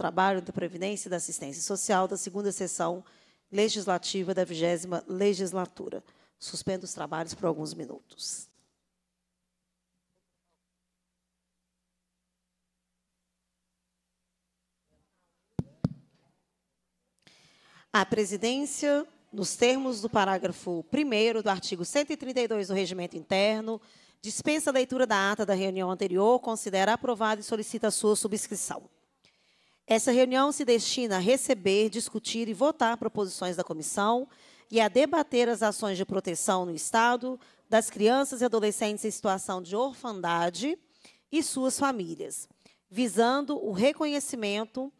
Trabalho, da Previdência e da Assistência Social da segunda sessão legislativa da vigésima legislatura. Suspendo os trabalhos por alguns minutos. A presidência, nos termos do parágrafo 1 do artigo 132 do Regimento Interno, dispensa a leitura da ata da reunião anterior, considera aprovada e solicita a sua subscrição. Essa reunião se destina a receber, discutir e votar proposições da comissão e a debater as ações de proteção no Estado das crianças e adolescentes em situação de orfandade e suas famílias, visando o reconhecimento,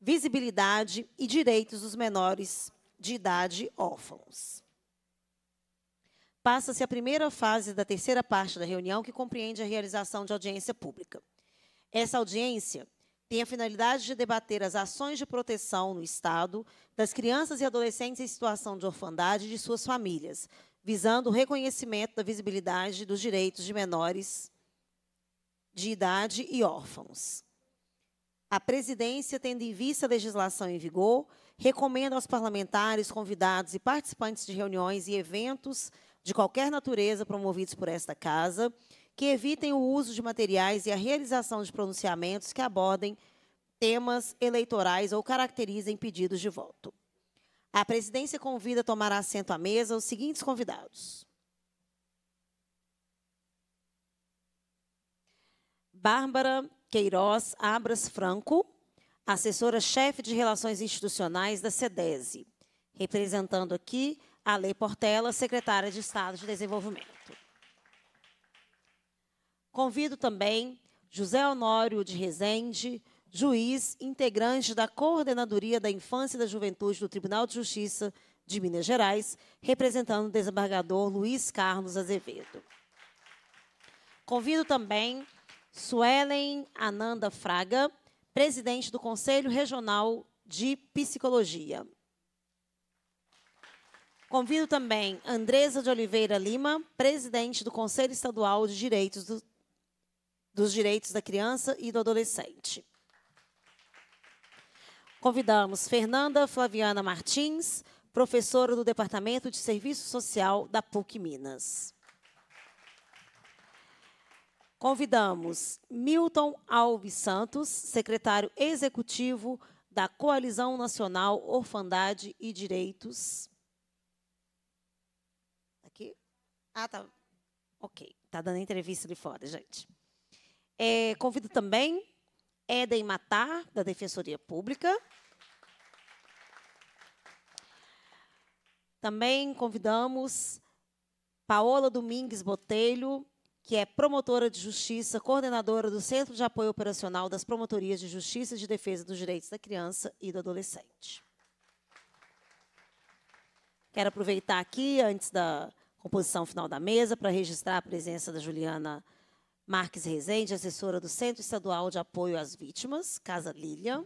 visibilidade e direitos dos menores de idade órfãos. Passa-se a primeira fase da terceira parte da reunião, que compreende a realização de audiência pública. Essa audiência tem a finalidade de debater as ações de proteção no Estado das crianças e adolescentes em situação de orfandade e de suas famílias, visando o reconhecimento da visibilidade dos direitos de menores de idade e órfãos. A presidência, tendo em vista a legislação em vigor, recomenda aos parlamentares, convidados e participantes de reuniões e eventos de qualquer natureza promovidos por esta Casa que evitem o uso de materiais e a realização de pronunciamentos que abordem temas eleitorais ou caracterizem pedidos de voto. A presidência convida a tomar assento à mesa os seguintes convidados. Bárbara Queiroz Abras Franco, assessora-chefe de Relações Institucionais da SEDESI, representando aqui a Lei Portela, secretária de Estado de Desenvolvimento. Convido também José Honório de Rezende, juiz integrante da Coordenadoria da Infância e da Juventude do Tribunal de Justiça de Minas Gerais, representando o desembargador Luiz Carlos Azevedo. Convido também Suelen Ananda Fraga, presidente do Conselho Regional de Psicologia. Convido também Andresa de Oliveira Lima, presidente do Conselho Estadual de Direitos do, dos direitos da criança e do adolescente. Convidamos Fernanda Flaviana Martins, professora do Departamento de Serviço Social da PUC Minas. Convidamos Milton Alves Santos, secretário executivo da Coalizão Nacional Orfandade e Direitos. Aqui? Ah, tá. Ok. Tá dando entrevista ali fora, gente. É, convido também Eden Matar, da Defensoria Pública. Também convidamos Paola Domingues Botelho, que é promotora de justiça, coordenadora do Centro de Apoio Operacional das Promotorias de Justiça e de Defesa dos Direitos da Criança e do Adolescente. Quero aproveitar aqui, antes da composição final da mesa, para registrar a presença da Juliana Marques Rezende, assessora do Centro Estadual de Apoio às Vítimas, Casa Lília.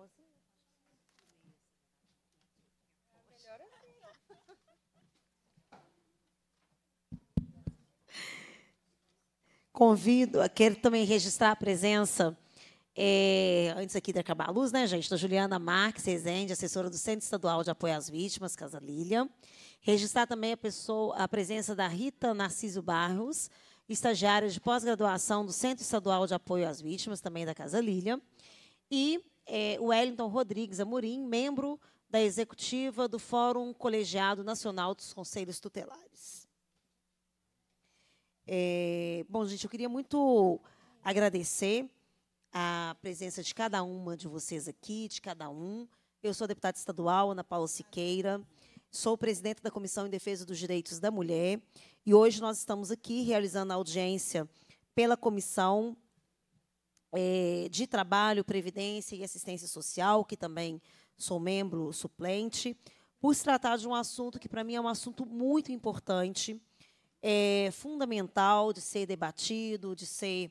Convido Melhor Convido, quero também registrar a presença, é, antes aqui de acabar a luz, né, gente, da Juliana Marques Rezende, assessora do Centro Estadual de Apoio às Vítimas, Casa Lília. Registrar também a, pessoa, a presença da Rita Narciso Barros, estagiária de pós-graduação do Centro Estadual de Apoio às Vítimas, também da Casa Lília. E é, Wellington Rodrigues Amorim, membro da executiva do Fórum Colegiado Nacional dos Conselhos Tutelares. É, bom, gente, eu queria muito agradecer a presença de cada uma de vocês aqui, de cada um. Eu sou deputada estadual Ana Paula Siqueira, sou presidente da Comissão em Defesa dos Direitos da Mulher e hoje nós estamos aqui realizando a audiência pela Comissão é, de Trabalho, Previdência e Assistência Social, que também sou membro suplente, por se tratar de um assunto que, para mim, é um assunto muito importante, é, fundamental de ser debatido, de ser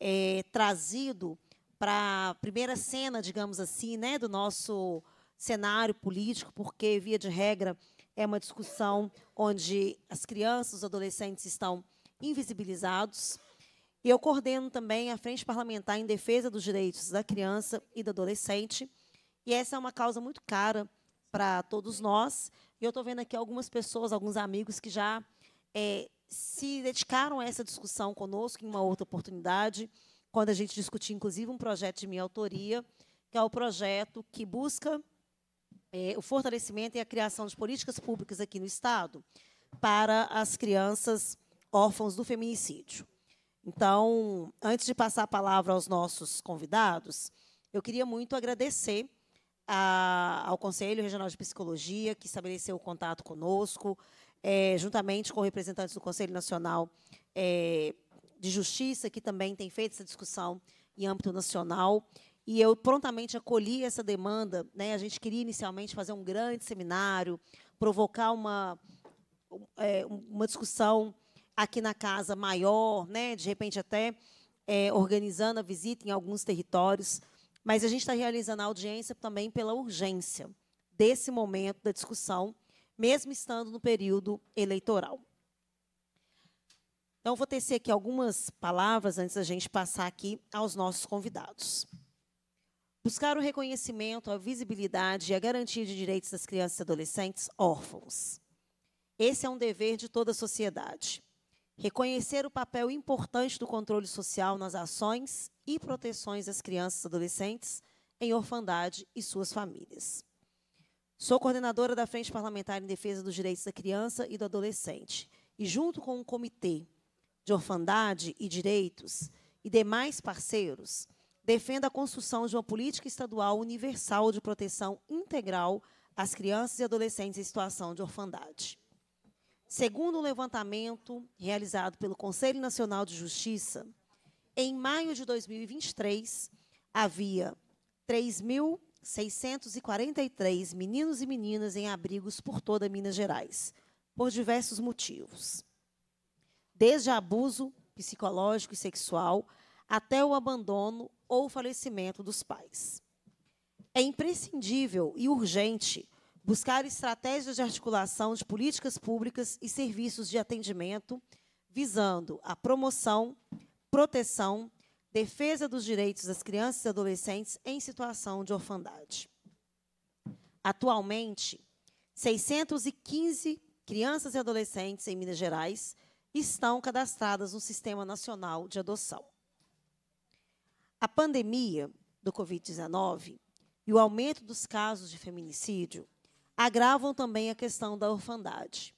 é, trazido para a primeira cena, digamos assim, né, do nosso cenário político, porque, via de regra, é uma discussão onde as crianças, os adolescentes estão invisibilizados, e eu coordeno também a Frente Parlamentar em Defesa dos Direitos da Criança e do Adolescente. E essa é uma causa muito cara para todos nós. E eu estou vendo aqui algumas pessoas, alguns amigos que já é, se dedicaram a essa discussão conosco em uma outra oportunidade, quando a gente discutiu, inclusive, um projeto de minha autoria, que é o projeto que busca é, o fortalecimento e a criação de políticas públicas aqui no Estado para as crianças órfãos do feminicídio. Então, antes de passar a palavra aos nossos convidados, eu queria muito agradecer a, ao Conselho Regional de Psicologia, que estabeleceu o contato conosco, é, juntamente com representantes do Conselho Nacional é, de Justiça, que também tem feito essa discussão em âmbito nacional. E eu prontamente acolhi essa demanda. Né? A gente queria inicialmente fazer um grande seminário, provocar uma, é, uma discussão aqui na casa maior, né? de repente até é, organizando a visita em alguns territórios, mas a gente está realizando a audiência também pela urgência desse momento da discussão, mesmo estando no período eleitoral. Então, vou tecer aqui algumas palavras antes da gente passar aqui aos nossos convidados. Buscar o reconhecimento, a visibilidade e a garantia de direitos das crianças e adolescentes órfãos. Esse é um dever de toda a sociedade reconhecer o papel importante do controle social nas ações e proteções das crianças e adolescentes em orfandade e suas famílias. Sou coordenadora da Frente Parlamentar em Defesa dos Direitos da Criança e do Adolescente, e junto com o um Comitê de Orfandade e Direitos e demais parceiros, defendo a construção de uma política estadual universal de proteção integral às crianças e adolescentes em situação de orfandade. Segundo o levantamento realizado pelo Conselho Nacional de Justiça, em maio de 2023, havia 3.643 meninos e meninas em abrigos por toda Minas Gerais, por diversos motivos. Desde abuso psicológico e sexual até o abandono ou falecimento dos pais. É imprescindível e urgente buscar estratégias de articulação de políticas públicas e serviços de atendimento, visando a promoção, proteção, defesa dos direitos das crianças e adolescentes em situação de orfandade. Atualmente, 615 crianças e adolescentes em Minas Gerais estão cadastradas no Sistema Nacional de Adoção. A pandemia do Covid-19 e o aumento dos casos de feminicídio agravam também a questão da orfandade.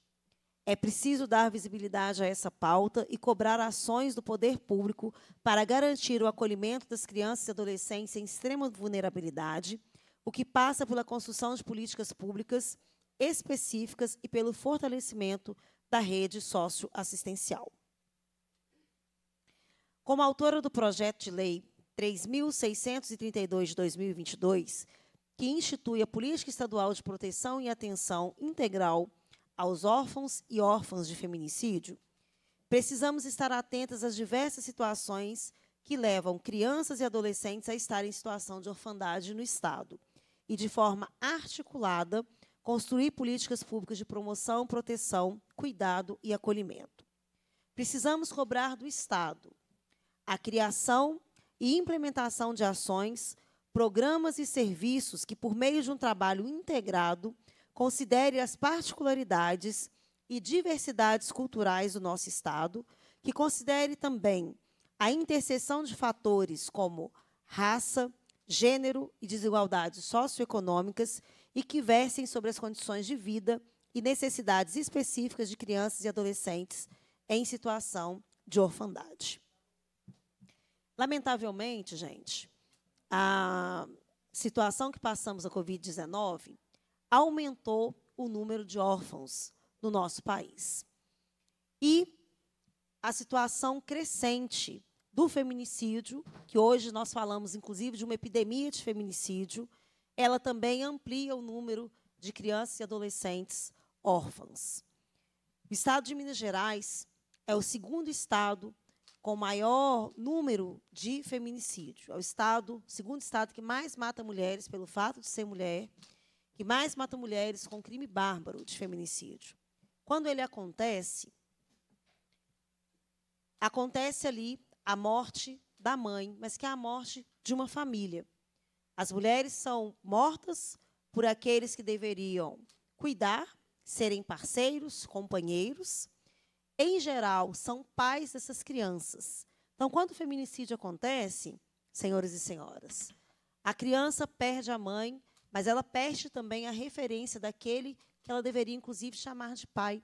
É preciso dar visibilidade a essa pauta e cobrar ações do poder público para garantir o acolhimento das crianças e adolescentes em extrema vulnerabilidade, o que passa pela construção de políticas públicas específicas e pelo fortalecimento da rede socioassistencial. Como autora do projeto de lei 3632 de 2022, que institui a Política Estadual de Proteção e Atenção Integral aos Órfãos e Órfãs de Feminicídio, precisamos estar atentas às diversas situações que levam crianças e adolescentes a estar em situação de orfandade no Estado e, de forma articulada, construir políticas públicas de promoção, proteção, cuidado e acolhimento. Precisamos cobrar do Estado a criação e implementação de ações programas e serviços que, por meio de um trabalho integrado, considere as particularidades e diversidades culturais do nosso Estado, que considere também a interseção de fatores como raça, gênero e desigualdades socioeconômicas e que versem sobre as condições de vida e necessidades específicas de crianças e adolescentes em situação de orfandade. Lamentavelmente, gente, a situação que passamos a Covid-19 aumentou o número de órfãos no nosso país. E a situação crescente do feminicídio, que hoje nós falamos inclusive de uma epidemia de feminicídio, ela também amplia o número de crianças e adolescentes órfãos O estado de Minas Gerais é o segundo estado com maior número de feminicídio. É o estado, segundo estado que mais mata mulheres pelo fato de ser mulher, que mais mata mulheres com crime bárbaro de feminicídio. Quando ele acontece, acontece ali a morte da mãe, mas que é a morte de uma família. As mulheres são mortas por aqueles que deveriam cuidar, serem parceiros, companheiros, em geral, são pais dessas crianças. Então, quando o feminicídio acontece, senhores e senhoras, a criança perde a mãe, mas ela perde também a referência daquele que ela deveria, inclusive, chamar de pai.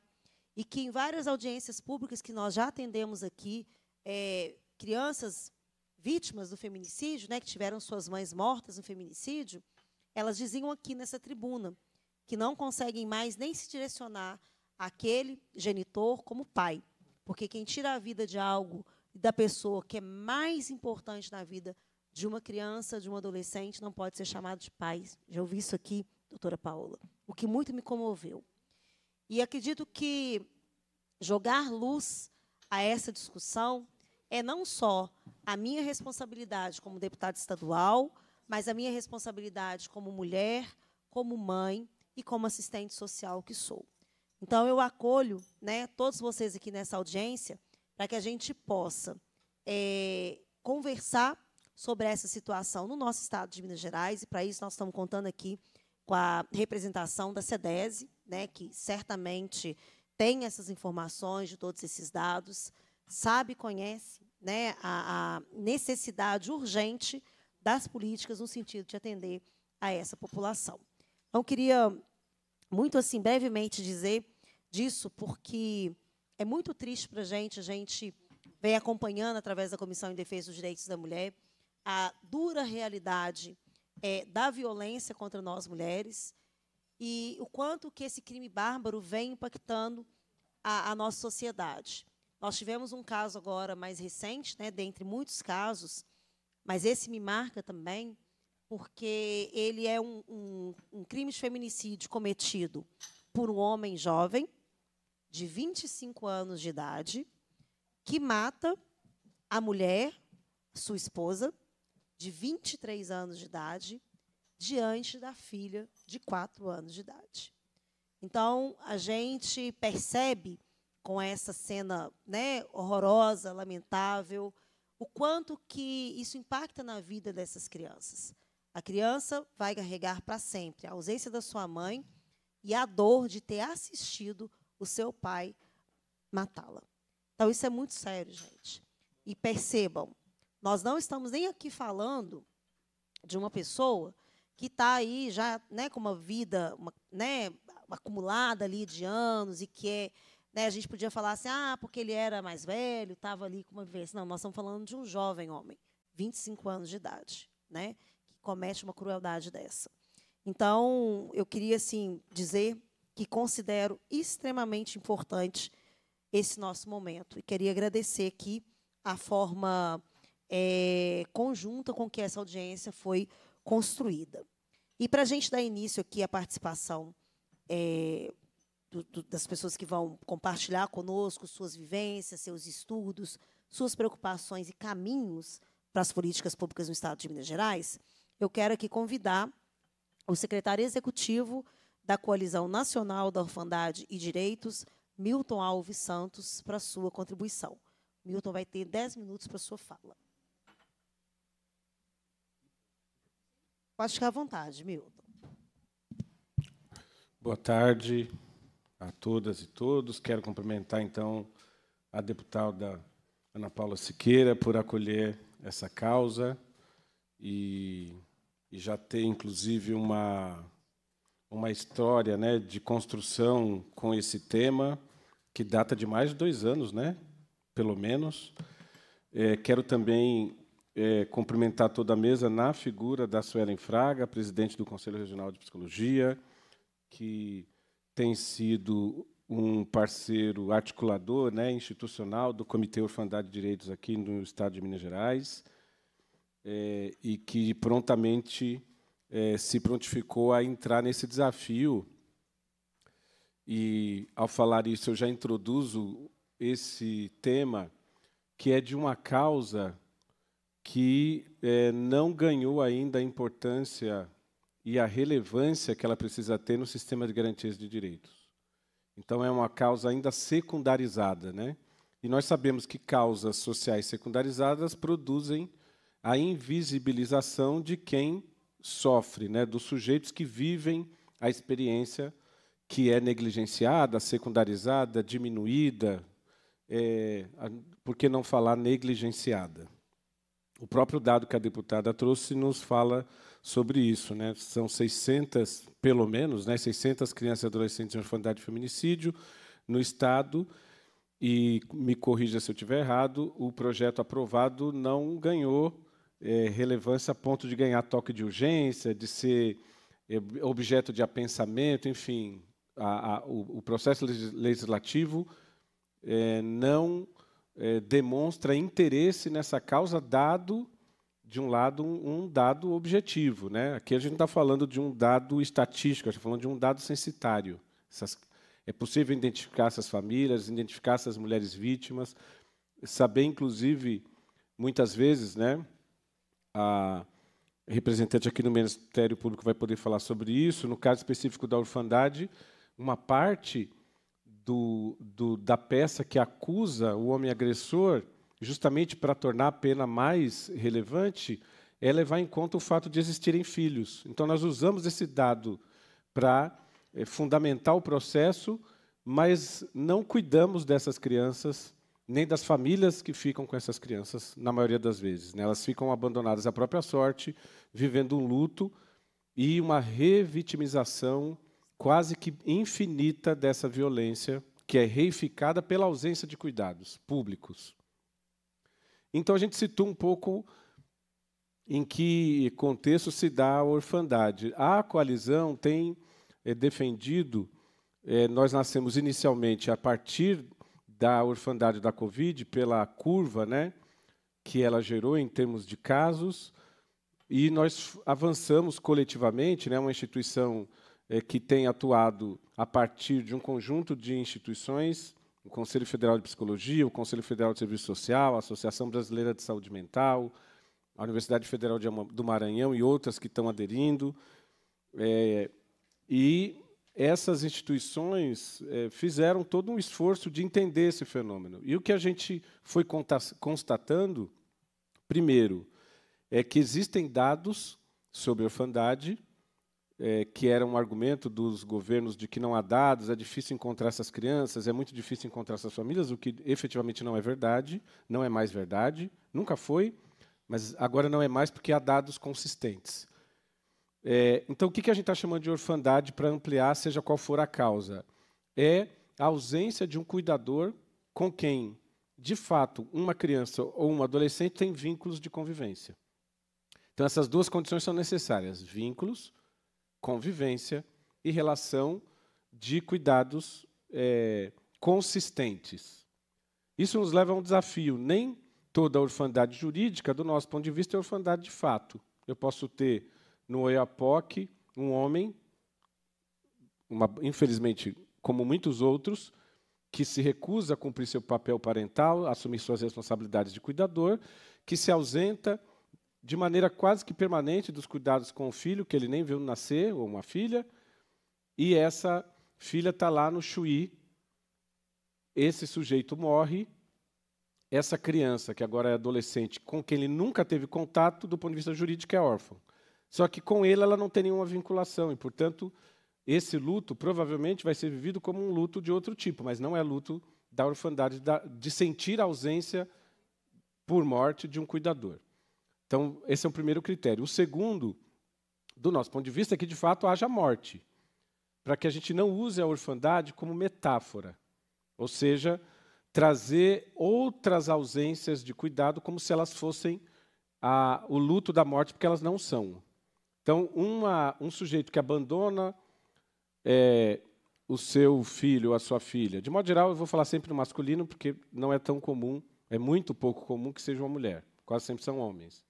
E que em várias audiências públicas que nós já atendemos aqui, é, crianças vítimas do feminicídio, né, que tiveram suas mães mortas no feminicídio, elas diziam aqui nessa tribuna que não conseguem mais nem se direcionar aquele genitor como pai. Porque quem tira a vida de algo da pessoa que é mais importante na vida de uma criança, de um adolescente, não pode ser chamado de pai. Já ouvi isso aqui, doutora Paula. o que muito me comoveu. E acredito que jogar luz a essa discussão é não só a minha responsabilidade como deputada estadual, mas a minha responsabilidade como mulher, como mãe e como assistente social que sou. Então, eu acolho né, todos vocês aqui nessa audiência para que a gente possa é, conversar sobre essa situação no nosso estado de Minas Gerais, e para isso nós estamos contando aqui com a representação da SEDESE, né, que certamente tem essas informações de todos esses dados, sabe, conhece né, a, a necessidade urgente das políticas no sentido de atender a essa população. Então, queria muito assim brevemente dizer disso, porque é muito triste para a gente, a gente vem acompanhando através da Comissão em Defesa dos Direitos da Mulher a dura realidade é, da violência contra nós mulheres e o quanto que esse crime bárbaro vem impactando a, a nossa sociedade. Nós tivemos um caso agora mais recente, né, dentre muitos casos, mas esse me marca também, porque ele é um, um, um crime de feminicídio cometido por um homem jovem, de 25 anos de idade que mata a mulher, sua esposa, de 23 anos de idade, diante da filha de 4 anos de idade. Então, a gente percebe com essa cena né, horrorosa, lamentável, o quanto que isso impacta na vida dessas crianças. A criança vai carregar para sempre a ausência da sua mãe e a dor de ter assistido o seu pai matá-la. Então, isso é muito sério, gente. E percebam, nós não estamos nem aqui falando de uma pessoa que está aí já né, com uma vida uma, né, acumulada ali de anos e que é. Né, a gente podia falar assim, ah, porque ele era mais velho, estava ali com uma vivência. Não, nós estamos falando de um jovem homem, 25 anos de idade, né, que comete uma crueldade dessa. Então, eu queria assim dizer que considero extremamente importante esse nosso momento. E queria agradecer aqui a forma é, conjunta com que essa audiência foi construída. E para a gente dar início aqui à participação é, do, do, das pessoas que vão compartilhar conosco suas vivências, seus estudos, suas preocupações e caminhos para as políticas públicas no Estado de Minas Gerais, eu quero aqui convidar o secretário executivo da Coalizão Nacional da Orfandade e Direitos, Milton Alves Santos, para sua contribuição. Milton vai ter 10 minutos para sua fala. Pode ficar à vontade, Milton. Boa tarde a todas e todos. Quero cumprimentar, então, a deputada Ana Paula Siqueira por acolher essa causa e, e já ter, inclusive, uma uma história né, de construção com esse tema que data de mais de dois anos, né? pelo menos. É, quero também é, cumprimentar toda a mesa na figura da Suelen Fraga, presidente do Conselho Regional de Psicologia, que tem sido um parceiro articulador né, institucional do Comitê Orfandade de Direitos aqui no Estado de Minas Gerais, é, e que prontamente é, se prontificou a entrar nesse desafio. E, ao falar isso, eu já introduzo esse tema, que é de uma causa que é, não ganhou ainda a importância e a relevância que ela precisa ter no sistema de garantias de direitos. Então, é uma causa ainda secundarizada. Né? E nós sabemos que causas sociais secundarizadas produzem a invisibilização de quem sofre, né, dos sujeitos que vivem a experiência que é negligenciada, secundarizada, diminuída, é, por que não falar negligenciada? O próprio dado que a deputada trouxe nos fala sobre isso. Né? São 600, pelo menos, né, 600 crianças e adolescentes em orfandade e feminicídio no Estado, e me corrija se eu estiver errado, o projeto aprovado não ganhou é, relevância a ponto de ganhar toque de urgência, de ser é, objeto de apensamento, enfim, a, a, o, o, processo legislativo é, não é, demonstra interesse nessa causa, dado, de um lado, um, um dado objetivo. Né? Aqui a gente não está falando de um dado estatístico, a gente está falando de um dado censitário. Essas, é possível identificar essas famílias, identificar essas mulheres vítimas, saber, inclusive, muitas vezes, né, a representante aqui do Ministério Público vai poder falar sobre isso. No caso específico da orfandade, uma parte do, do, da peça que acusa o homem agressor, justamente para tornar a pena mais relevante, é levar em conta o fato de existirem filhos. Então, nós usamos esse dado para é, fundamentar o processo, mas não cuidamos dessas crianças nem das famílias que ficam com essas crianças, na maioria das vezes. Né? Elas ficam abandonadas à própria sorte, vivendo um luto e uma revitimização quase que infinita dessa violência, que é reificada pela ausência de cuidados públicos. Então a gente situa um pouco em que contexto se dá a orfandade. A coalizão tem é, defendido, é, nós nascemos inicialmente a partir da orfandade da Covid pela curva né, que ela gerou em termos de casos. E nós avançamos coletivamente, né, uma instituição é, que tem atuado a partir de um conjunto de instituições, o Conselho Federal de Psicologia, o Conselho Federal de Serviço Social, a Associação Brasileira de Saúde Mental, a Universidade Federal de, do Maranhão e outras que estão aderindo. É, e essas instituições é, fizeram todo um esforço de entender esse fenômeno. E o que a gente foi constatando, primeiro, é que existem dados sobre orfandade, é, que era um argumento dos governos de que não há dados, é difícil encontrar essas crianças, é muito difícil encontrar essas famílias, o que efetivamente não é verdade, não é mais verdade, nunca foi, mas agora não é mais porque há dados consistentes. É, então, o que, que a gente está chamando de orfandade para ampliar, seja qual for a causa? É a ausência de um cuidador com quem, de fato, uma criança ou um adolescente tem vínculos de convivência. Então, essas duas condições são necessárias: vínculos, convivência e relação de cuidados é, consistentes. Isso nos leva a um desafio. Nem toda orfandade jurídica, do nosso ponto de vista, é orfandade de fato. Eu posso ter no Oiapoque, um homem, uma, infelizmente, como muitos outros, que se recusa a cumprir seu papel parental, assumir suas responsabilidades de cuidador, que se ausenta de maneira quase que permanente dos cuidados com o filho, que ele nem viu nascer, ou uma filha, e essa filha está lá no Chuí. Esse sujeito morre, essa criança, que agora é adolescente, com quem ele nunca teve contato, do ponto de vista jurídico, é órfão. Só que com ele ela não tem nenhuma vinculação e, portanto, esse luto provavelmente vai ser vivido como um luto de outro tipo, mas não é luto da orfandade, de sentir a ausência por morte de um cuidador. Então, esse é o primeiro critério. O segundo, do nosso ponto de vista, é que de fato haja morte, para que a gente não use a orfandade como metáfora, ou seja, trazer outras ausências de cuidado como se elas fossem a, o luto da morte, porque elas não são. Então, uma, um sujeito que abandona é, o seu filho, ou a sua filha, de modo geral, eu vou falar sempre no masculino, porque não é tão comum, é muito pouco comum que seja uma mulher, quase sempre são homens,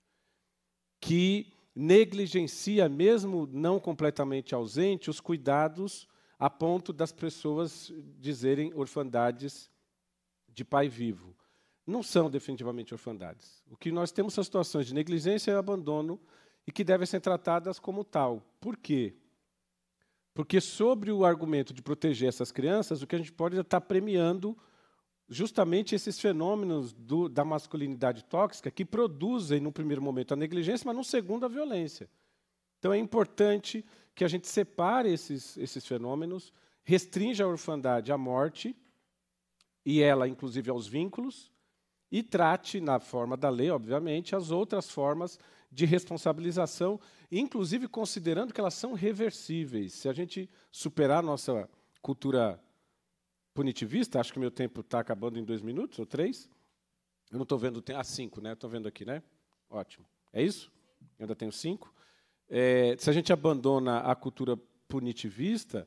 que negligencia, mesmo não completamente ausente, os cuidados a ponto das pessoas dizerem orfandades de pai vivo. Não são definitivamente orfandades. O que nós temos são situações de negligência e abandono e que devem ser tratadas como tal. Por quê? Porque sobre o argumento de proteger essas crianças, o que a gente pode estar premiando justamente esses fenômenos do, da masculinidade tóxica que produzem, num primeiro momento, a negligência, mas num segundo, a violência. Então, é importante que a gente separe esses, esses fenômenos, restringe a orfandade à morte, e ela, inclusive, aos vínculos, e trate, na forma da lei, obviamente, as outras formas de responsabilização, inclusive considerando que elas são reversíveis. Se a gente superar nossa cultura punitivista, acho que meu tempo está acabando em dois minutos ou três. Eu não estou vendo, a ah, cinco, né? Estou vendo aqui, né? Ótimo. É isso? Eu ainda tenho cinco. É, se a gente abandona a cultura punitivista,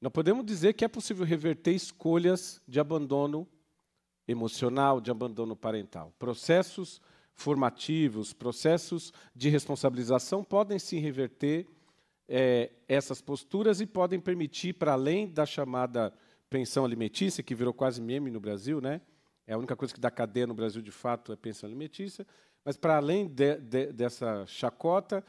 nós podemos dizer que é possível reverter escolhas de abandono emocional, de abandono parental. Processos formativos, processos de responsabilização podem se reverter é, essas posturas e podem permitir, para além da chamada pensão alimentícia, que virou quase meme no Brasil, né? É a única coisa que dá cadeia no Brasil de fato é pensão alimentícia, mas para além de, de, dessa chacota,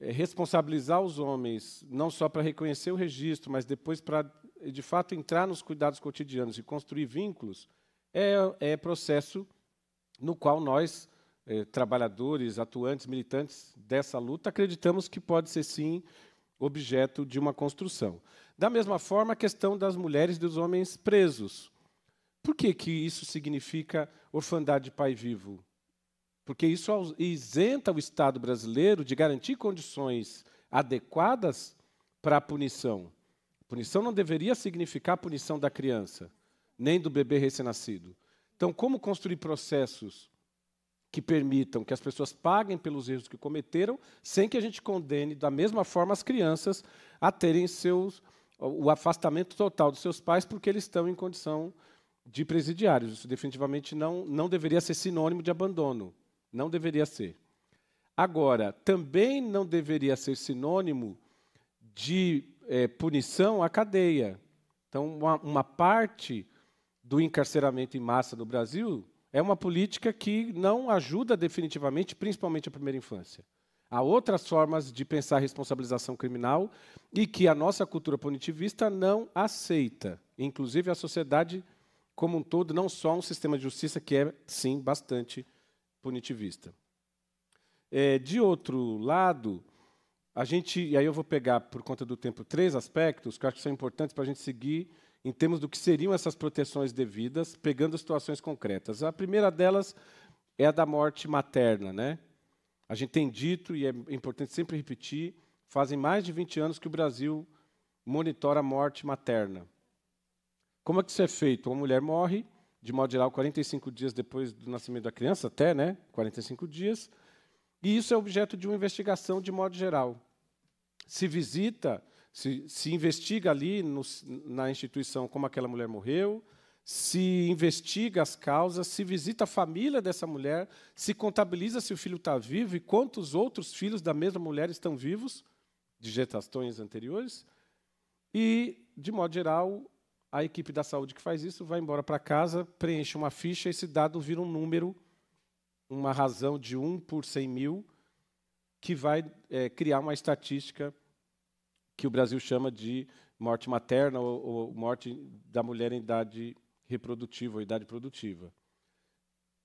é responsabilizar os homens não só para reconhecer o registro, mas depois para de fato entrar nos cuidados cotidianos e construir vínculos é, é processo no qual nós eh, trabalhadores, atuantes, militantes dessa luta, acreditamos que pode ser sim objeto de uma construção. Da mesma forma, a questão das mulheres e dos homens presos. Por que, que isso significa orfandade de pai vivo? Porque isso isenta o Estado brasileiro de garantir condições adequadas para a punição. Punição não deveria significar a punição da criança, nem do bebê recém-nascido. Então, como construir processos que permitam que as pessoas paguem pelos erros que cometeram, sem que a gente condene da mesma forma as crianças a terem seus, o afastamento total dos seus pais porque eles estão em condição de presidiários. Isso definitivamente não, não deveria ser sinônimo de abandono. Não deveria ser. Agora, também não deveria ser sinônimo de é, punição à cadeia. Então, uma, uma parte do encarceramento em massa no Brasil é uma política que não ajuda definitivamente, principalmente a primeira infância. Há outras formas de pensar responsabilização criminal e que a nossa cultura punitivista não aceita. Inclusive, a sociedade como um todo, não só um sistema de justiça que é, sim, bastante punitivista. É, de outro lado, a gente, e aí eu vou pegar, por conta do tempo, três aspectos que eu acho que são importantes para a gente seguir em termos do que seriam essas proteções devidas, pegando situações concretas. A primeira delas é a da morte materna. Né? A gente tem dito, e é importante sempre repetir, fazem mais de 20 anos que o Brasil monitora a morte materna. Como é que isso é feito? Uma mulher morre, de modo geral, 45 dias depois do nascimento da criança, até, né? 45 dias. E isso é objeto de uma investigação, de modo geral. Se visita se, se investiga ali no, na instituição como aquela mulher morreu, se investiga as causas, se visita a família dessa mulher, se contabiliza se o filho está vivo e quantos outros filhos da mesma mulher estão vivos, de gestações anteriores. E, de modo geral, a equipe da saúde que faz isso vai embora para casa, preenche uma ficha, e esse dado vira um número, uma razão de 1 por 100 mil, que vai é, criar uma estatística que o Brasil chama de morte materna ou, ou morte da mulher em idade reprodutiva ou idade produtiva.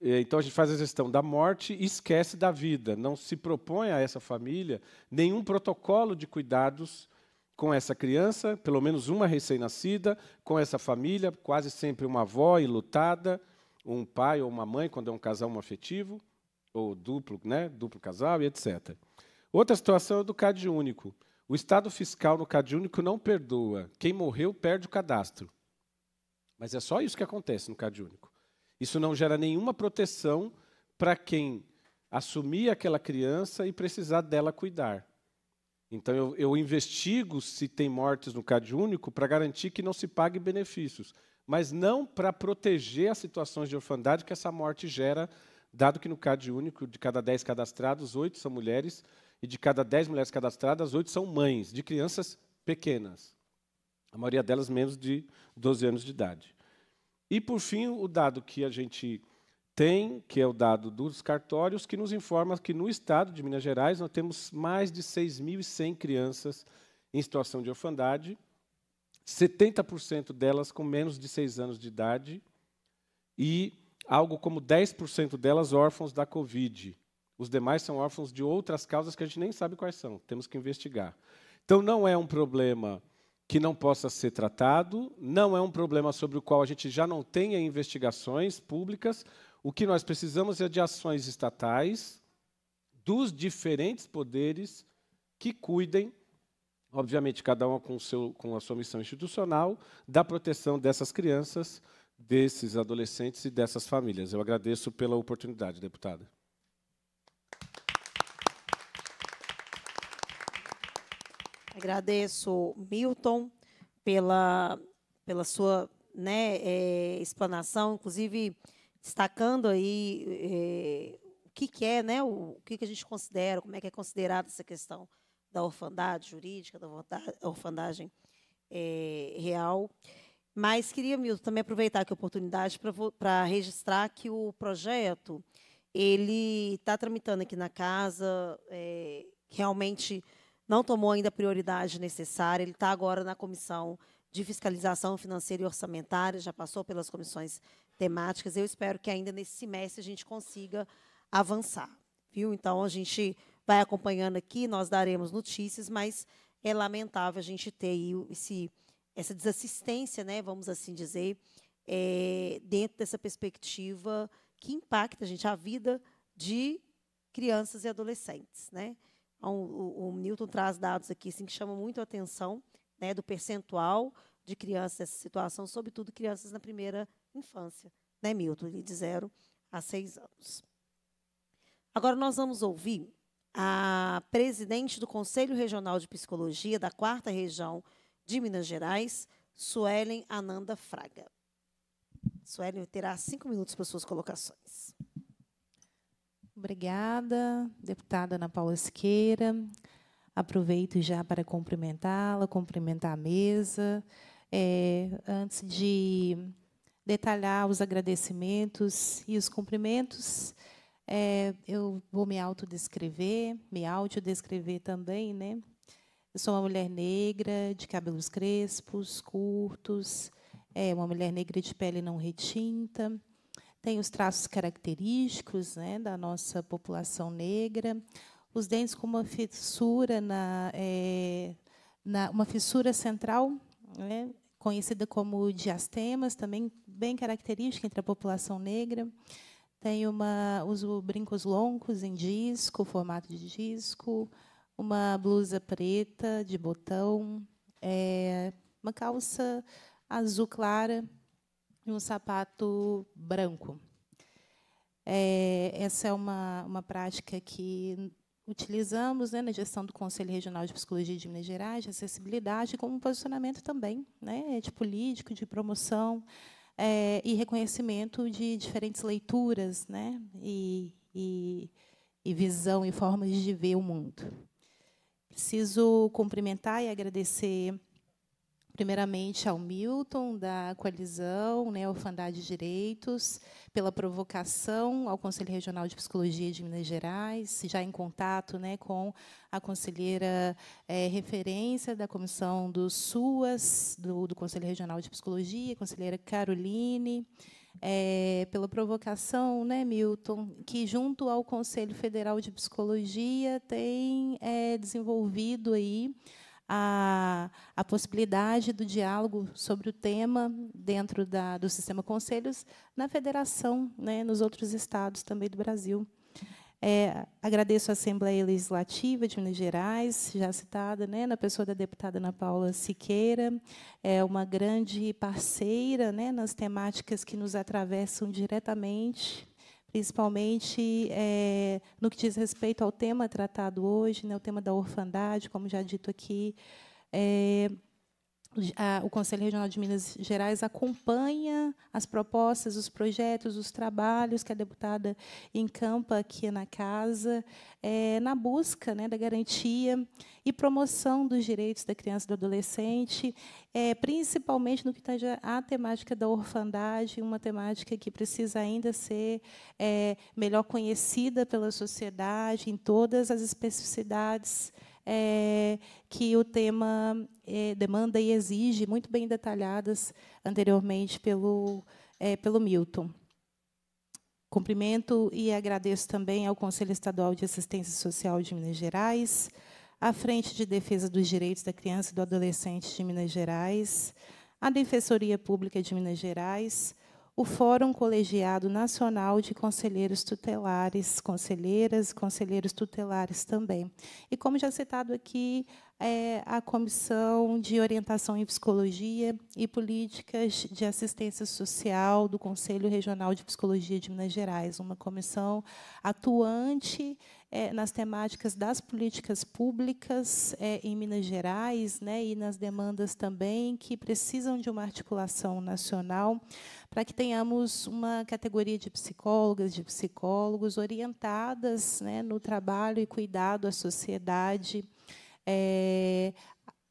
Então a gente faz a gestão da morte e esquece da vida. Não se propõe a essa família nenhum protocolo de cuidados com essa criança, pelo menos uma recém-nascida, com essa família, quase sempre uma avó lutada, um pai ou uma mãe, quando é um casal um afetivo, ou duplo, né, duplo casal e etc. Outra situação é o do CAD único. O Estado fiscal no CadÚnico não perdoa. Quem morreu perde o cadastro. Mas é só isso que acontece no CadÚnico. Isso não gera nenhuma proteção para quem assumir aquela criança e precisar dela cuidar. Então, eu, eu investigo se tem mortes no CadÚnico para garantir que não se pague benefícios, mas não para proteger as situações de orfandade que essa morte gera, dado que no CadÚnico, de cada 10 cadastrados, 8 são mulheres, e de cada 10 mulheres cadastradas, 8 são mães de crianças pequenas. A maioria delas menos de 12 anos de idade. E, por fim, o dado que a gente tem, que é o dado dos cartórios, que nos informa que no estado de Minas Gerais nós temos mais de 6.100 crianças em situação de orfandade, 70% delas com menos de 6 anos de idade e algo como 10% delas órfãos da Covid. Os demais são órfãos de outras causas que a gente nem sabe quais são, temos que investigar. Então, não é um problema que não possa ser tratado, não é um problema sobre o qual a gente já não tenha investigações públicas. O que nós precisamos é de ações estatais dos diferentes poderes que cuidem, obviamente, cada um com, seu, com a sua missão institucional, da proteção dessas crianças, desses adolescentes e dessas famílias. Eu agradeço pela oportunidade, deputada. Agradeço, Milton, pela, pela sua né, é, explanação, inclusive destacando aí é, o que, que, é, né, o, o que, que a gente considera, como é que é considerada essa questão da orfandade jurídica, da orfandagem é, real. Mas queria, Milton, também aproveitar aqui a oportunidade para registrar que o projeto ele está tramitando aqui na casa, é, realmente não tomou ainda a prioridade necessária. Ele está agora na comissão de fiscalização financeira e orçamentária, já passou pelas comissões temáticas. Eu espero que ainda nesse semestre a gente consiga avançar. Viu? Então, a gente vai acompanhando aqui, nós daremos notícias, mas é lamentável a gente ter esse, essa desassistência, né, vamos assim dizer, é, dentro dessa perspectiva que impacta, gente, a vida de crianças e adolescentes. Né? o, o Newton traz dados aqui assim, que chamam muito a atenção né, do percentual de crianças nessa situação, sobretudo crianças na primeira infância, né, Milton? De zero a seis anos. Agora nós vamos ouvir a presidente do Conselho Regional de Psicologia da Quarta Região de Minas Gerais, Suelen Ananda Fraga. Suelen terá cinco minutos para suas colocações. Obrigada, deputada Ana Paula Siqueira. Aproveito já para cumprimentá-la, cumprimentar a mesa. É, antes de detalhar os agradecimentos e os cumprimentos, é, eu vou me autodescrever, me autodescrever também, né? Eu sou uma mulher negra, de cabelos crespos, curtos, é, uma mulher negra de pele não retinta, tem os traços característicos né, da nossa população negra, os dentes com uma fissura na, é, na uma fissura central, né, conhecida como diastemas, também bem característica entre a população negra. Tem uma, os brincos longos em disco, formato de disco, uma blusa preta de botão, é, uma calça azul clara e um sapato branco. É, essa é uma, uma prática que utilizamos né, na gestão do Conselho Regional de Psicologia de Minas Gerais, de acessibilidade, como um posicionamento também né, de político, de promoção é, e reconhecimento de diferentes leituras né, e, e, e visão e formas de ver o mundo. Preciso cumprimentar e agradecer primeiramente ao Milton, da coalizão, né, Orfandade de Direitos, pela provocação ao Conselho Regional de Psicologia de Minas Gerais, já em contato né, com a conselheira é, referência da comissão do SUAS, do, do Conselho Regional de Psicologia, conselheira Caroline, é, pela provocação, né, Milton, que junto ao Conselho Federal de Psicologia tem é, desenvolvido aí a, a possibilidade do diálogo sobre o tema dentro da, do sistema conselhos na federação, né, nos outros estados também do Brasil. É, agradeço a Assembleia Legislativa de Minas Gerais, já citada, né, na pessoa da deputada Ana Paula Siqueira, é uma grande parceira né, nas temáticas que nos atravessam diretamente principalmente é, no que diz respeito ao tema tratado hoje, né, o tema da orfandade, como já dito aqui. É, o Conselho Regional de Minas Gerais acompanha as propostas, os projetos, os trabalhos que a deputada encampa aqui na casa, é, na busca né, da garantia e promoção dos direitos da criança e do adolescente, é, principalmente no que está a temática da orfandade, uma temática que precisa ainda ser é, melhor conhecida pela sociedade, em todas as especificidades é, que o tema é, demanda e exige, muito bem detalhadas anteriormente pelo, é, pelo Milton. Cumprimento e agradeço também ao Conselho Estadual de Assistência Social de Minas Gerais, à Frente de Defesa dos Direitos da Criança e do Adolescente de Minas Gerais, à Defensoria Pública de Minas Gerais, o Fórum Colegiado Nacional de Conselheiros Tutelares, Conselheiras e Conselheiros Tutelares também. E, como já citado aqui, é, a Comissão de Orientação em Psicologia e Políticas de Assistência Social do Conselho Regional de Psicologia de Minas Gerais, uma comissão atuante é, nas temáticas das políticas públicas é, em Minas Gerais né, e nas demandas também que precisam de uma articulação nacional para que tenhamos uma categoria de psicólogas, de psicólogos orientadas né, no trabalho e cuidado à sociedade é,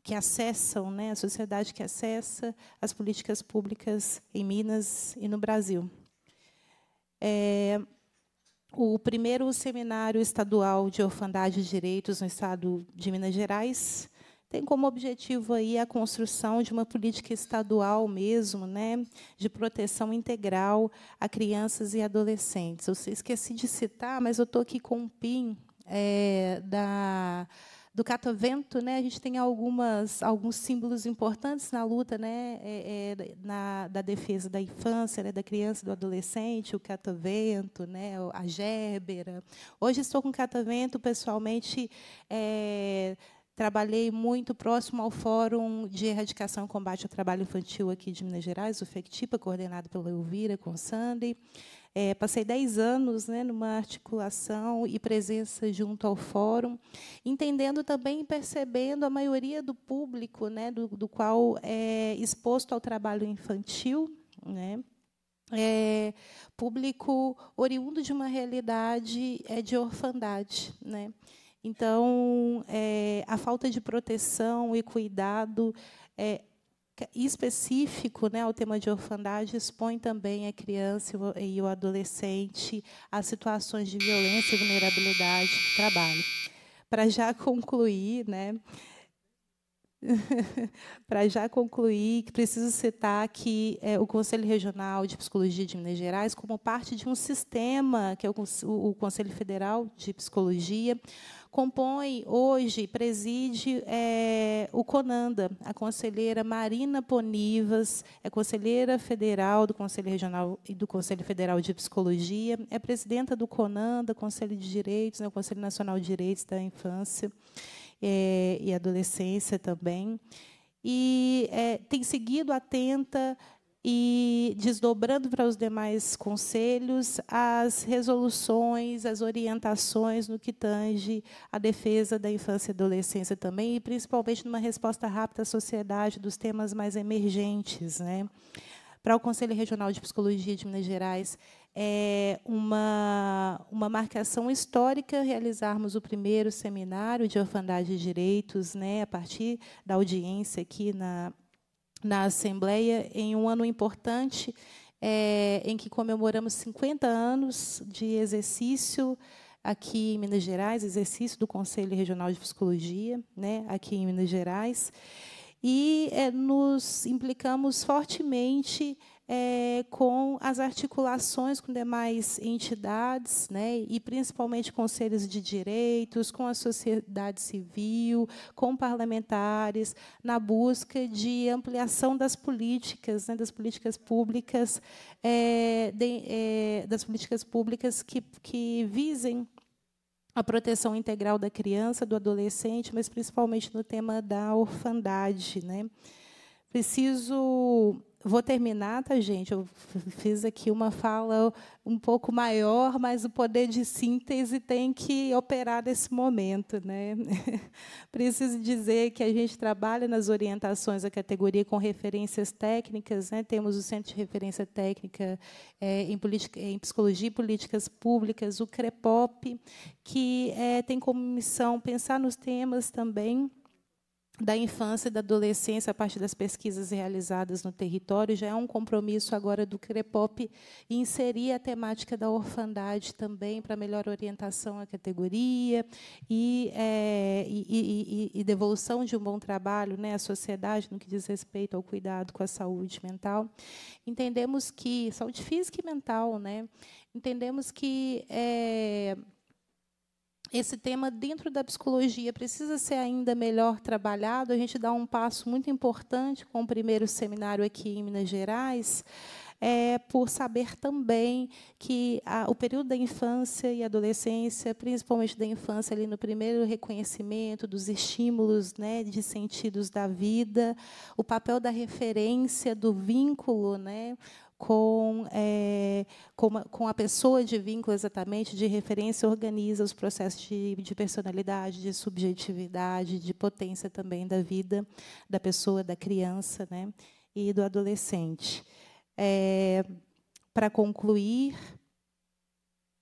que acessam, né, a sociedade que acessa as políticas públicas em Minas e no Brasil. É, o primeiro seminário estadual de orfandade e direitos no estado de Minas Gerais tem como objetivo aí a construção de uma política estadual mesmo, né, de proteção integral a crianças e adolescentes. Eu esqueci de citar, mas eu estou aqui com um PIN é, da do catavento, né, a gente tem algumas, alguns símbolos importantes na luta né, é, é, na, da defesa da infância, né, da criança, do adolescente, o catavento, né, a Gébera. Hoje estou com catavento, pessoalmente, é, trabalhei muito próximo ao Fórum de Erradicação e Combate ao Trabalho Infantil aqui de Minas Gerais, o FECTIPA, coordenado pela Elvira, com Sandy. É, passei 10 anos né, numa articulação e presença junto ao fórum, entendendo também e percebendo a maioria do público né, do, do qual é exposto ao trabalho infantil. Né, é, público oriundo de uma realidade é, de orfandade. Né? Então, é, a falta de proteção e cuidado é, específico né, ao tema de orfandade expõe também a criança e o adolescente a situações de violência e vulnerabilidade do trabalho. Para já concluir, né, para já concluir, preciso citar que é, o Conselho Regional de Psicologia de Minas Gerais, como parte de um sistema que é o, o Conselho Federal de Psicologia, compõe hoje, preside é, o CONANDA, a conselheira Marina Ponivas, é conselheira federal do Conselho Regional e do Conselho Federal de Psicologia, é presidenta do CONANDA, Conselho de Direitos, né, o Conselho Nacional de Direitos da Infância é, e adolescência também, e é, tem seguido atenta e desdobrando para os demais conselhos as resoluções, as orientações no que tange a defesa da infância e adolescência também, e principalmente numa resposta rápida à sociedade dos temas mais emergentes. Né? Para o Conselho Regional de Psicologia de Minas Gerais, é, uma, uma marcação histórica realizarmos o primeiro seminário de orfandade e direitos, né, a partir da audiência aqui na, na Assembleia, em um ano importante é, em que comemoramos 50 anos de exercício aqui em Minas Gerais, exercício do Conselho Regional de Psicologia, né, aqui em Minas Gerais, e é, nos implicamos fortemente é, com as articulações com demais entidades, né, e principalmente com conselhos de direitos, com a sociedade civil, com parlamentares, na busca de ampliação das políticas, né, das políticas públicas, é, de, é, das políticas públicas que, que visem a proteção integral da criança, do adolescente, mas principalmente no tema da orfandade, né. Preciso vou terminar, tá, gente? Eu fiz aqui uma fala um pouco maior, mas o poder de síntese tem que operar nesse momento. Né? Preciso dizer que a gente trabalha nas orientações da categoria com referências técnicas, né? temos o Centro de Referência Técnica é, em, em, Psicologia e Políticas Públicas, o CREPOP, que é, tem como missão pensar nos temas também da infância e da adolescência, a partir das pesquisas realizadas no território, já é um compromisso agora do CREPOP inserir a temática da orfandade também para melhor orientação à categoria e, é, e, e, e, devolução de um bom trabalho né, à sociedade no que diz respeito ao cuidado com a saúde mental. Entendemos que saúde física e mental, né? Entendemos que é, esse tema dentro da psicologia precisa ser ainda melhor trabalhado. A gente dá um passo muito importante com o primeiro seminário aqui em Minas Gerais. É, por saber também que a, o período da infância e adolescência, principalmente da infância ali no primeiro reconhecimento dos estímulos, né, de sentidos da vida, o papel da referência, do vínculo, né, com, é, com, a, com, a pessoa de vínculo exatamente, de referência, organiza os processos de, de, personalidade, de subjetividade, de potência também da vida da pessoa, da criança né, e do adolescente. É, para concluir,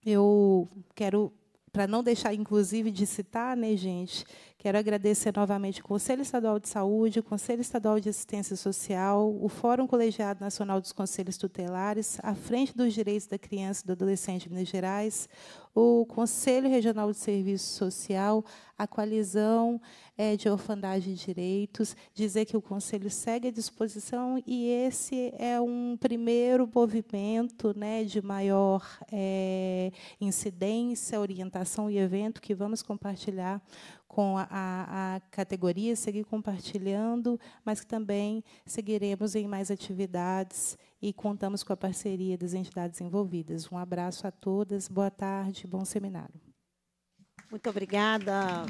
eu quero, para não deixar, inclusive, de citar, né, gente, Quero agradecer novamente o Conselho Estadual de Saúde, o Conselho Estadual de Assistência Social, o Fórum Colegiado Nacional dos Conselhos Tutelares, a Frente dos Direitos da Criança e do Adolescente de Minas Gerais, o Conselho Regional de Serviço Social, a Coalizão é, de Orfandagem de Direitos, dizer que o Conselho segue à disposição e esse é um primeiro movimento né, de maior é, incidência, orientação e evento que vamos compartilhar com a, a, a, categoria, seguir compartilhando, mas que também seguiremos em mais atividades e contamos com a parceria das entidades envolvidas. Um abraço a todas, boa tarde, bom seminário. Muito obrigada,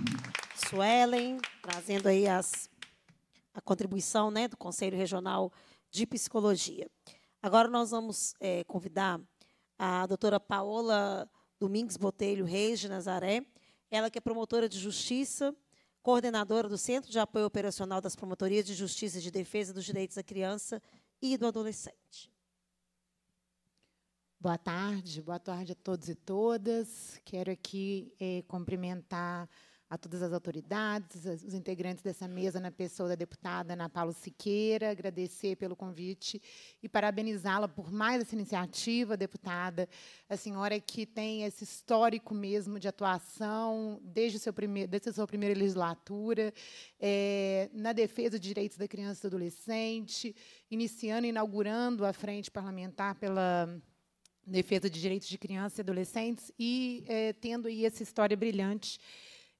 Suelen, trazendo aí as, a contribuição né, do Conselho Regional de Psicologia. Agora nós vamos é, convidar a doutora Paola Domingues Botelho Reis de Nazaré, ela que é promotora de justiça, coordenadora do Centro de Apoio Operacional das Promotorias de Justiça e de Defesa dos Direitos da Criança e do Adolescente. Boa tarde, boa tarde a todos e todas. Quero aqui eh, cumprimentar a todas as autoridades, os integrantes dessa mesa, na pessoa da deputada Ana Paula Siqueira, agradecer pelo convite e parabenizá-la por mais essa iniciativa, deputada. A senhora que tem esse histórico mesmo de atuação desde, seu primeiro desde a sua primeira legislatura, é, na defesa de direitos da criança e do adolescente, iniciando e inaugurando a frente parlamentar pela defesa de direitos de crianças e adolescentes e é, tendo aí essa história brilhante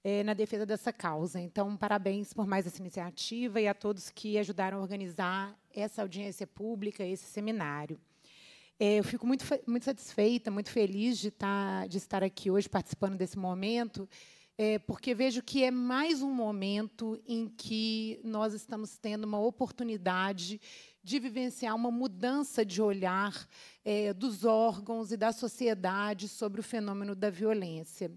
é, na defesa dessa causa. Então, parabéns por mais essa iniciativa e a todos que ajudaram a organizar essa audiência pública, esse seminário. É, eu fico muito, muito satisfeita, muito feliz de, tá, de estar aqui hoje participando desse momento, é, porque vejo que é mais um momento em que nós estamos tendo uma oportunidade de vivenciar uma mudança de olhar é, dos órgãos e da sociedade sobre o fenômeno da violência.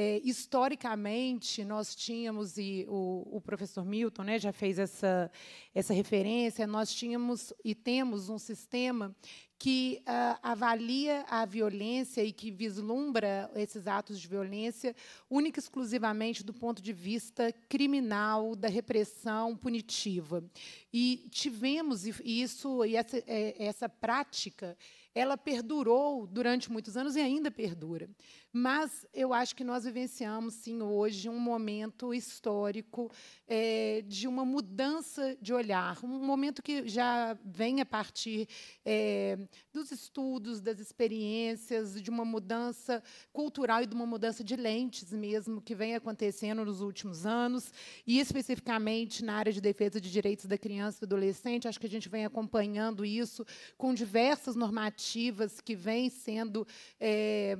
É, historicamente, nós tínhamos, e o, o professor Milton né, já fez essa, essa referência, nós tínhamos e temos um sistema que uh, avalia a violência e que vislumbra esses atos de violência única e exclusivamente do ponto de vista criminal, da repressão punitiva. E tivemos isso e essa, é, essa prática, ela perdurou durante muitos anos e ainda perdura. Mas eu acho que nós vivenciamos, sim, hoje um momento histórico é, de uma mudança de olhar, um momento que já vem a partir é, dos estudos, das experiências, de uma mudança cultural e de uma mudança de lentes mesmo que vem acontecendo nos últimos anos, e especificamente na área de defesa de direitos da criança e do adolescente. Acho que a gente vem acompanhando isso com diversas normativas que vêm sendo. É,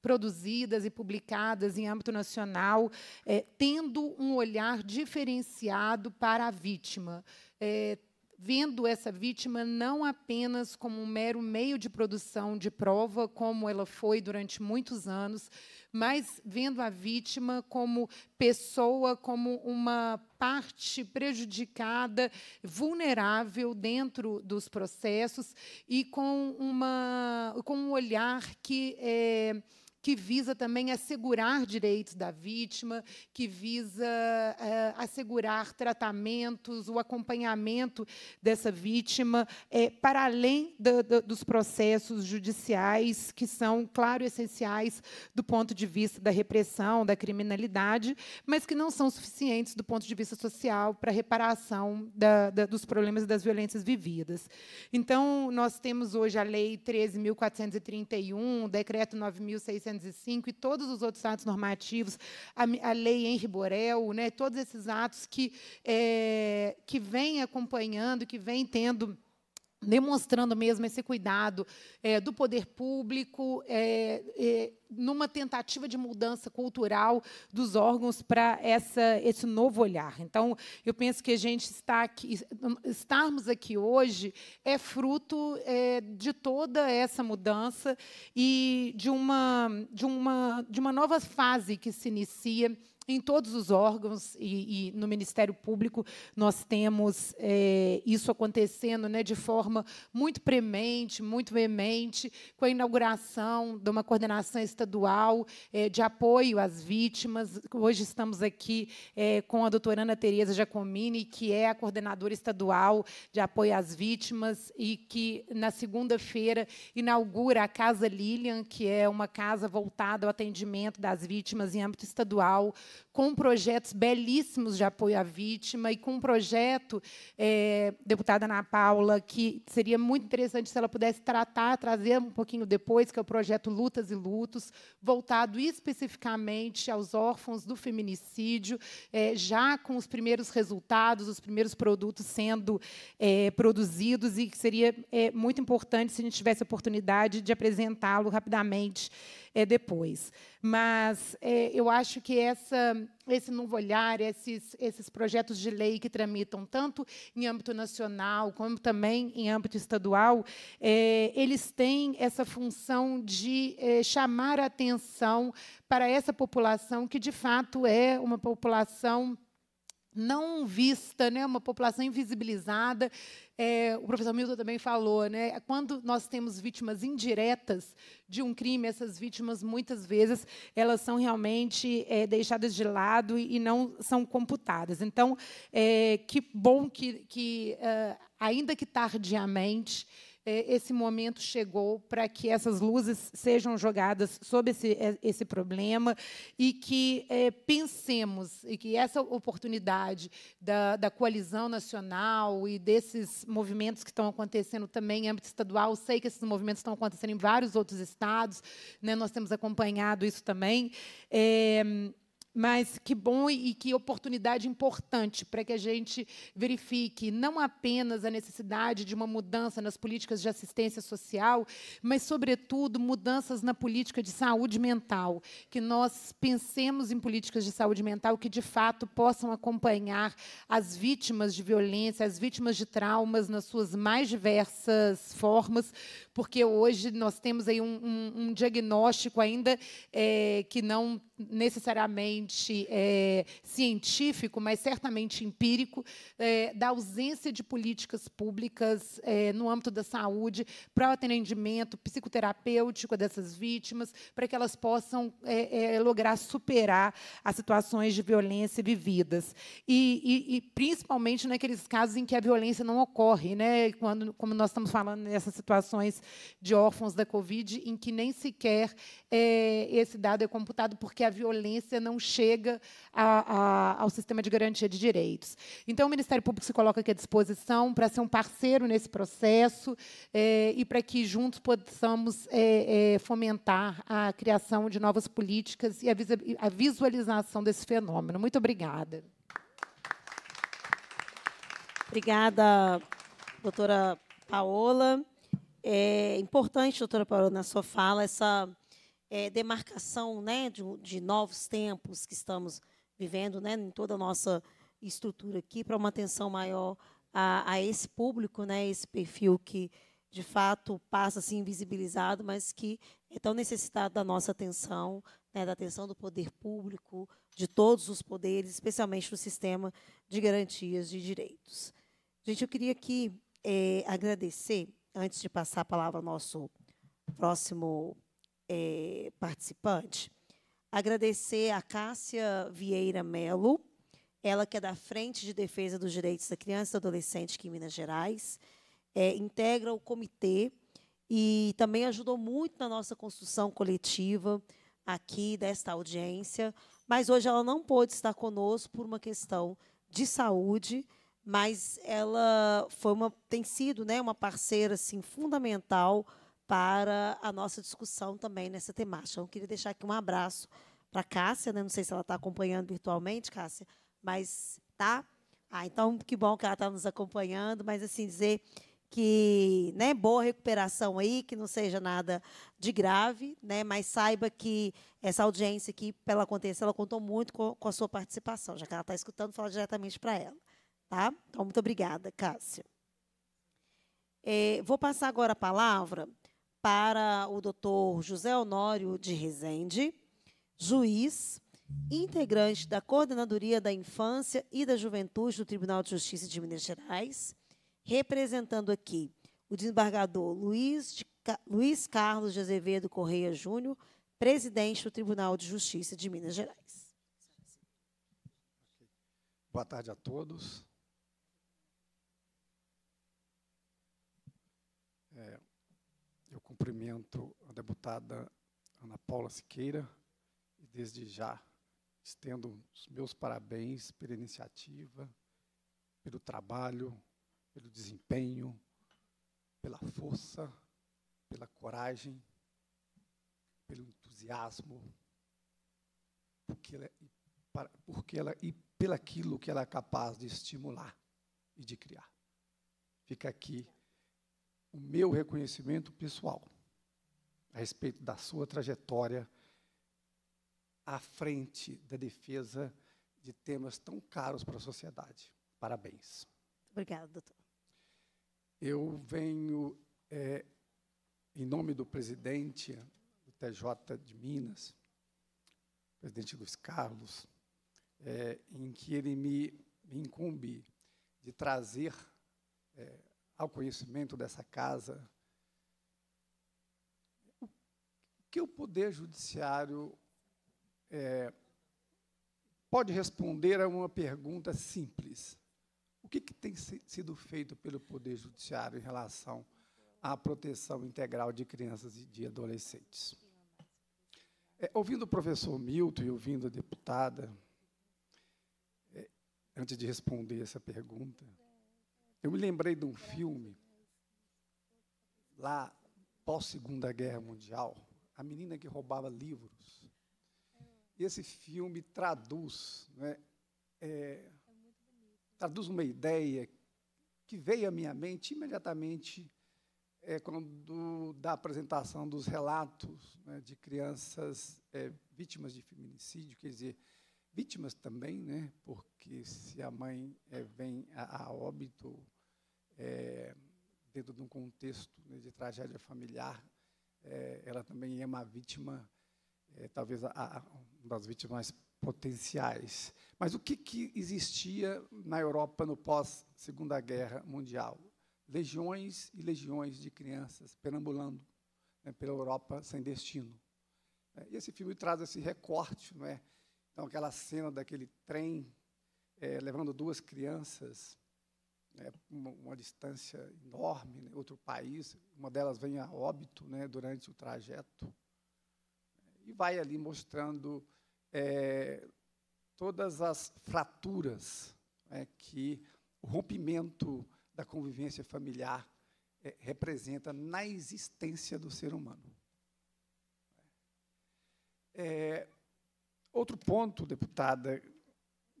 produzidas e publicadas em âmbito nacional, é, tendo um olhar diferenciado para a vítima, é, vendo essa vítima não apenas como um mero meio de produção de prova, como ela foi durante muitos anos, mas vendo a vítima como pessoa, como uma parte prejudicada, vulnerável dentro dos processos e com, uma, com um olhar que é, que visa também assegurar direitos da vítima, que visa é, assegurar tratamentos, o acompanhamento dessa vítima, é, para além do, do, dos processos judiciais, que são, claro, essenciais do ponto de vista da repressão, da criminalidade, mas que não são suficientes do ponto de vista social para a reparação da, da, dos problemas das violências vividas. Então, nós temos hoje a Lei 13.431, o Decreto 9.600 1905 e todos os outros atos normativos, a, a lei Henri Borel, né, todos esses atos que, é, que vem acompanhando, que vem tendo demonstrando mesmo esse cuidado é, do poder público é, é, numa tentativa de mudança cultural dos órgãos para essa esse novo olhar. Então, eu penso que a gente está aqui, estarmos aqui hoje é fruto de toda essa mudança e de uma de uma de uma nova fase que se inicia em todos os órgãos e, e no Ministério Público nós temos é, isso acontecendo né, de forma muito premente, muito veemente, com a inauguração de uma coordenação estadual é, de apoio às vítimas. Hoje estamos aqui é, com a doutora Ana Tereza Giacomini, que é a coordenadora estadual de apoio às vítimas e que, na segunda-feira, inaugura a Casa Lilian, que é uma casa voltada ao atendimento das vítimas em âmbito estadual, com projetos belíssimos de apoio à vítima e com um projeto, é, deputada Ana Paula, que seria muito interessante se ela pudesse tratar, trazer um pouquinho depois, que é o projeto Lutas e Lutos, voltado especificamente aos órfãos do feminicídio, é, já com os primeiros resultados, os primeiros produtos sendo é, produzidos, e que seria é, muito importante se a gente tivesse a oportunidade de apresentá-lo rapidamente é, depois. Mas é, eu acho que essa, esse novo olhar, esses, esses projetos de lei que tramitam tanto em âmbito nacional como também em âmbito estadual, é, eles têm essa função de é, chamar a atenção para essa população que, de fato, é uma população não vista, né, uma população invisibilizada. É, o professor Milton também falou, né, quando nós temos vítimas indiretas de um crime, essas vítimas muitas vezes elas são realmente é, deixadas de lado e, e, não são computadas. Então, é, que bom que, que uh, ainda que tardiamente é, esse momento chegou para que essas luzes sejam jogadas sobre esse, é, esse problema e que é, pensemos e que essa oportunidade da, da coalizão nacional e desses movimentos que estão acontecendo também em âmbito estadual, sei que esses movimentos estão acontecendo em vários outros estados, né, nós temos acompanhado isso também. É, mas que bom e que oportunidade importante para que a gente verifique não apenas a necessidade de uma mudança nas políticas de assistência social, mas, sobretudo, mudanças na política de saúde mental. Que nós pensemos em políticas de saúde mental que, de fato, possam acompanhar as vítimas de violência, as vítimas de traumas nas suas mais diversas formas, porque hoje nós temos aí um, um, um diagnóstico ainda é, que não necessariamente é, científico, mas certamente empírico, é, da ausência de políticas públicas é, no âmbito da saúde para o atendimento psicoterapêutico dessas vítimas, para que elas possam é, é, lograr superar as situações de violência vividas. E, e, e, principalmente naqueles casos em que a violência não ocorre, né? Quando, como nós estamos falando nessas situações de órfãos da Covid, em que nem sequer é, esse dado é computado, porque a violência não chega a, a, ao sistema de garantia de direitos. Então, o Ministério Público se coloca aqui à disposição para ser um parceiro nesse processo é, e para que juntos possamos é, é fomentar a criação de novas políticas e a visualização desse fenômeno. Muito obrigada. Obrigada, doutora Paola. É importante, doutora Paula, na sua fala, essa é, demarcação né, de, de, novos tempos que estamos vivendo né, em toda a nossa estrutura aqui, para uma atenção maior a, a, esse público, né, esse perfil que, de fato, passa assim, invisibilizado, mas que é tão necessitado da nossa atenção, né, da atenção do poder público, de todos os poderes, especialmente do sistema de garantias de direitos. Gente, eu queria aqui é, agradecer antes de passar a palavra ao nosso próximo é, participante, agradecer a Cássia Vieira Melo, ela que é da Frente de Defesa dos Direitos da Criança e do Adolescente aqui em Minas Gerais, é, integra o comitê e também ajudou muito na nossa construção coletiva aqui desta audiência, mas hoje ela não pôde estar conosco por uma questão de saúde, mas ela foi uma, tem sido né, uma parceira assim, fundamental para a nossa discussão também nessa temática. Então, eu queria deixar aqui um abraço para a Cássia, né? não sei se ela está acompanhando virtualmente, Cássia, mas tá. Ah, então que bom que ela está nos acompanhando, mas assim dizer que né, boa recuperação aí, que não seja nada de grave, né, mas saiba que essa audiência aqui, pela acontecer, ela contou muito com, com a sua participação, já que ela está escutando, falar diretamente para ela. Tá? Então, muito obrigada, Cássia É, vou passar agora a palavra para o doutor José Honório de Rezende, juiz, integrante da Coordenadoria da Infância e da Juventude do Tribunal de Justiça de Minas Gerais, representando aqui o desembargador Luiz, de Luiz Carlos de Azevedo Correia Júnior, presidente do Tribunal de Justiça de Minas Gerais. Boa tarde a todos. cumprimento a deputada Ana Paula Siqueira e, desde já, estendo os meus parabéns pela iniciativa, pelo trabalho, pelo desempenho, pela força, pela coragem, pelo entusiasmo, porque ela, é porque ela e pelaquilo que ela é capaz de estimular e de criar. Fica aqui o meu reconhecimento pessoal a respeito da sua trajetória à frente da defesa de temas tão caros para a sociedade. Parabéns. Obrigada, doutor. Eu venho, é, em nome do presidente do TJ de Minas, presidente Luiz Carlos, é, em que ele me, me incumbe de trazer é, ao conhecimento dessa casa, o que o Poder Judiciário é, pode responder a uma pergunta simples? O que, que tem sido feito pelo Poder Judiciário em relação à proteção integral de crianças e de adolescentes? É, ouvindo o professor Milton e ouvindo a deputada, é, antes de responder essa pergunta, eu me lembrei de um filme, lá pós-Segunda Guerra Mundial, A Menina que Roubava Livros. Esse filme traduz, né, é, traduz uma ideia que veio à minha mente imediatamente é, quando da apresentação dos relatos né, de crianças é, vítimas de feminicídio, quer dizer, vítimas também, né? porque se a mãe é, vem a, a óbito é, dentro de um contexto né, de tragédia familiar, é, ela também é uma vítima, talvez a, a, uma das vítimas mais potenciais. Mas o que, que existia na Europa no pós-Segunda Guerra Mundial? Legiões e legiões de crianças perambulando né, pela Europa sem destino. E esse filme traz esse recorte, não é? Então, aquela cena daquele trem é, levando duas crianças, né, uma, uma, distância enorme, né, outro país, uma delas vem a óbito né, durante o trajeto, e vai ali mostrando é, todas as fraturas né, que o rompimento da convivência familiar é, representa na existência do ser humano. É, Outro ponto, deputada,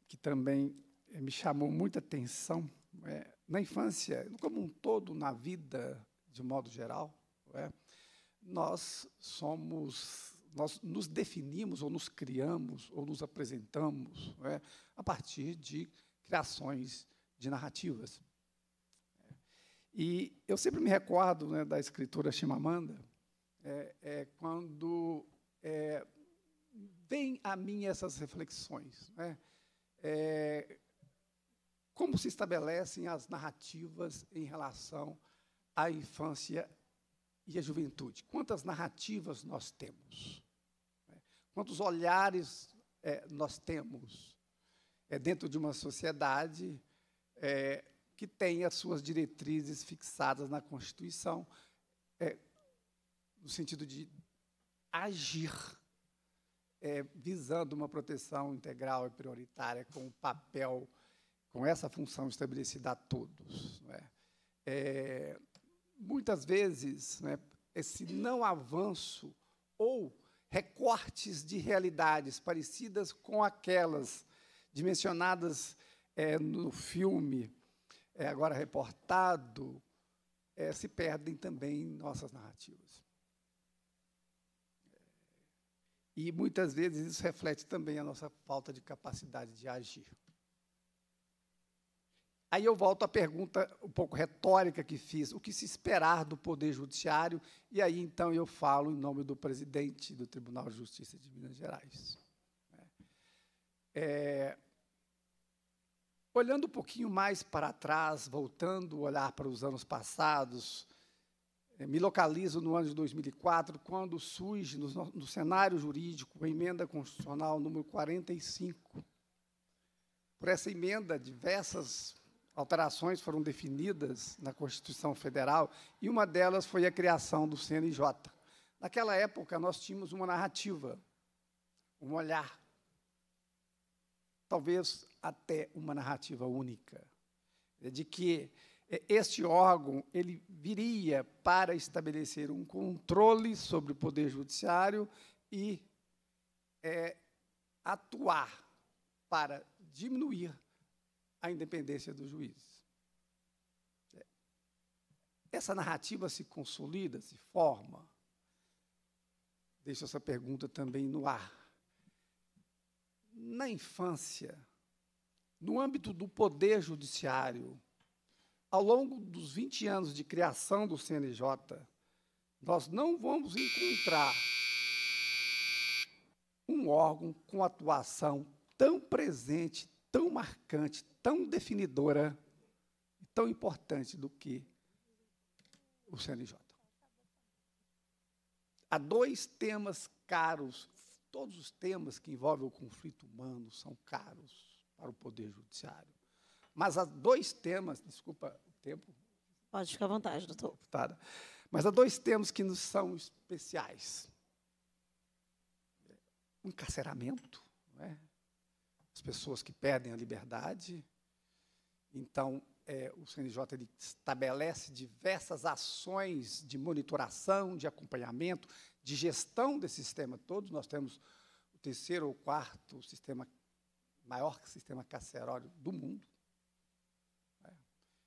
que também eh, me chamou muita atenção, é, na infância, como um todo, na vida de modo geral, é, nós somos, nós nos definimos ou nos criamos ou nos apresentamos é, a partir de criações de narrativas. E eu sempre me recordo né, da escritora Chimamanda, é, é, quando é, vem a mim essas reflexões. Né? É, como se estabelecem as narrativas em relação à infância e à juventude? Quantas narrativas nós temos? É, quantos olhares é, nós temos é, dentro de uma sociedade é, que tem as suas diretrizes fixadas na Constituição, é, no sentido de agir é, visando uma proteção integral e prioritária com o papel, com essa função estabelecida a todos. Não é? É, muitas vezes, né, esse não avanço ou recortes de realidades parecidas com aquelas dimensionadas é, no filme, é, agora reportado, é, se perdem também em nossas narrativas. E muitas vezes isso reflete também a nossa falta de capacidade de agir. Aí eu volto à pergunta um pouco retórica que fiz: o que se esperar do Poder Judiciário? E aí então eu falo em nome do presidente do Tribunal de Justiça de Minas Gerais. Né? É, olhando um pouquinho mais para trás, voltando o olhar para os anos passados, é, me localizo no ano de 2004, quando surge no, no cenário jurídico a emenda constitucional número 45. Por essa emenda, diversas alterações foram definidas na Constituição Federal e uma delas foi a criação do CNJ. Naquela época, nós tínhamos uma narrativa, um olhar, talvez até uma narrativa única, de que é, este órgão ele viria para estabelecer um controle sobre o poder judiciário e é, atuar para diminuir a independência dos juízes. É, essa narrativa se consolida, se forma. Deixo essa pergunta também no ar. Na infância, no âmbito do poder judiciário, ao longo dos 20 anos de criação do CNJ, nós não vamos encontrar um órgão com atuação tão presente, tão marcante, tão definidora e tão importante do que o CNJ. Há dois temas caros, todos os temas que envolvem o conflito humano são caros para o Poder Judiciário mas há dois temas, desculpa o tempo. Pode ficar à vontade, doutor. Deputada. Mas há dois temas que nos são especiais. O encarceramento, é? as pessoas que perdem a liberdade. Então, é, o CNJ ele estabelece diversas ações de monitoração, de acompanhamento, de gestão desse sistema todo. Nós temos o terceiro ou quarto sistema, maior sistema carcerário do mundo.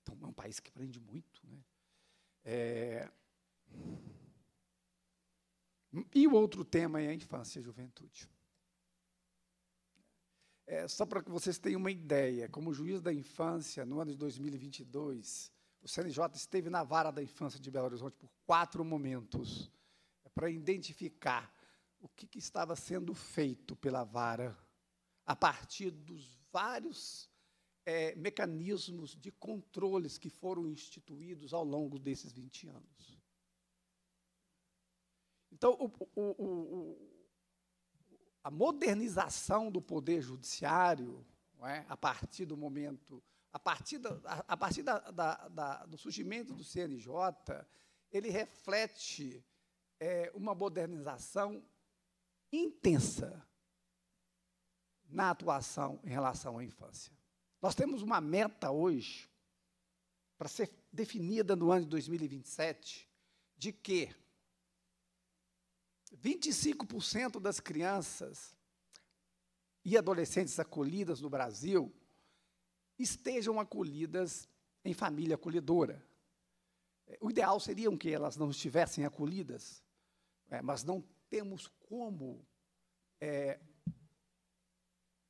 Então, é um país que aprende muito. Né? É... E o outro tema é a infância e a juventude. É, só para que vocês tenham uma ideia, como juiz da infância, no ano de 2022, o CNJ esteve na vara da infância de Belo Horizonte por quatro momentos é, para identificar o que, que, estava sendo feito pela vara a partir dos vários é, mecanismos de controles que foram instituídos ao longo desses 20 anos. Então, o, o, o, a modernização do poder judiciário, é, a partir do momento, a partir, da, a partir da, da, da, do surgimento do CNJ, ele reflete é, uma modernização intensa na atuação em relação à infância. Nós temos uma meta hoje, para ser definida no ano de 2027, de que 25% das crianças e adolescentes acolhidas no Brasil estejam acolhidas em família acolhedora. O ideal seria que elas não estivessem acolhidas, é, mas não temos como é,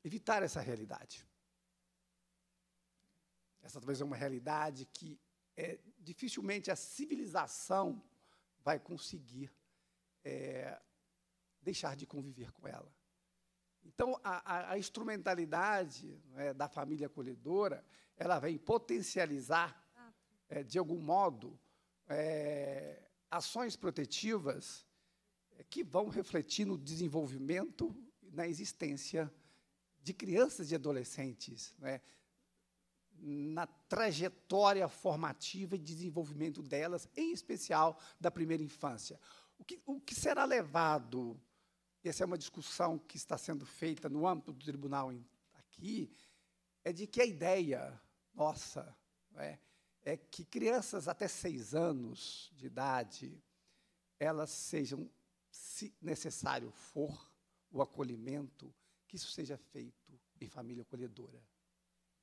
evitar essa realidade. Essa talvez é uma realidade que é, dificilmente a civilização vai conseguir é, deixar de conviver com ela. Então, a, a, a instrumentalidade né, da família acolhedora, ela vem potencializar, é, de algum modo, é, ações protetivas é, que vão refletir no desenvolvimento, na existência de crianças e adolescentes, né, na trajetória formativa e desenvolvimento delas, em especial da primeira infância. O que, o que será levado? Essa é uma discussão que está sendo feita no âmbito do tribunal aqui, é de que a ideia nossa é, é que crianças até seis anos de idade, elas sejam, se necessário for, o acolhimento, que isso seja feito em família acolhedora,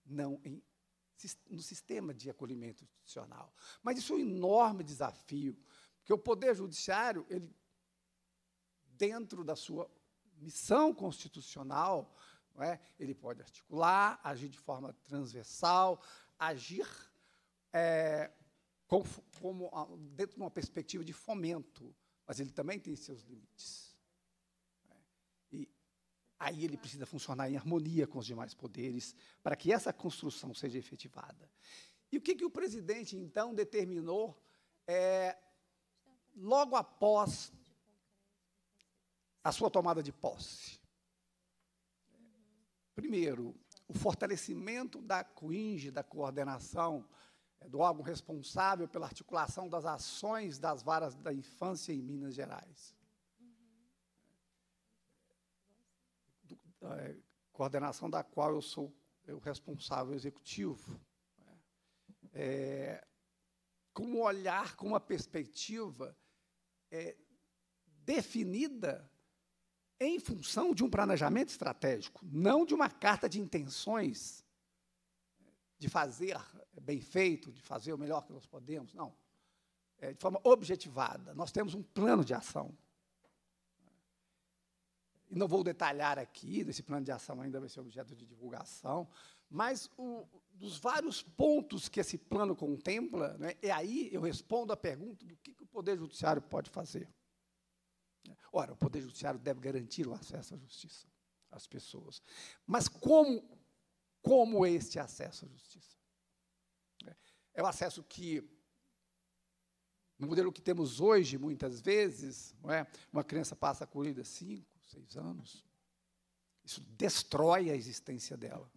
não em no sistema de acolhimento institucional. Mas isso é um enorme desafio, porque o Poder Judiciário, ele, dentro da sua missão constitucional, é, ele pode articular, agir de forma transversal, agir é, como, como dentro de uma perspectiva de fomento, mas ele também tem seus limites. Aí ele precisa funcionar em harmonia com os demais poderes para que essa construção seja efetivada. E o que, que o presidente, então, determinou é, logo após a sua tomada de posse? Primeiro, o fortalecimento da Coinge, da coordenação, é, do órgão responsável pela articulação das ações das varas da infância em Minas Gerais. é, coordenação da qual eu sou o responsável executivo. É, né? eh, como olhar com uma perspectiva é, definida em função de um planejamento estratégico, não de uma carta de intenções de fazer bem feito, de fazer o melhor que nós podemos, não. É, de forma objetivada. Nós temos um plano de ação e não vou detalhar aqui, esse plano de ação ainda vai ser objeto de divulgação, mas o, dos vários pontos que esse plano contempla, né, e aí eu respondo à pergunta do que, que o Poder Judiciário pode fazer. Ora, o Poder Judiciário deve garantir o acesso à justiça às pessoas. Mas como, como este acesso à justiça? É o acesso que, no modelo que temos hoje, muitas vezes, não é? uma criança passa a corrida 5, seis anos, isso destrói a existência dela.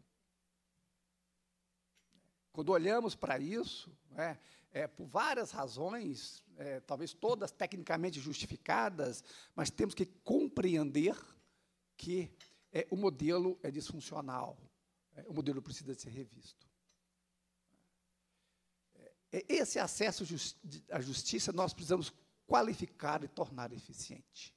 Quando olhamos para isso, é, é, por várias razões, é, talvez todas tecnicamente justificadas, mas temos que compreender que é, o modelo é disfuncional. É, o modelo precisa ser revisto. É, esse acesso à justiça nós precisamos qualificar e tornar eficiente.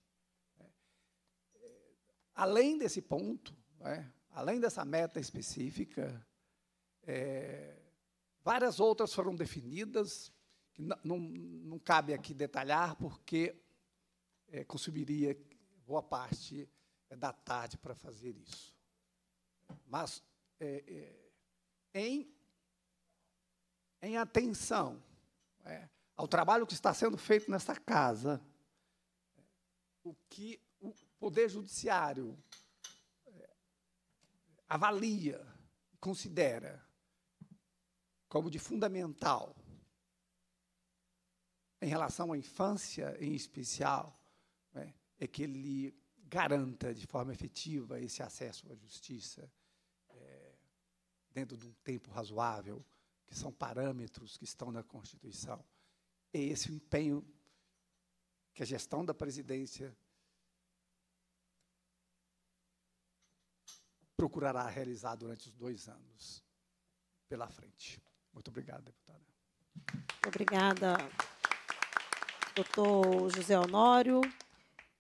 Além desse ponto, né, além dessa meta específica, é, várias outras foram definidas, que não, não, cabe aqui detalhar, porque é, consumiria boa parte é, da tarde para fazer isso. Mas, é, é em, em atenção é, ao trabalho que está sendo feito nessa casa, o que Poder Judiciário é, avalia, considera como de fundamental em relação à infância em especial, né, é que ele garanta de forma efetiva esse acesso à justiça é, dentro de um tempo razoável, que são parâmetros que estão na Constituição. É esse o empenho que a gestão da presidência procurará realizar durante os dois anos pela frente. Muito obrigado, deputada. Muito obrigada, doutor José Honório,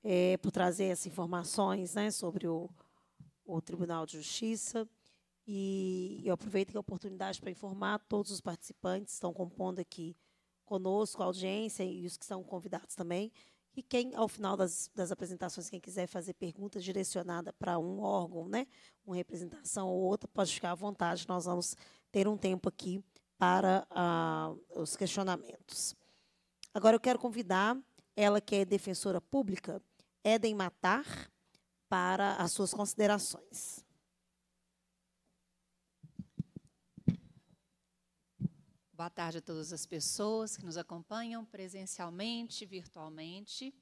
é, por trazer essas informações né, sobre o, o Tribunal de Justiça. E eu aproveito a oportunidade para informar todos os participantes que estão compondo aqui conosco, a audiência e os que são convidados também, e quem, ao final das, das apresentações, quem quiser fazer pergunta direcionada para um órgão, né, uma representação ou outra, pode ficar à vontade. Nós vamos ter um tempo aqui para ah, os questionamentos. Agora eu quero convidar ela que é defensora pública, Eden Matar, para as suas considerações. Boa tarde a todas as pessoas que nos acompanham presencialmente, virtualmente.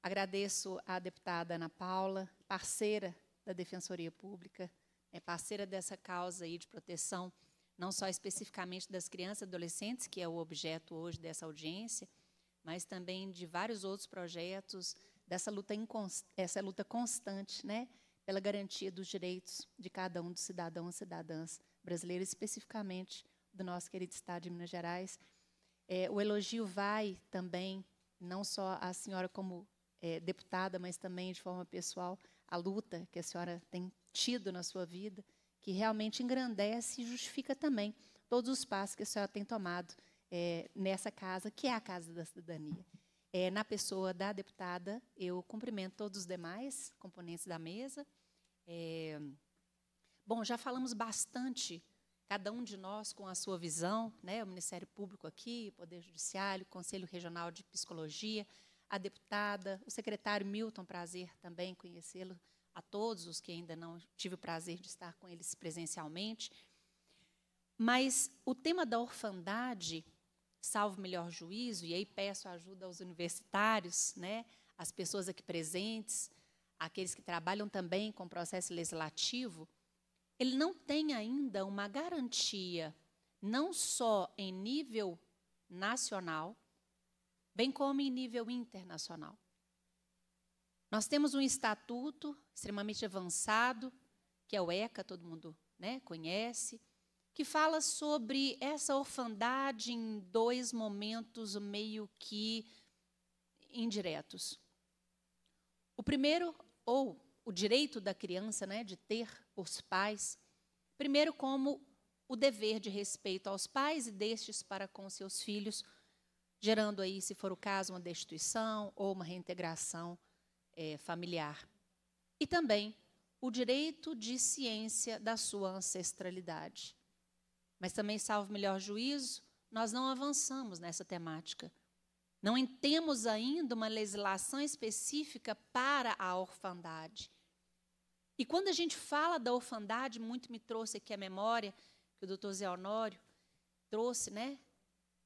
Agradeço à deputada Ana Paula, parceira da Defensoria Pública, é parceira dessa causa aí de proteção, não só especificamente das crianças e adolescentes, que é o objeto hoje dessa audiência, mas também de vários outros projetos, dessa luta, essa luta constante né, pela garantia dos direitos de cada um dos cidadãos e cidadãs brasileiros, especificamente do nosso querido estado de Minas Gerais. É, o elogio vai também, não só à senhora como é, deputada, mas também de forma pessoal, a luta que a senhora tem tido na sua vida, que realmente engrandece e justifica também todos os passos que a senhora tem tomado é, nessa casa, que é a Casa da Cidadania. É, na pessoa da deputada, eu cumprimento todos os demais componentes da mesa. É, bom, já falamos bastante cada um de nós com a sua visão, né? o Ministério Público aqui, o Poder Judiciário, o Conselho Regional de Psicologia, a deputada, o secretário Milton, prazer também conhecê-lo, a todos os que ainda não tive o prazer de estar com eles presencialmente. Mas o tema da orfandade, salvo melhor juízo, e aí peço ajuda aos universitários, né, às pessoas aqui presentes, aqueles que trabalham também com o processo legislativo, ele não tem ainda uma garantia, não só em nível nacional, bem como em nível internacional. Nós temos um estatuto extremamente avançado, que é o ECA, todo mundo né, conhece, que fala sobre essa orfandade em dois momentos meio que indiretos. O primeiro, ou o direito da criança né, de ter os pais, primeiro como o dever de respeito aos pais e destes para com seus filhos, gerando aí, se for o caso, uma destituição ou uma reintegração é, familiar. E também o direito de ciência da sua ancestralidade. Mas também, salvo melhor juízo, nós não avançamos nessa temática. Não temos ainda uma legislação específica para a orfandade. E quando a gente fala da orfandade, muito me trouxe aqui a memória que o doutor Zé Honório trouxe, né?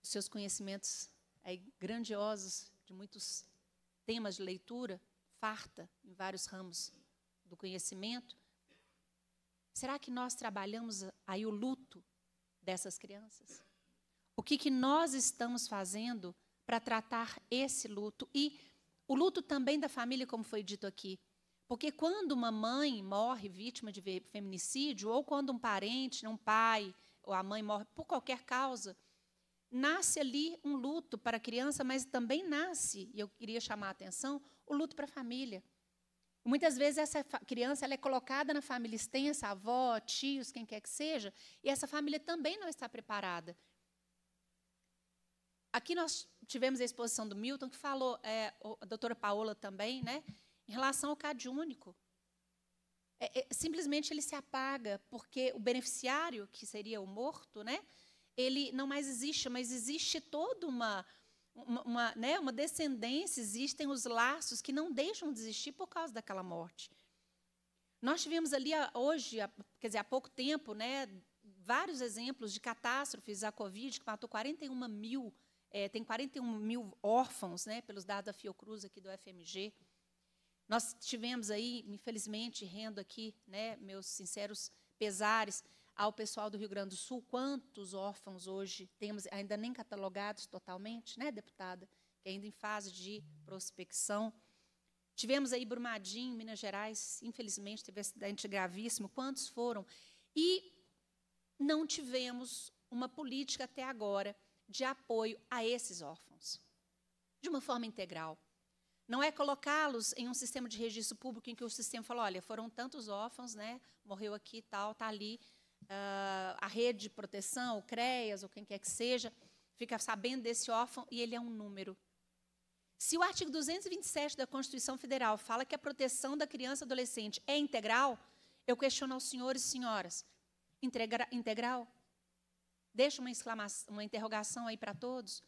Os seus conhecimentos aí, grandiosos de muitos temas de leitura, farta em vários ramos do conhecimento. Será que nós trabalhamos aí o luto dessas crianças? O que, que nós estamos fazendo para tratar esse luto? E o luto também da família, como foi dito aqui. Porque quando uma mãe morre vítima de feminicídio, ou quando um parente, um pai, ou a mãe morre por qualquer causa, nasce ali um luto para a criança, mas também nasce, e eu queria chamar a atenção, o luto para a família. Muitas vezes essa criança ela é colocada na família extensa, avó, tios, quem quer que seja, e essa família também não está preparada. Aqui nós tivemos a exposição do Milton, que falou, é, a doutora Paola também, né, em relação ao cadiúnico. É, é, simplesmente ele se apaga, porque o beneficiário, que seria o morto, né, ele não mais existe, mas existe toda uma, uma, uma, né, uma descendência, existem os laços que não deixam de existir por causa daquela morte. Nós tivemos ali ah, hoje, quer dizer, há pouco tempo, né, vários exemplos de catástrofes, a Covid, que matou 41 mil, é, tem 41 mil órfãos, né, pelos dados da Fiocruz aqui do FMG. Nós tivemos aí, infelizmente, rendo aqui, né, meus sinceros pesares ao pessoal do Rio Grande do Sul, quantos órfãos hoje temos, ainda nem catalogados totalmente, né, deputada? Que ainda em fase de prospecção. Tivemos aí Brumadinho, Minas Gerais, infelizmente teve acidente gravíssimo, quantos foram? E não tivemos uma política até agora de apoio a esses órfãos, de uma forma integral. Não é colocá-los em um sistema de registro público em que o sistema fala, olha, foram tantos órfãos, né? morreu aqui tal, está ali. Uh, a rede de proteção, o CREAS, ou quem quer que seja, fica sabendo desse órfão e ele é um número. Se o artigo 227 da Constituição Federal fala que a proteção da criança e adolescente é integral, eu questiono aos senhores e senhoras, integra integral? Deixa uma, uma interrogação aí para todos.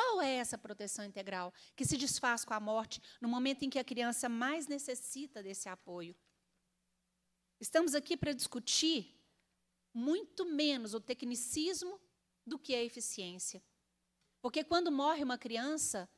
Qual é essa proteção integral que se desfaz com a morte no momento em que a criança mais necessita desse apoio? Estamos aqui para discutir muito menos o tecnicismo do que a eficiência. Porque quando morre uma criança,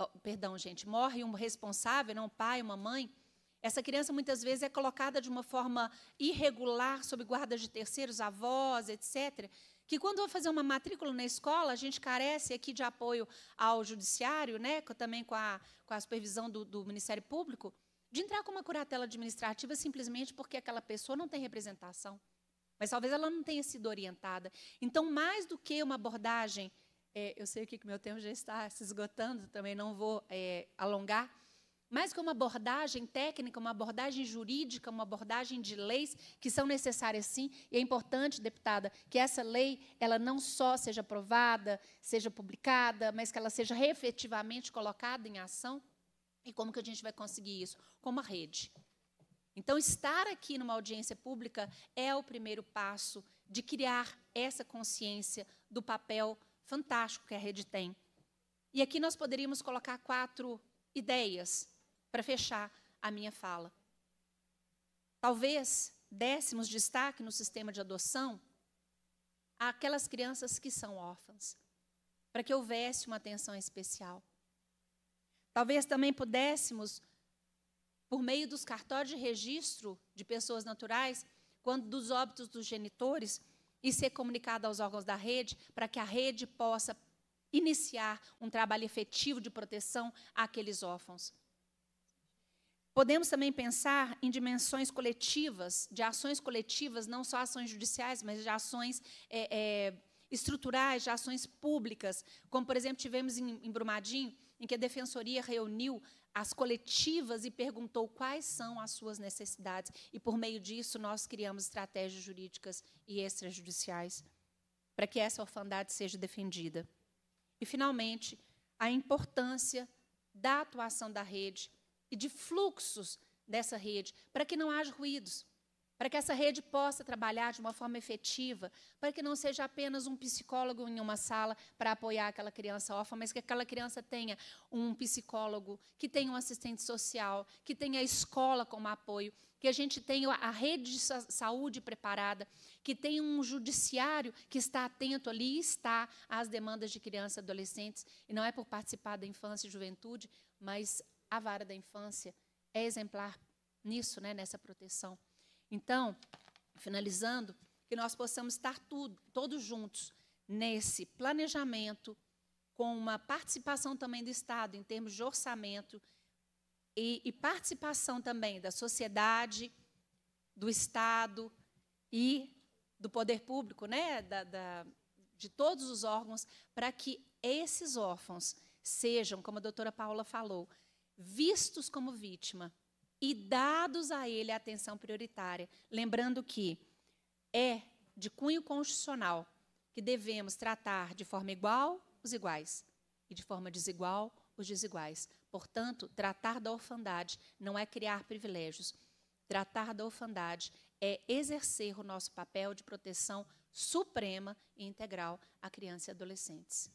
oh, perdão, gente, morre um responsável, não um pai, uma mãe, essa criança muitas vezes é colocada de uma forma irregular sob guarda de terceiros, avós, etc que quando vou fazer uma matrícula na escola, a gente carece aqui de apoio ao judiciário, né, também com a, com a supervisão do, do Ministério Público, de entrar com uma curatela administrativa simplesmente porque aquela pessoa não tem representação. Mas talvez ela não tenha sido orientada. Então, mais do que uma abordagem, é, eu sei que meu tempo já está se esgotando, também não vou é, alongar, mais que uma abordagem técnica, uma abordagem jurídica, uma abordagem de leis que são necessárias sim, e é importante, deputada, que essa lei ela não só seja aprovada, seja publicada, mas que ela seja efetivamente colocada em ação. E como que a gente vai conseguir isso? Com uma rede. Então, estar aqui numa audiência pública é o primeiro passo de criar essa consciência do papel fantástico que a rede tem. E aqui nós poderíamos colocar quatro ideias para fechar a minha fala. Talvez dessemos destaque no sistema de adoção àquelas crianças que são órfãs, para que houvesse uma atenção especial. Talvez também pudéssemos, por meio dos cartórios de registro de pessoas naturais, quando dos óbitos dos genitores, e ser comunicado aos órgãos da rede, para que a rede possa iniciar um trabalho efetivo de proteção àqueles órfãos. Podemos também pensar em dimensões coletivas, de ações coletivas, não só ações judiciais, mas de ações é, é, estruturais, de ações públicas, como, por exemplo, tivemos em, em Brumadinho, em que a defensoria reuniu as coletivas e perguntou quais são as suas necessidades, e, por meio disso, nós criamos estratégias jurídicas e extrajudiciais para que essa orfandade seja defendida. E, finalmente, a importância da atuação da rede e de fluxos dessa rede, para que não haja ruídos, para que essa rede possa trabalhar de uma forma efetiva, para que não seja apenas um psicólogo em uma sala para apoiar aquela criança órfã, mas que aquela criança tenha um psicólogo, que tenha um assistente social, que tenha a escola como apoio, que a gente tenha a rede de saúde preparada, que tenha um judiciário que está atento ali e está às demandas de crianças e adolescentes, e não é por participar da infância e juventude, mas a vara da infância é exemplar nisso, né, nessa proteção. Então, finalizando, que nós possamos estar tudo, todos juntos nesse planejamento, com uma participação também do Estado em termos de orçamento e, e participação também da sociedade, do Estado e do poder público, né, da, da, de todos os órgãos, para que esses órfãos sejam, como a doutora Paula falou, vistos como vítima e dados a ele a atenção prioritária. Lembrando que é de cunho constitucional que devemos tratar de forma igual os iguais e de forma desigual os desiguais. Portanto, tratar da orfandade não é criar privilégios. Tratar da orfandade é exercer o nosso papel de proteção suprema e integral a crianças e adolescentes.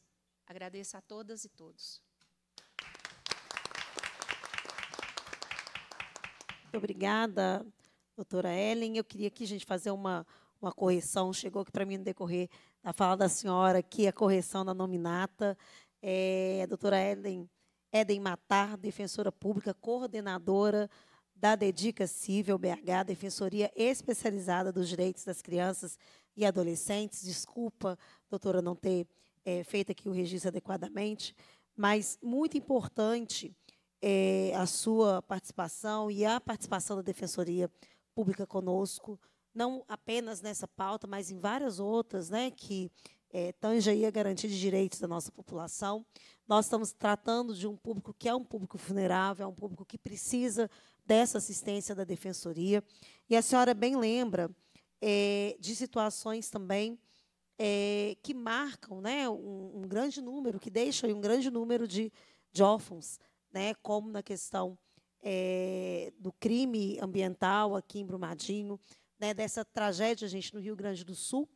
Agradeço a todas e todos. Muito obrigada, doutora Ellen. Eu queria aqui, gente, fazer uma, uma correção. Chegou aqui para mim no decorrer da fala da senhora que a correção da nominata. É, a doutora Ellen Eden Matar, defensora pública, coordenadora da Dedica Civil BH, Defensoria Especializada dos Direitos das Crianças e Adolescentes. Desculpa, doutora, não ter é, feito aqui o registro adequadamente, mas muito importante é, a sua participação e a participação da Defensoria Pública conosco, não apenas nessa pauta, mas em várias outras, né, que é, aí a garantia de direitos da nossa população. Nós estamos tratando de um público que é um público vulnerável, é um público que precisa dessa assistência da Defensoria. E a senhora bem lembra é, de situações também é, que marcam né, um, um grande número, que deixam um grande número de, de órfãos né, como na questão é, do crime ambiental aqui em Brumadinho, né, dessa tragédia, gente, no Rio Grande do Sul,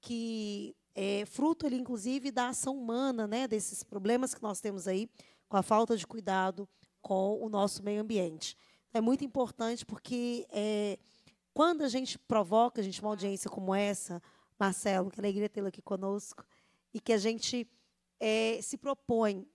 que é fruto, ali, inclusive, da ação humana, né, desses problemas que nós temos aí com a falta de cuidado com o nosso meio ambiente. É muito importante porque é, quando a gente provoca, a gente uma audiência como essa, Marcelo, que é alegria tê-lo aqui conosco, e que a gente é, se propõe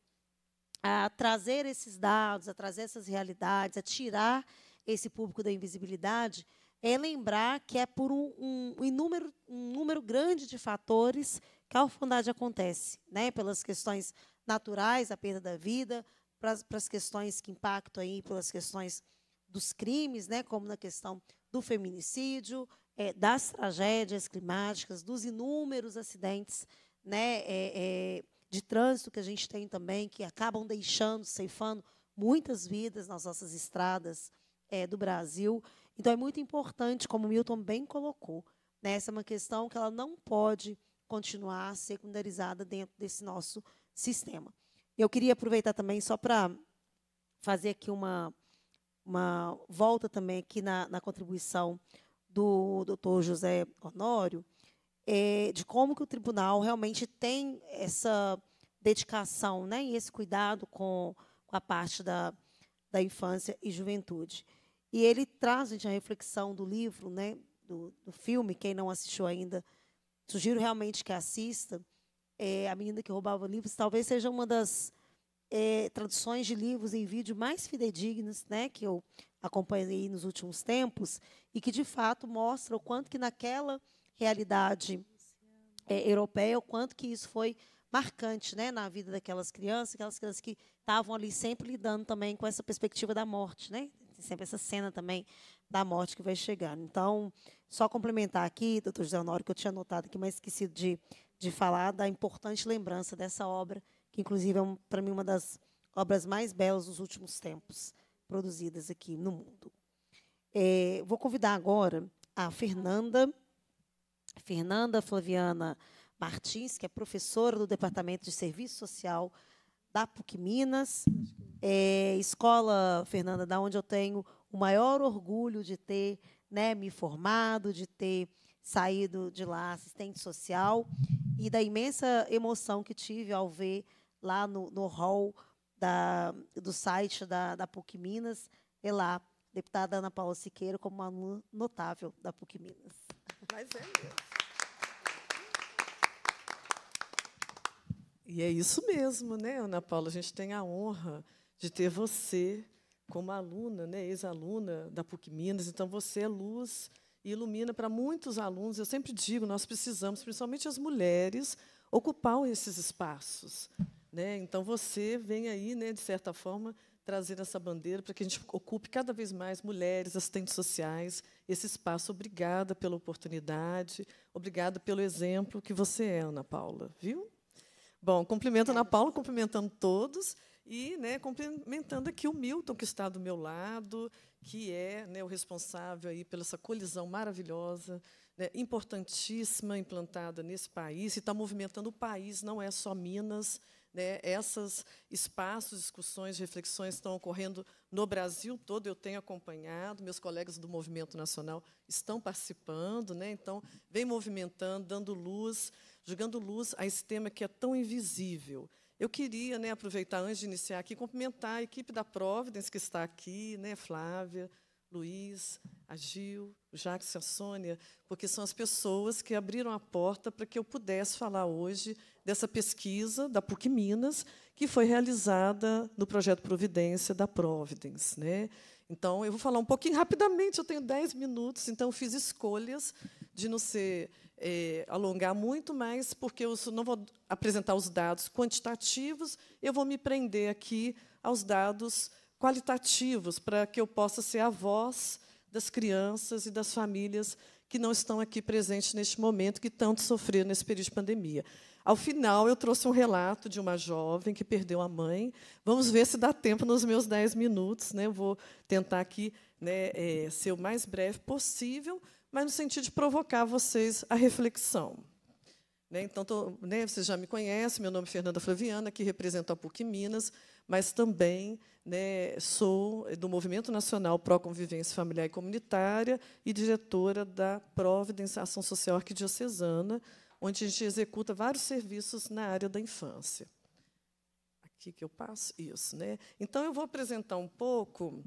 a trazer esses dados, a trazer essas realidades, a tirar esse público da invisibilidade, é lembrar que é por um, um, inúmero, um número grande de fatores que a orfandade acontece, né? pelas questões naturais, a perda da vida, para as questões que impactam aí, pelas questões dos crimes, né? como na questão do feminicídio, é, das tragédias climáticas, dos inúmeros acidentes né? É, é, de trânsito que a gente tem também, que acabam deixando, ceifando muitas vidas nas nossas estradas é, do Brasil. Então, é muito importante, como o Milton bem colocou, né, essa é uma questão que ela não pode continuar secundarizada dentro desse nosso sistema. Eu queria aproveitar também só para fazer aqui uma, uma volta também aqui na, na contribuição do doutor José Honório, é, de como que o tribunal realmente tem essa dedicação né, e esse cuidado com, a parte da, da infância e juventude. E ele traz, gente, a reflexão do livro, né, do, do filme, quem não assistiu ainda, sugiro realmente que assista, é, A Menina que Roubava Livros, talvez seja uma das é, traduções de livros em vídeo mais fidedignas né, que eu acompanhei nos últimos tempos e que, de fato, mostra o quanto que naquela realidade é, europeia, o quanto que isso foi marcante né, na vida daquelas crianças, aquelas crianças que estavam ali sempre lidando também com essa perspectiva da morte, né? Tem sempre essa cena também da morte que vai chegando. Então, só complementar aqui, doutor José Honório, que eu tinha anotado aqui, mas esqueci de, de falar da importante lembrança dessa obra, que inclusive é, um, para mim, uma das obras mais belas dos últimos tempos produzidas aqui no mundo. É, vou convidar agora a Fernanda Fernanda Flaviana Martins, que é professora do Departamento de Serviço Social da PUC Minas, é, escola, Fernanda, da onde eu tenho o maior orgulho de ter né, me formado, de ter saído de lá assistente social e da imensa emoção que tive ao ver lá no, no hall da, do site da, da PUC Minas, e lá, deputada Ana Paula Siqueira, como uma aluna notável da PUC Minas. Mas é mesmo. E é isso mesmo, né, Ana Paula? A gente tem a honra de ter você como aluna, né, ex-aluna da PUC Minas. Então, você é luz e ilumina para muitos alunos. Eu sempre digo, nós precisamos, principalmente as mulheres, ocupar esses espaços. Né? Então, você vem aí, né, de certa forma, trazer essa bandeira para que a gente ocupe cada vez mais mulheres, assistentes sociais, esse espaço. Obrigada pela oportunidade, obrigada pelo exemplo que você é, Ana Paula, viu? Bom, cumprimento Ana Paula, cumprimentando todos e né, cumprimentando aqui o Milton, que está do meu lado, que é né, o responsável aí pela essa colisão maravilhosa, né, importantíssima, implantada nesse país, e está movimentando o país, não é só Minas, né? Essas espaços, discussões, reflexões estão ocorrendo no Brasil todo, eu tenho acompanhado, meus colegas do Movimento Nacional estão participando, né? então, vem movimentando, dando luz, jogando luz a esse tema que é tão invisível. Eu queria né, aproveitar, antes de iniciar aqui, cumprimentar a equipe da Providence que está aqui, né, Flávia, Luiz, a Gil, o Jacques e a Sônia, porque são as pessoas que abriram a porta para que eu pudesse falar hoje dessa pesquisa da PUC Minas, que foi realizada no projeto Providência da Providence. Né? Então, eu vou falar um pouquinho rapidamente, eu tenho 10 minutos, então fiz escolhas de não ser é, alongar muito, mais, porque eu não vou apresentar os dados quantitativos, eu vou me prender aqui aos dados qualitativos para que eu possa ser a voz das crianças e das famílias que não estão aqui presentes neste momento, que tanto sofreram nesse período de pandemia. Ao final, eu trouxe um relato de uma jovem que perdeu a mãe. Vamos ver se dá tempo nos meus dez minutos. Né? Eu vou tentar aqui né, é, ser o mais breve possível, mas no sentido de provocar vocês a reflexão. Né? Então, tô, né, vocês já me conhecem, meu nome é Fernanda Flaviana, que representa a PUC Minas mas também né, sou do Movimento Nacional Pró Convivência Familiar e Comunitária e diretora da Ação Social Arquidiocesana, onde a gente executa vários serviços na área da infância. Aqui que eu passo? Isso. Né? Então, eu vou apresentar um pouco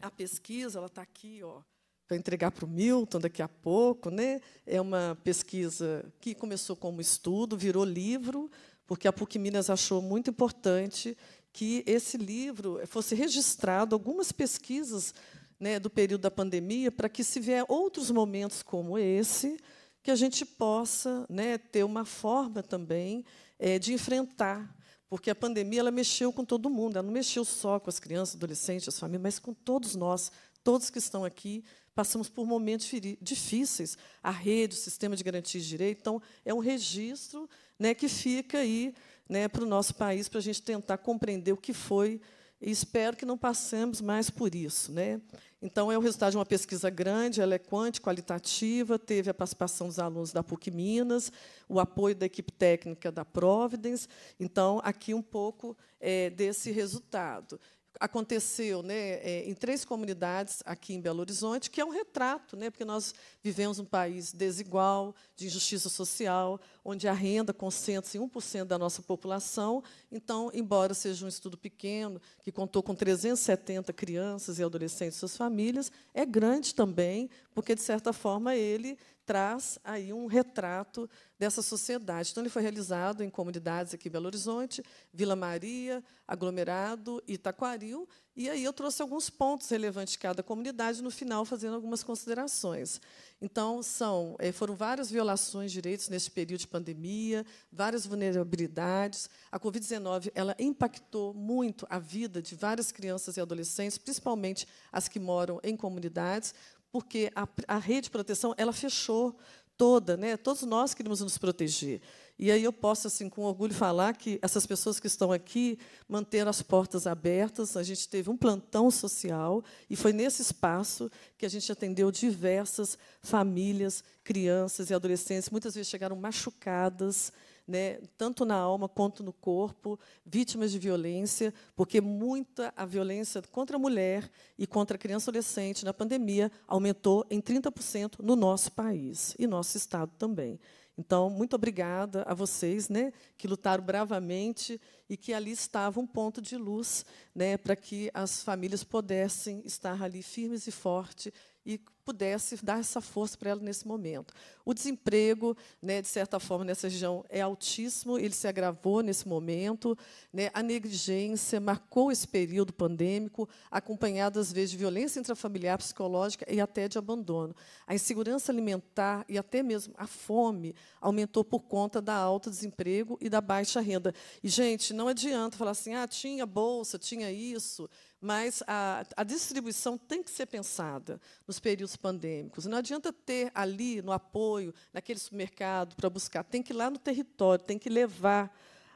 a pesquisa, ela está aqui, ó, para entregar para o Milton daqui a pouco. Né? É uma pesquisa que começou como estudo, virou livro, porque a PUC Minas achou muito importante que esse livro fosse registrado algumas pesquisas né, do período da pandemia, para que se vier outros momentos como esse, que a gente possa né, ter uma forma também é, de enfrentar, porque a pandemia ela mexeu com todo mundo, ela não mexeu só com as crianças, adolescentes, as famílias, mas com todos nós, todos que estão aqui, passamos por momentos difíceis. A rede, o sistema de garantia de direito, então é um registro né, que fica aí né, para o nosso país, para a gente tentar compreender o que foi e espero que não passemos mais por isso. Né? Então, é o resultado de uma pesquisa grande, eloquente, é qualitativa, teve a participação dos alunos da PUC Minas, o apoio da equipe técnica da Providence. Então, aqui um pouco é, desse resultado aconteceu né, é, em três comunidades aqui em Belo Horizonte, que é um retrato, né, porque nós vivemos um país desigual, de injustiça social, onde a renda concentra-se em 1% da nossa população. Então, embora seja um estudo pequeno, que contou com 370 crianças e adolescentes e suas famílias, é grande também, porque, de certa forma, ele traz aí um retrato dessa sociedade. Então, ele foi realizado em comunidades aqui em Belo Horizonte, Vila Maria, Aglomerado e Itaquaril. E aí eu trouxe alguns pontos relevantes de cada comunidade, no final fazendo algumas considerações. Então, são, eh, foram várias violações de direitos nesse período de pandemia, várias vulnerabilidades. A Covid-19 ela impactou muito a vida de várias crianças e adolescentes, principalmente as que moram em comunidades porque a, a rede de proteção ela fechou toda, né? Todos nós queremos nos proteger. E aí eu posso, assim, com orgulho, falar que essas pessoas que estão aqui manteram as portas abertas. A gente teve um plantão social e foi nesse espaço que a gente atendeu diversas famílias, crianças e adolescentes. Muitas vezes chegaram machucadas né, tanto na alma quanto no corpo, vítimas de violência, porque muita a violência contra a mulher e contra a criança e adolescente na pandemia aumentou em 30% no nosso país e nosso estado também. Então, muito obrigada a vocês, né, que lutaram bravamente e que ali estava um ponto de luz, né, para que as famílias pudessem estar ali firmes e fortes e pudesse dar essa força para ela nesse momento. O desemprego, né, de certa forma, nessa região é altíssimo, ele se agravou nesse momento. Né, a negligência marcou esse período pandêmico, acompanhado, às vezes, de violência intrafamiliar, psicológica e até de abandono. A insegurança alimentar e até mesmo a fome aumentou por conta da alta desemprego e da baixa renda. E, gente, não adianta falar assim, ah, tinha bolsa, tinha isso, mas a, a, distribuição tem que ser pensada nos períodos pandêmicos. Não adianta ter ali no apoio, naquele supermercado para buscar, tem que ir lá no território, tem que levar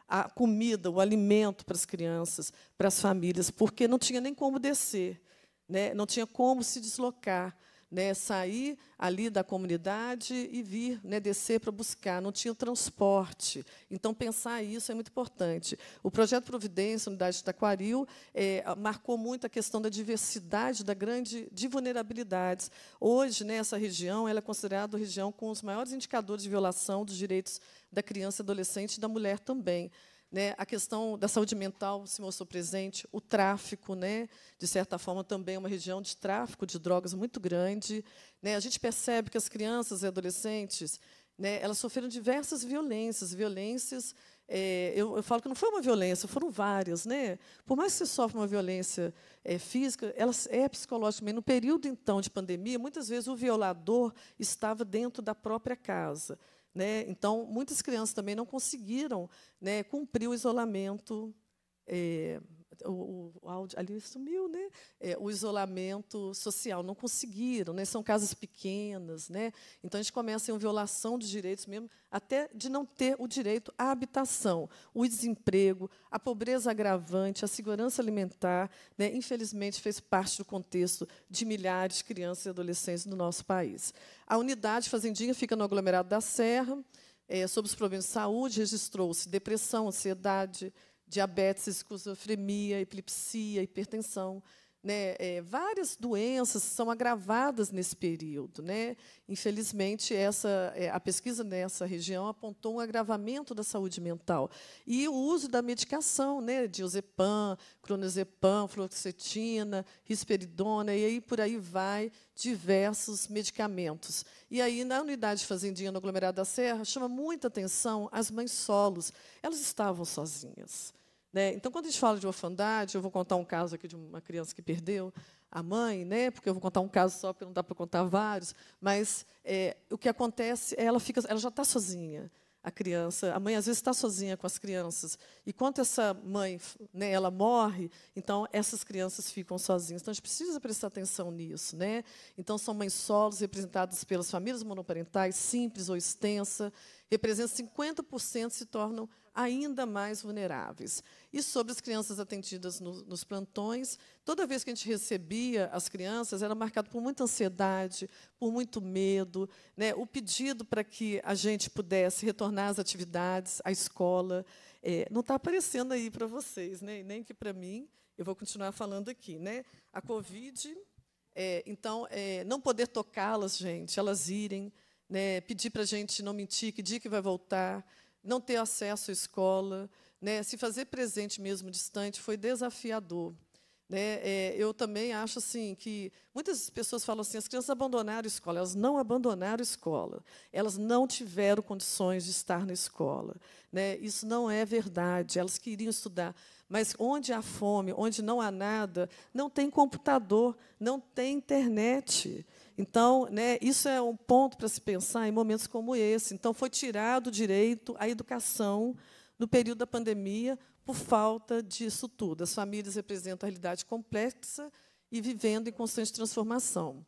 a comida, o alimento para as crianças, para as famílias, porque não tinha nem como descer, né? não tinha como se deslocar né, sair ali da comunidade e vir, né, descer para buscar. Não tinha transporte. Então, pensar isso é muito importante. O projeto Providência, Unidade de Taquaril, é, marcou muito a questão da diversidade, da grande de vulnerabilidades. Hoje, né, essa região ela é considerada a região com os maiores indicadores de violação dos direitos da criança e adolescente e da mulher também. Né? A questão da saúde mental se mostrou presente, o tráfico, né? de certa forma, também é uma região de tráfico de drogas muito grande. Né? A gente percebe que as crianças e adolescentes né, elas sofreram diversas violências, violências é, eu, eu, falo que não foi uma violência, foram várias. Né? Por mais que você sofra uma violência é, física, ela é psicológica também. No período, então, de pandemia, muitas vezes o violador estava dentro da própria casa. Né? Então, muitas crianças também não conseguiram né, cumprir o isolamento é, o, o áudio ali sumiu, né? É, o isolamento social não conseguiram, né? São casas pequenas, né? Então a gente começa em violação de direitos mesmo, até de não ter o direito à habitação, o desemprego, a pobreza agravante, a segurança alimentar, né? Infelizmente fez parte do contexto de milhares de crianças e adolescentes no nosso país. A unidade fazendinha fica no aglomerado da Serra. É, sobre os problemas de saúde, registrou-se depressão, ansiedade, diabetes, esquizofrenia, epilepsia, hipertensão. Né, é, várias doenças são agravadas nesse período. Né? Infelizmente, essa, é, a pesquisa nessa região apontou um agravamento da saúde mental. E o uso da medicação, né, diazepam, clonazepam, fluoxetina, risperidona, e aí por aí vai, diversos medicamentos. E aí, na unidade fazendinha no aglomerado da Serra, chama muita atenção as mães solos. Elas estavam sozinhas né? Então, quando a gente fala de orfandade, eu vou contar um caso aqui de uma criança que perdeu a mãe, né? porque eu vou contar um caso só, porque não dá para contar vários, mas é, o que acontece é ela fica, ela já está sozinha, a criança. A mãe, às vezes, está sozinha com as crianças. E quando essa mãe né, ela morre, então essas crianças ficam sozinhas. Então, a gente precisa prestar atenção nisso. Né? Então, são mães solos, representadas pelas famílias monoparentais, simples ou extensa, representa 50%, se tornam ainda mais vulneráveis. E sobre as crianças atendidas no, nos plantões, toda vez que a gente recebia as crianças, era marcado por muita ansiedade, por muito medo. Né? O pedido para que a gente pudesse retornar às atividades, à escola, é, não está aparecendo aí para vocês, né? nem que para mim, eu vou continuar falando aqui. Né? A Covid, é, então, é, não poder tocá-las, gente, elas irem, né, pedir para a gente não mentir, que dia que vai voltar, não ter acesso à escola, né, se fazer presente mesmo distante foi desafiador. Né, é, eu também acho assim que muitas pessoas falam assim: as crianças abandonaram a escola. Elas não abandonaram a escola. Elas não tiveram condições de estar na escola. Né, isso não é verdade. Elas queriam estudar. Mas onde há fome, onde não há nada, não tem computador, não tem internet. Então, né, isso é um ponto para se pensar em momentos como esse. Então, foi tirado o direito à educação no período da pandemia por falta disso tudo. As famílias representam a realidade complexa e vivendo em constante transformação,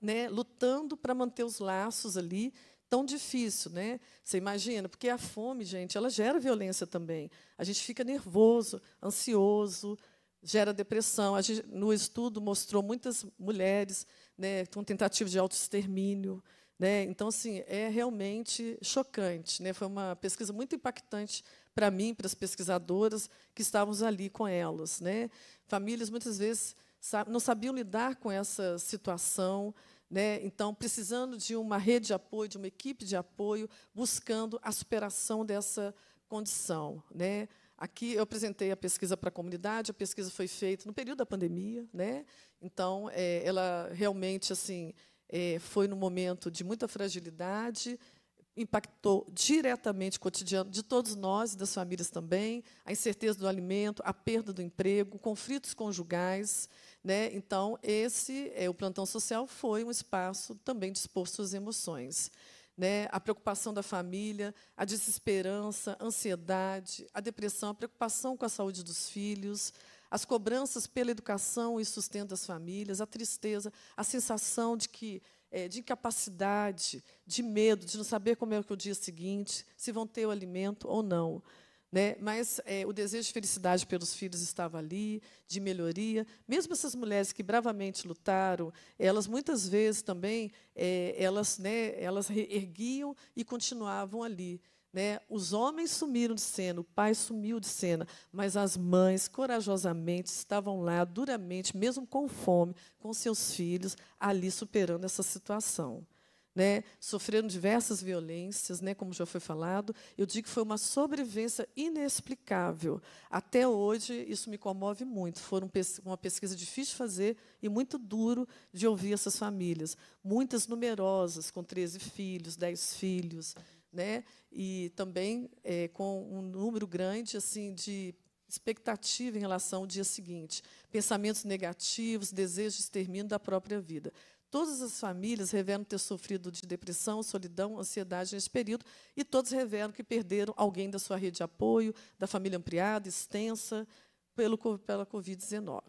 né, lutando para manter os laços ali tão difícil, né? Você imagina, porque a fome, gente, ela gera violência também. A gente fica nervoso, ansioso, gera depressão. A gente, no estudo mostrou muitas mulheres né, com tentativa de autoextermínio. Né? Então, assim, é realmente chocante. Né? Foi uma pesquisa muito impactante para mim, para as pesquisadoras que estávamos ali com elas. Né? Famílias, muitas vezes, não sabiam lidar com essa situação, né? Então, precisando de uma rede de apoio, de uma equipe de apoio, buscando a superação dessa condição, né? Aqui eu apresentei a pesquisa para a comunidade, a pesquisa foi feita no período da pandemia, né? Então, é, ela realmente assim é, foi num momento de muita fragilidade, impactou diretamente o cotidiano de todos nós e das famílias também, a incerteza do alimento, a perda do emprego, conflitos conjugais, né? Então, esse é, o plantão social foi um espaço também disposto às emoções né, a preocupação da família, a desesperança, a ansiedade, a depressão, a preocupação com a saúde dos filhos, as cobranças pela educação e sustento das famílias, a tristeza, a sensação de que é, de incapacidade, de medo, de não saber como é que é o dia seguinte, se vão ter o alimento ou não. Né? Mas é, o desejo de felicidade pelos filhos estava ali, de melhoria. Mesmo essas mulheres que bravamente lutaram, elas muitas vezes também é, elas, né, elas erguiam e continuavam ali. Né? Os homens sumiram de cena, o pai sumiu de cena, mas as mães corajosamente estavam lá, duramente, mesmo com fome, com seus filhos, ali superando essa situação né, sofreram diversas violências, né, como já foi falado. Eu digo que foi uma sobrevivência inexplicável. Até hoje, isso me comove muito. Foi uma pesquisa difícil de fazer e muito duro de ouvir essas famílias. Muitas numerosas, com 13 filhos, 10 filhos, né, e também é, com um número grande assim de expectativa em relação ao dia seguinte, pensamentos negativos, desejos de extermínio da própria vida. Todas as famílias revelam ter sofrido de depressão, solidão, ansiedade nesse período, e todos revelam que perderam alguém da sua rede de apoio, da família ampliada, extensa, pelo, pela Covid-19.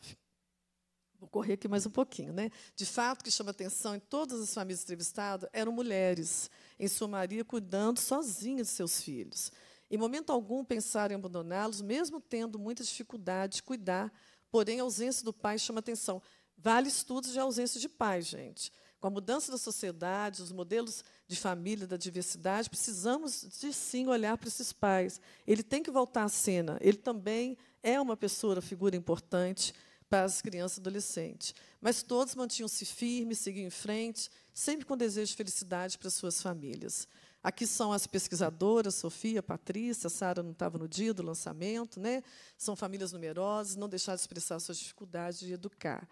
Vou correr aqui mais um pouquinho. Né? De fato, o que chama atenção em todas as famílias entrevistadas eram mulheres, em sua maioria cuidando sozinhas de seus filhos. Em momento algum pensaram em abandoná-los, mesmo tendo muita dificuldade de cuidar, porém a ausência do pai chama atenção. Vale estudos de ausência de pais, gente. Com a mudança da sociedade, os modelos de família, da diversidade, precisamos de sim olhar para esses pais. Ele tem que voltar à cena. Ele também é uma pessoa, uma figura importante para as crianças e adolescentes. Mas todos mantinham-se firmes, seguiam em frente, sempre com desejo de felicidade para suas famílias. Aqui são as pesquisadoras, Sofia, Patrícia, Sara não estava no dia do lançamento, né? São famílias numerosas, não deixaram de expressar suas dificuldades de educar.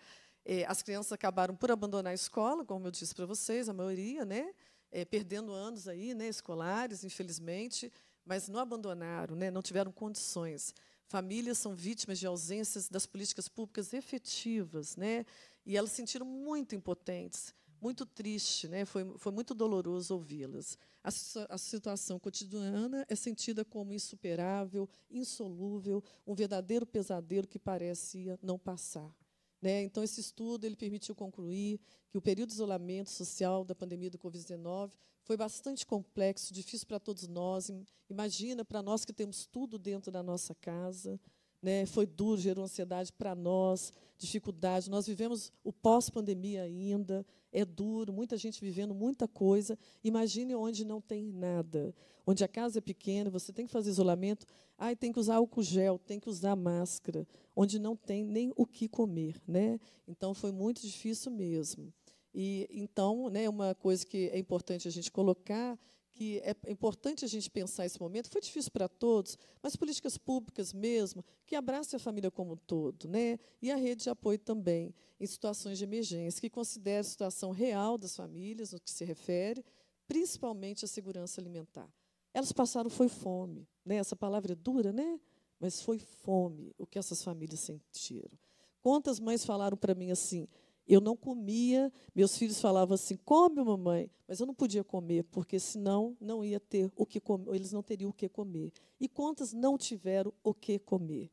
É, as crianças acabaram por abandonar a escola, como eu disse para vocês, a maioria, né? É, perdendo anos aí, né, escolares, infelizmente, mas não abandonaram, né, não tiveram condições. Famílias são vítimas de ausências das políticas públicas efetivas, né, e elas se sentiram muito impotentes, muito triste, né, foi, foi muito doloroso ouvi-las. A, a situação cotidiana é sentida como insuperável, insolúvel, um verdadeiro pesadelo que parecia não passar. Né? Então, esse estudo ele permitiu concluir que o período de isolamento social da pandemia do Covid-19 foi bastante complexo, difícil para todos nós. Imagina, para nós que temos tudo dentro da nossa casa, né? foi duro, gerou ansiedade para nós, dificuldade. Nós vivemos o pós-pandemia ainda, é duro, muita gente vivendo muita coisa. Imagine onde não tem nada, onde a casa é pequena, você tem que fazer isolamento, ai, tem que usar álcool gel, tem que usar máscara, onde não tem nem o que comer, né? Então foi muito difícil mesmo. E então, né, uma coisa que é importante a gente colocar que é importante a gente pensar esse momento. Foi difícil para todos, mas políticas públicas mesmo, que abracem a família como um todo, né? e a rede de apoio também, em situações de emergência, que considere a situação real das famílias, no que se refere, principalmente à segurança alimentar. Elas passaram foi fome. Né? Essa palavra é dura, né? mas foi fome o que essas famílias sentiram. Quantas mães falaram para mim assim: eu não comia, meus filhos falavam assim: come, mamãe, mas eu não podia comer, porque senão não ia ter o que comer, eles não teriam o que comer. E quantas não tiveram o que comer?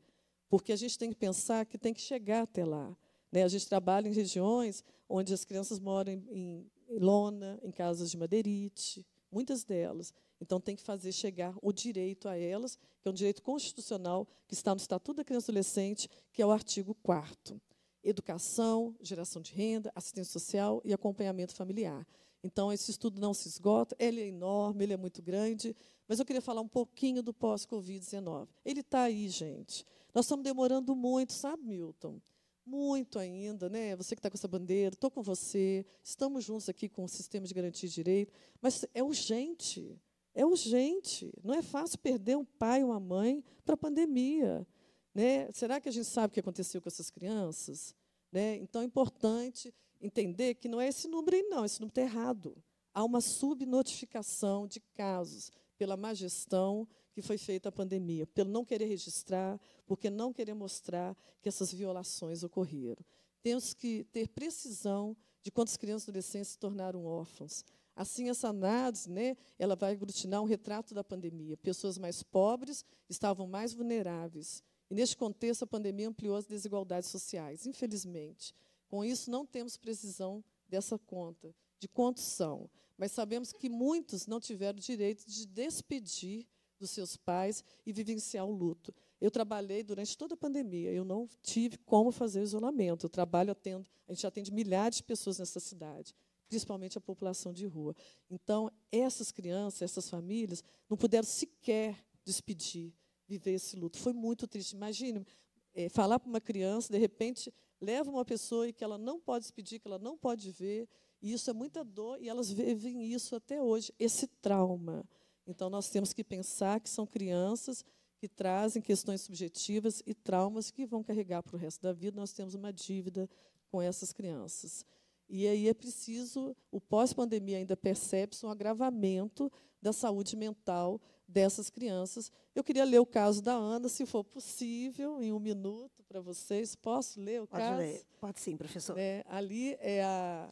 Porque a gente tem que pensar que tem que chegar até lá. Né? A gente trabalha em regiões onde as crianças moram em, lona, em casas de madeirite, muitas delas. Então, tem que fazer chegar o direito a elas, que é um direito constitucional que está no Estatuto da Criança e Adolescente, que é o artigo 4 educação, geração de renda, assistência social e acompanhamento familiar. Então, esse estudo não se esgota, ele é enorme, ele é muito grande, mas eu queria falar um pouquinho do pós-Covid-19. Ele está aí, gente. Nós estamos demorando muito, sabe, Milton? Muito ainda, né? Você que está com essa bandeira, estou com você, estamos juntos aqui com o sistema de garantia de direito, mas é urgente, é urgente. Não é fácil perder um pai ou uma mãe para a pandemia. Né? Será que a gente sabe o que aconteceu com essas crianças? Né? Então é importante entender que não é esse número aí, não, esse número está errado. Há uma subnotificação de casos pela má gestão que foi feita a pandemia, pelo não querer registrar, porque não querer mostrar que essas violações ocorreram. Temos que ter precisão de quantas crianças e adolescentes se tornaram órfãos. Assim, essa análise né, ela vai aglutinar um retrato da pandemia. Pessoas mais pobres estavam mais vulneráveis, e neste contexto, a pandemia ampliou as desigualdades sociais, infelizmente. Com isso, não temos precisão dessa conta, de quantos são, mas sabemos que muitos não tiveram direito de despedir dos seus pais e vivenciar o luto. Eu trabalhei durante toda a pandemia, eu não tive como fazer isolamento. Eu trabalho, atendo, a gente atende milhares de pessoas nessa cidade, principalmente a população de rua. Então, essas crianças, essas famílias, não puderam sequer despedir viver esse luto. Foi muito triste. Imagine é, falar para uma criança, de repente, leva uma pessoa e que ela não pode pedir, que ela não pode ver. E isso é muita dor e elas vivem isso até hoje, esse trauma. Então nós temos que pensar que são crianças que trazem questões subjetivas e traumas que vão carregar para o resto da vida. Nós temos uma dívida com essas crianças. E aí é preciso, o pós-pandemia ainda percebe-se um agravamento da saúde mental dessas crianças. Eu queria ler o caso da Ana, se for possível, em um minuto para vocês. Posso ler o Pode caso? Ler. Pode sim, professor. É, ali é a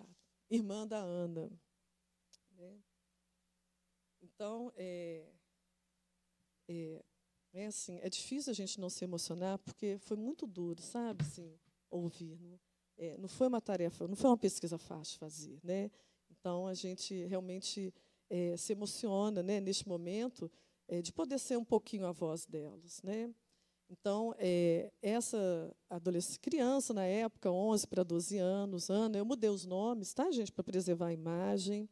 irmã da Ana. Né. Então, é, é, é, assim, é difícil a gente não se emocionar, porque foi muito duro, sabe, assim, ouvir. Né. É, não foi uma tarefa, não foi uma pesquisa fácil fazer. Né? Então, a gente realmente é, se emociona né, neste momento é, de poder ser um pouquinho a voz delas. Né? Então, é, essa adolescente, criança na época, 11 para 12 anos, Ana, eu mudei os nomes, tá, gente, para preservar a imagem.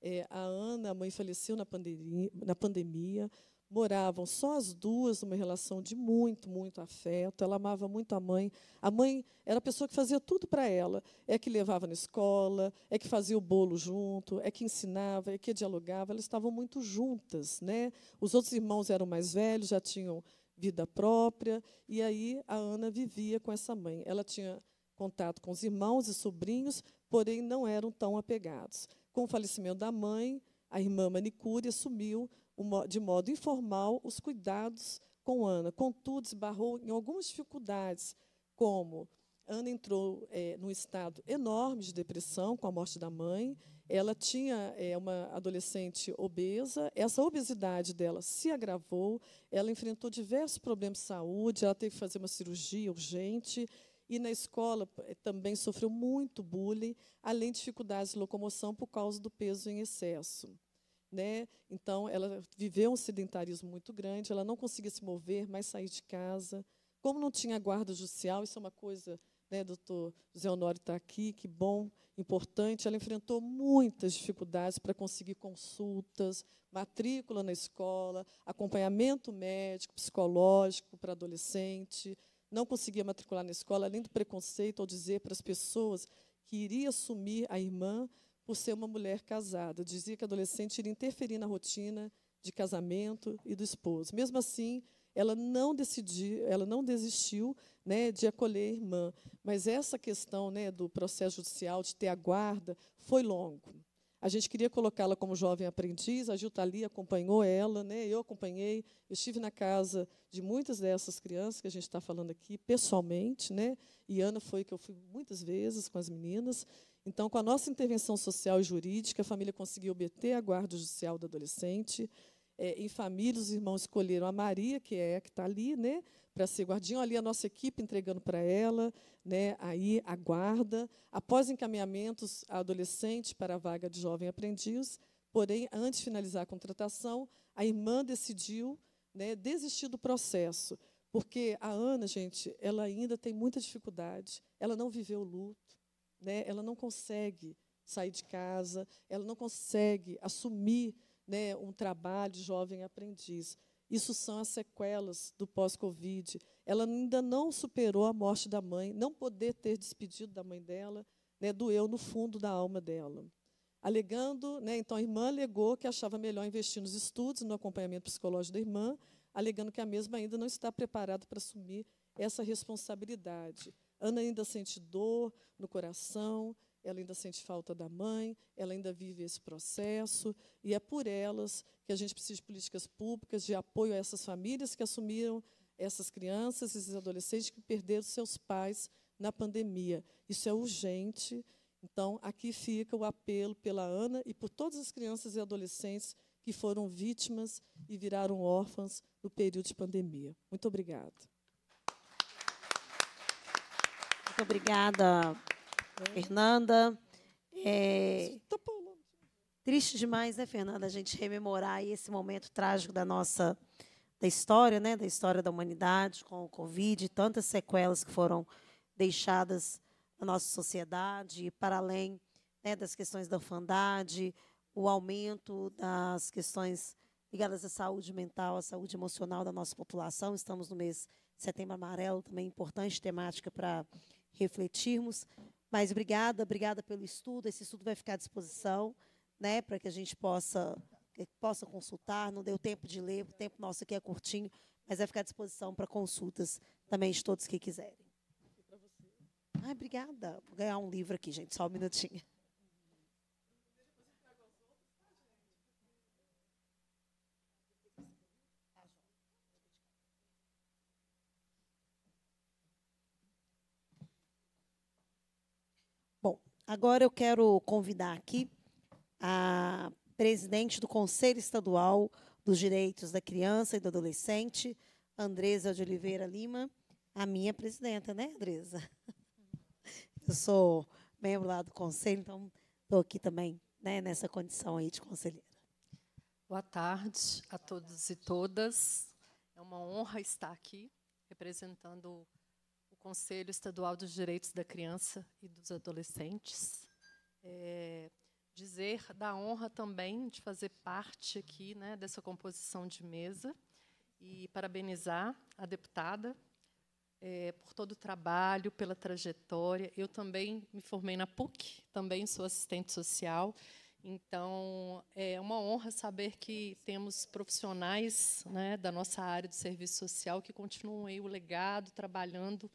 É, a Ana, a mãe faleceu na, pandemia, na pandemia moravam só as duas numa relação de muito, muito afeto. Ela amava muito a mãe. A mãe era a pessoa que fazia tudo para ela. É que levava na escola, é que fazia o bolo junto, é que ensinava, é que dialogava. Elas estavam muito juntas, né? Os outros irmãos eram mais velhos, já tinham vida própria, e aí a Ana vivia com essa mãe. Ela tinha contato com os irmãos e sobrinhos, porém não eram tão apegados. Com o falecimento da mãe, a irmã Manicure assumiu de modo informal os cuidados com Ana. Contudo, esbarrou em algumas dificuldades, como Ana entrou é, num estado enorme de depressão com a morte da mãe. Ela tinha é, uma adolescente obesa. Essa obesidade dela se agravou. Ela enfrentou diversos problemas de saúde. Ela teve que fazer uma cirurgia urgente. E na escola é, também sofreu muito bullying, além de dificuldades de locomoção por causa do peso em excesso. Né? Então, ela viveu um sedentarismo muito grande, ela não conseguia se mover, mais sair de casa. Como não tinha guarda judicial, isso é uma coisa, né, doutor José Honório está aqui, que bom, importante. Ela enfrentou muitas dificuldades para conseguir consultas, matrícula na escola, acompanhamento médico, psicológico para adolescente. Não conseguia matricular na escola, além do preconceito ao dizer para as pessoas que iria assumir a irmã por ser uma mulher casada. Dizia que a adolescente iria interferir na rotina de casamento e do esposo. Mesmo assim, ela não decidiu, ela não desistiu, né, de acolher a irmã. Mas essa questão, né, do processo judicial de ter a guarda foi longo. A gente queria colocá-la como jovem aprendiz, a Jutali tá acompanhou ela, né? eu acompanhei, eu estive na casa de muitas dessas crianças que a gente está falando aqui, pessoalmente, né? e Ana foi que eu fui muitas vezes com as meninas, então, com a nossa intervenção social e jurídica, a família conseguiu obter a guarda judicial do adolescente. É, em família, os irmãos escolheram a Maria, que é a que está ali, né, para ser guardião. Ali a nossa equipe entregando para ela, né, aí a guarda. Após encaminhamentos a adolescente para a vaga de jovem aprendiz, porém, antes de finalizar a contratação, a irmã decidiu né, desistir do processo, porque a Ana, gente, ela ainda tem muita dificuldade, ela não viveu o luto, né, ela não consegue sair de casa, ela não consegue assumir né, um trabalho de jovem aprendiz. Isso são as sequelas do pós-Covid. Ela ainda não superou a morte da mãe, não poder ter despedido da mãe dela, né, doeu no fundo da alma dela. Alegando, né, então a irmã alegou que achava melhor investir nos estudos, no acompanhamento psicológico da irmã, alegando que a mesma ainda não está preparada para assumir essa responsabilidade. Ana ainda sente dor no coração, ela ainda sente falta da mãe, ela ainda vive esse processo, e é por elas que a gente precisa de políticas públicas de apoio a essas famílias que assumiram essas crianças, esses adolescentes que perderam seus pais na pandemia. Isso é urgente. Então, aqui fica o apelo pela Ana e por todas as crianças e adolescentes que foram vítimas e viraram órfãs no período de pandemia. Muito obrigada. Muito obrigada, Fernanda. É... Triste demais, né, Fernanda, a gente rememorar esse momento trágico da nossa da história, né, da história da humanidade com o Covid, tantas sequelas que foram deixadas na nossa sociedade, para além né, das questões da orfandade, o aumento das questões ligadas à saúde mental, à saúde emocional da nossa população. Estamos no mês de setembro amarelo, também importante temática para refletirmos. Mas obrigada, obrigada pelo estudo. Esse estudo vai ficar à disposição, né, para que a gente possa possa consultar. Não deu tempo de ler, o tempo nosso aqui é curtinho, mas vai ficar à disposição para consultas também de todos que quiserem. Ai, obrigada. Vou ganhar um livro aqui, gente, só um minutinho. Agora eu quero convidar aqui a presidente do Conselho Estadual dos Direitos da Criança e do Adolescente, Andresa de Oliveira Lima, a minha presidenta, né, Andresa? Eu sou membro lá do conselho, então estou aqui também, né, nessa condição aí de conselheira. Boa tarde a todos e todas. É uma honra estar aqui representando Conselho Estadual dos Direitos da Criança e dos Adolescentes. É, dizer da honra também de fazer parte aqui né, dessa composição de mesa e parabenizar a deputada é, por todo o trabalho, pela trajetória. Eu também me formei na PUC, também sou assistente social. Então, é uma honra saber que temos profissionais né, da nossa área de serviço social que continuam aí o legado, trabalhando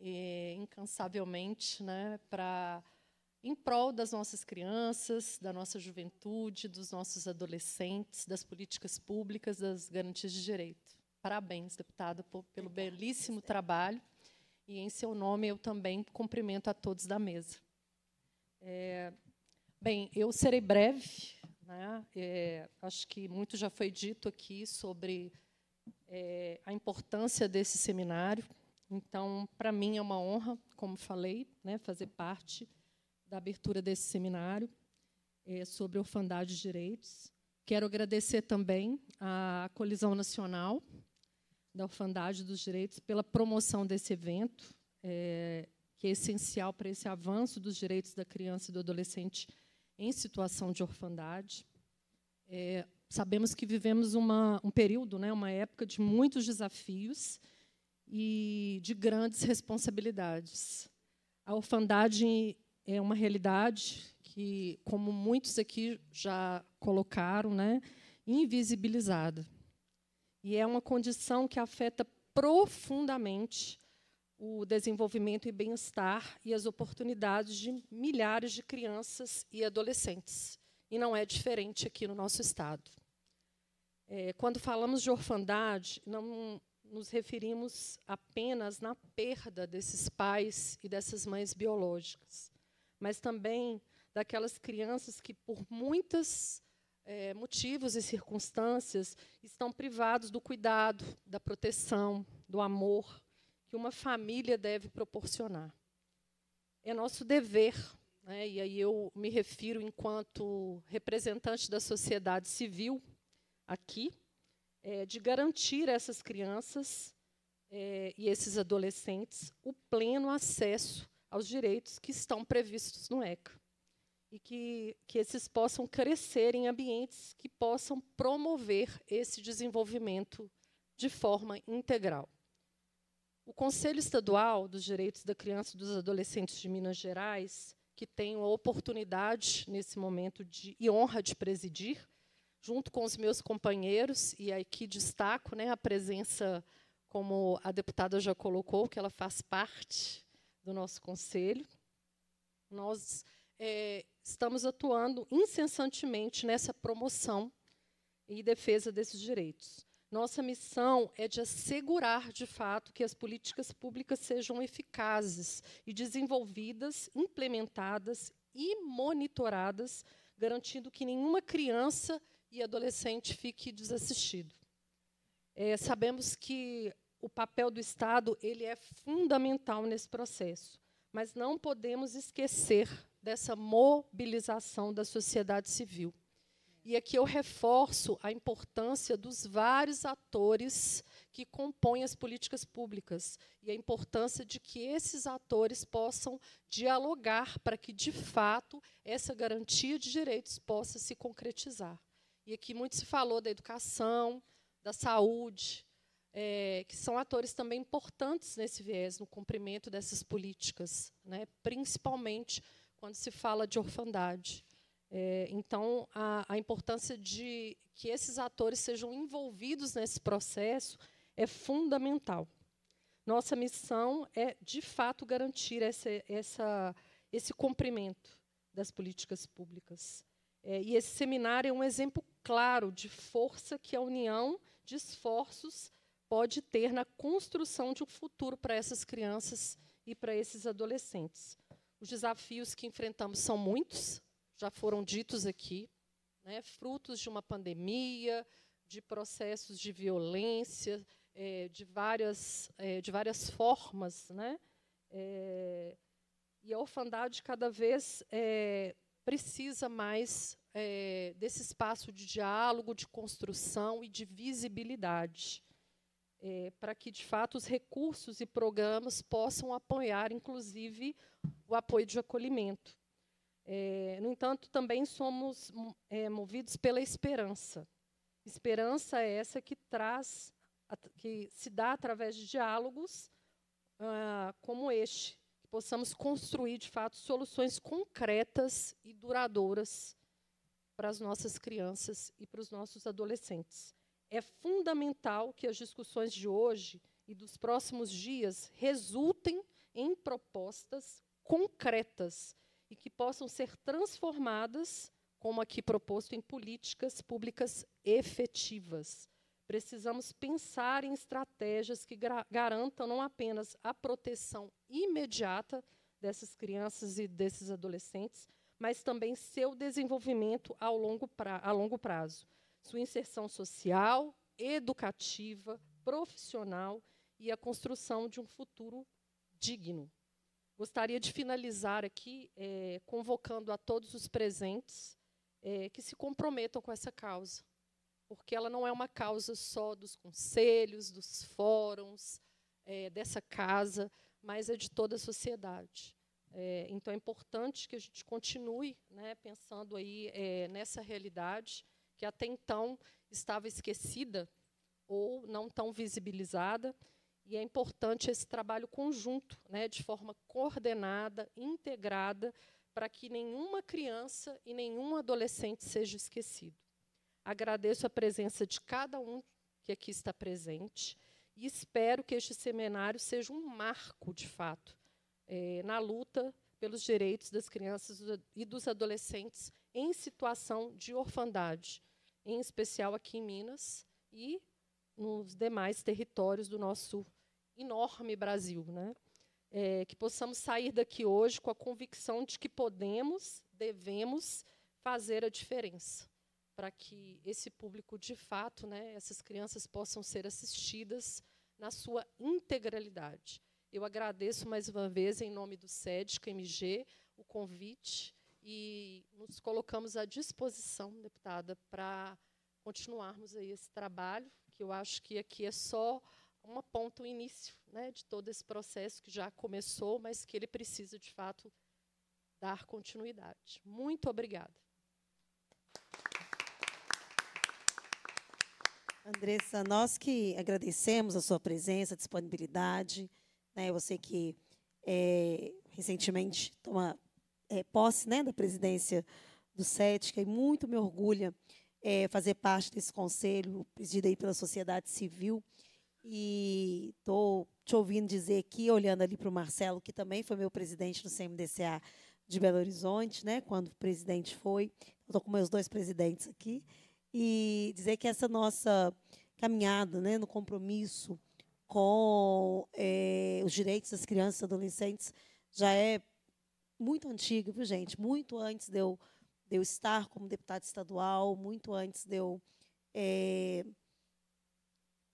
e, incansavelmente né, para em prol das nossas crianças, da nossa juventude, dos nossos adolescentes, das políticas públicas, das garantias de direito. Parabéns, deputada, por, pelo Obrigada, belíssimo trabalho. E, em seu nome, eu também cumprimento a todos da mesa. É, bem, eu serei breve. Né? É, acho que muito já foi dito aqui sobre é, a importância desse seminário. Então, para mim é uma honra, como falei, né, fazer parte da abertura desse seminário é, sobre orfandade de direitos. Quero agradecer também à Colisão Nacional da Orfandade dos Direitos pela promoção desse evento, é, que é essencial para esse avanço dos direitos da criança e do adolescente em situação de orfandade. É, sabemos que vivemos uma, um período, né, uma época de muitos desafios, e de grandes responsabilidades. A orfandade é uma realidade que, como muitos aqui já colocaram, né, invisibilizada. E é uma condição que afeta profundamente o desenvolvimento e bem-estar e as oportunidades de milhares de crianças e adolescentes. E não é diferente aqui no nosso estado. É, quando falamos de orfandade, não, nos referimos apenas na perda desses pais e dessas mães biológicas, mas também daquelas crianças que, por muitos é, motivos e circunstâncias, estão privados do cuidado, da proteção, do amor que uma família deve proporcionar. É nosso dever, né, e aí eu me refiro enquanto representante da sociedade civil aqui, é, de garantir a essas crianças é, e esses adolescentes o pleno acesso aos direitos que estão previstos no ECA. E que, que esses possam crescer em ambientes que possam promover esse desenvolvimento de forma integral. O Conselho Estadual dos Direitos da Criança e dos Adolescentes de Minas Gerais, que tenho a oportunidade, nesse momento, de, e honra de presidir, junto com os meus companheiros, e aqui destaco né, a presença, como a deputada já colocou, que ela faz parte do nosso conselho. Nós é, estamos atuando incessantemente nessa promoção e defesa desses direitos. Nossa missão é de assegurar, de fato, que as políticas públicas sejam eficazes e desenvolvidas, implementadas e monitoradas, garantindo que nenhuma criança e adolescente fique desassistido. É, sabemos que o papel do Estado ele é fundamental nesse processo, mas não podemos esquecer dessa mobilização da sociedade civil. E aqui eu reforço a importância dos vários atores que compõem as políticas públicas e a importância de que esses atores possam dialogar para que, de fato, essa garantia de direitos possa se concretizar. E aqui muito se falou da educação, da saúde, é, que são atores também importantes nesse viés, no cumprimento dessas políticas, né, principalmente quando se fala de orfandade. É, então, a, a, importância de que esses atores sejam envolvidos nesse processo é fundamental. Nossa missão é, de fato, garantir essa, essa, esse cumprimento das políticas públicas. É, e esse seminário é um exemplo claro de força que a união de esforços pode ter na construção de um futuro para essas crianças e para esses adolescentes. Os desafios que enfrentamos são muitos, já foram ditos aqui, né, frutos de uma pandemia, de processos de violência, é, de, várias, é, de várias formas. Né, é, e a orfandade cada vez é, precisa mais é, desse espaço de diálogo, de construção e de visibilidade, é, para que, de fato, os recursos e programas possam apoiar, inclusive, o apoio de acolhimento. É, no entanto, também somos é, movidos pela esperança. Esperança é essa que traz, que se dá através de diálogos ah, como este, que possamos construir, de fato, soluções concretas e duradouras para as nossas crianças e para os nossos adolescentes. É fundamental que as discussões de hoje e dos próximos dias resultem em propostas concretas e que possam ser transformadas, como aqui proposto, em políticas públicas efetivas. Precisamos pensar em estratégias que garantam não apenas a proteção imediata dessas crianças e desses adolescentes, mas também seu desenvolvimento ao longo, pra, a longo prazo, sua inserção social, educativa, profissional e a construção de um futuro digno. Gostaria de finalizar aqui é, convocando a todos os presentes é, que se comprometam com essa causa, porque ela não é uma causa só dos conselhos, dos fóruns, é, dessa casa, mas é de toda a sociedade. É, então é importante que a gente continue né, pensando aí é, nessa realidade que até então estava esquecida ou não tão visibilizada e é importante esse trabalho conjunto, né, de forma coordenada, integrada, para que nenhuma criança e nenhum adolescente seja esquecido. Agradeço a presença de cada um que aqui está presente e espero que este seminário seja um marco, de fato, é, na luta pelos direitos das crianças e dos adolescentes em situação de orfandade, em especial aqui em Minas e nos demais territórios do nosso enorme Brasil. Né? É, que possamos sair daqui hoje com a convicção de que podemos, devemos fazer a diferença para que esse público, de fato, né, essas crianças possam ser assistidas na sua integralidade. Eu agradeço mais uma vez, em nome do SEDC MG, o convite e nos colocamos à disposição, deputada, para continuarmos aí esse trabalho, que eu acho que aqui é só uma ponta, o início né, de todo esse processo que já começou, mas que ele precisa, de fato, dar continuidade. Muito obrigada. Andressa, nós que agradecemos a sua presença, a disponibilidade, né? Você que é, recentemente toma é, posse né, da presidência do SETIC, e muito me orgulha é, fazer parte desse conselho, pedido aí pela sociedade civil. E estou te ouvindo dizer aqui, olhando ali para o Marcelo, que também foi meu presidente no CMDCA de Belo Horizonte, né, quando o presidente foi. Estou com meus dois presidentes aqui. E dizer que essa nossa caminhada né, no compromisso com eh, os direitos das crianças e adolescentes já é muito antiga, viu, gente? Muito antes de eu, de eu estar como deputada estadual, muito antes de eu eh,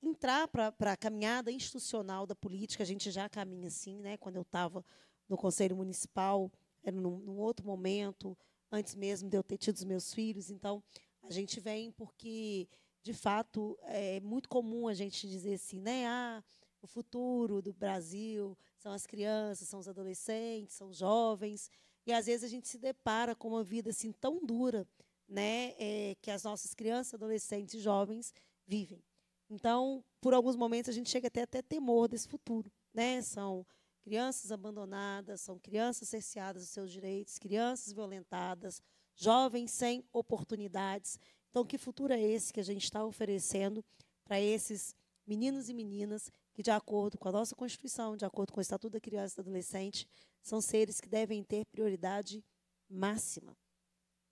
entrar para a caminhada institucional da política, a gente já caminha assim, né? Quando eu estava no Conselho Municipal, era num, num outro momento, antes mesmo de eu ter tido os meus filhos. Então, a gente vem porque de fato, é muito comum a gente dizer assim, né? Ah, o futuro do Brasil são as crianças, são os adolescentes, são os jovens. E às vezes a gente se depara com uma vida assim tão dura, né? É, que as nossas crianças, adolescentes e jovens vivem. Então, por alguns momentos a gente chega até até temor desse futuro, né? São crianças abandonadas, são crianças cerceadas dos seus direitos, crianças violentadas, jovens sem oportunidades. Então, que futuro é esse que a gente está oferecendo para esses meninos e meninas que, de acordo com a nossa Constituição, de acordo com o Estatuto da Criança e do Adolescente, são seres que devem ter prioridade máxima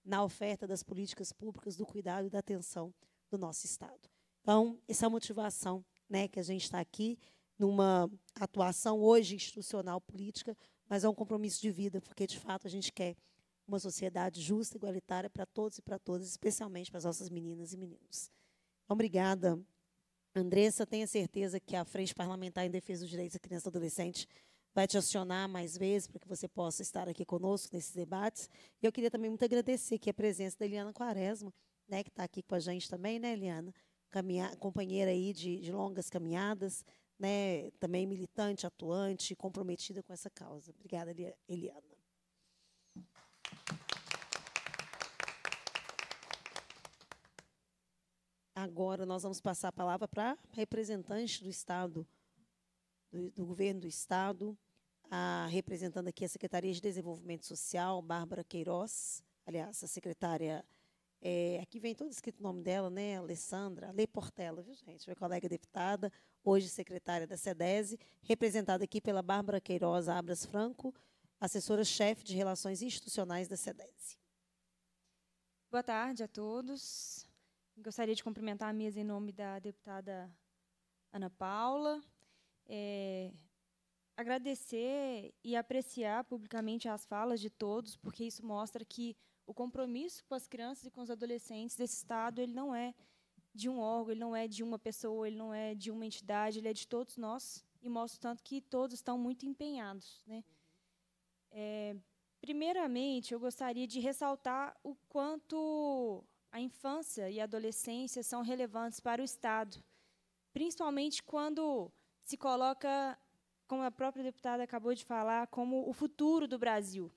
na oferta das políticas públicas do cuidado e da atenção do nosso Estado. Então, essa é a motivação né, que a gente está aqui numa atuação hoje institucional política, mas é um compromisso de vida, porque, de fato, a gente quer uma sociedade justa, e igualitária para todos e para todas, especialmente para as nossas meninas e meninos. Então, obrigada, Andressa. Tenha certeza que a Frente Parlamentar em Defesa dos Direitos da Criança e Adolescente vai te acionar mais vezes para que você possa estar aqui conosco nesses debates. E eu queria também muito agradecer aqui a presença da Eliana Quaresma, né, que está aqui com a gente também, né, Eliana? Caminha companheira aí de, de longas caminhadas, né, também militante, atuante, comprometida com essa causa. Obrigada, Eliana. Agora nós vamos passar a palavra para representante do Estado, do, do governo do Estado, a, representando aqui a Secretaria de Desenvolvimento Social, Bárbara Queiroz, aliás, a secretária, é, aqui vem todo escrito o nome dela, né, Alessandra, Le Portela, viu, gente? Minha colega deputada, hoje secretária da SEDESE, representada aqui pela Bárbara Queiroz Abras Franco, assessora-chefe de Relações Institucionais da SEDESI. Boa tarde a todos. Gostaria de cumprimentar a mesa em nome da deputada Ana Paula. É, agradecer e apreciar publicamente as falas de todos, porque isso mostra que o compromisso com as crianças e com os adolescentes desse Estado ele não é de um órgão, ele não é de uma pessoa, ele não é de uma entidade, ele é de todos nós, e mostra tanto que todos estão muito empenhados. Né? É, primeiramente, eu gostaria de ressaltar o quanto a infância e a adolescência são relevantes para o Estado, principalmente quando se coloca, como a própria deputada acabou de falar, como o futuro do Brasil.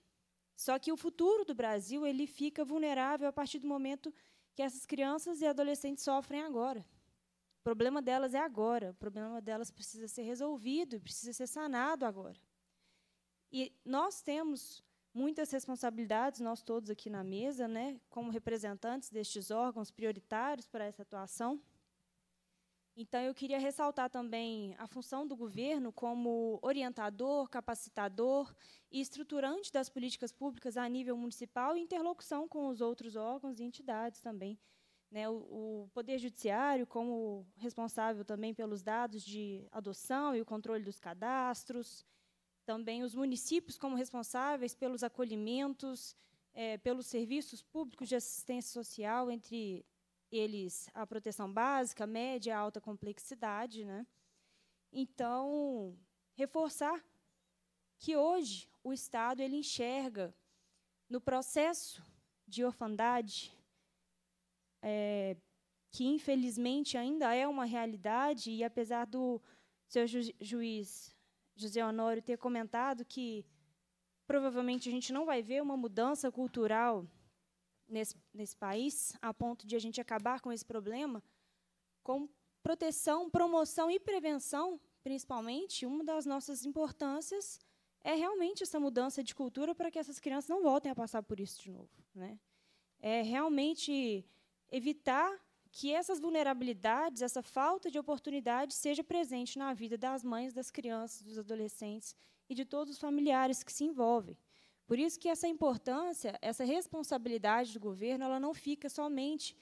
Só que o futuro do Brasil ele fica vulnerável a partir do momento que essas crianças e adolescentes sofrem agora. O problema delas é agora, o problema delas precisa ser resolvido, precisa ser sanado agora. E nós temos muitas responsabilidades, nós todos aqui na mesa, né, como representantes destes órgãos prioritários para essa atuação. Então, eu queria ressaltar também a função do governo como orientador, capacitador e estruturante das políticas públicas a nível municipal e interlocução com os outros órgãos e entidades também. Né, o, o, Poder Judiciário, como responsável também pelos dados de adoção e o controle dos cadastros, também os municípios como responsáveis pelos acolhimentos, é, pelos serviços públicos de assistência social, entre eles a proteção básica, média e alta complexidade. Né? Então, reforçar que hoje o Estado ele enxerga no processo de orfandade, é, que infelizmente ainda é uma realidade, e apesar do seu ju juiz José Honório ter comentado que provavelmente a gente não vai ver uma mudança cultural nesse, nesse país, a ponto de a gente acabar com esse problema, com proteção, promoção e prevenção, principalmente, uma das nossas importâncias é realmente essa mudança de cultura para que essas crianças não voltem a passar por isso de novo. Né? É realmente evitar que essas vulnerabilidades, essa falta de oportunidade seja presente na vida das mães, das crianças, dos adolescentes e de todos os familiares que se envolvem. Por isso que essa importância, essa responsabilidade do governo, ela não fica somente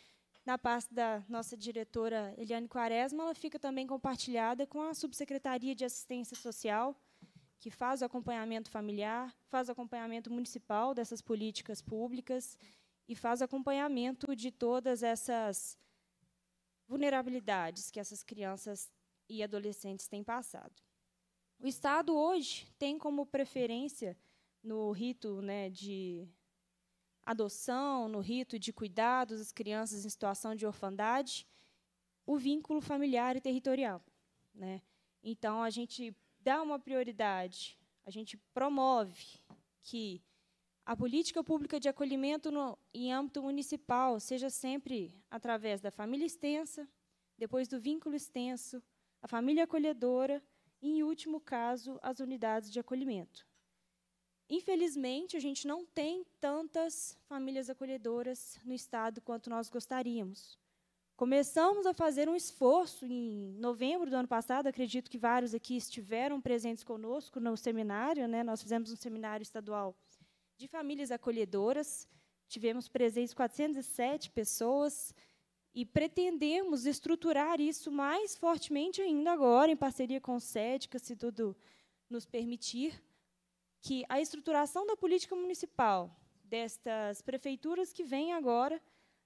na parte da nossa diretora Eliane Quaresma, ela fica também compartilhada com a Subsecretaria de Assistência Social, que faz o acompanhamento familiar, faz o acompanhamento municipal dessas políticas públicas e faz acompanhamento de todas essas vulnerabilidades que essas crianças e adolescentes têm passado. O Estado hoje tem como preferência no rito né, de adoção, no rito de cuidados das crianças em situação de orfandade, o vínculo familiar e territorial. Né? Então, a gente dá uma prioridade, a gente promove que a política pública de acolhimento no, em âmbito municipal seja sempre através da família extensa, depois do vínculo extenso, a família acolhedora e, em último caso, as unidades de acolhimento. Infelizmente, a gente não tem tantas famílias acolhedoras no Estado quanto nós gostaríamos. Começamos a fazer um esforço em novembro do ano passado, acredito que vários aqui estiveram presentes conosco no seminário, né? nós fizemos um seminário estadual de famílias acolhedoras. Tivemos presentes 407 pessoas e pretendemos estruturar isso mais fortemente ainda agora, em parceria com o SEDCA, se tudo nos permitir, que a estruturação da política municipal destas prefeituras que vêm agora,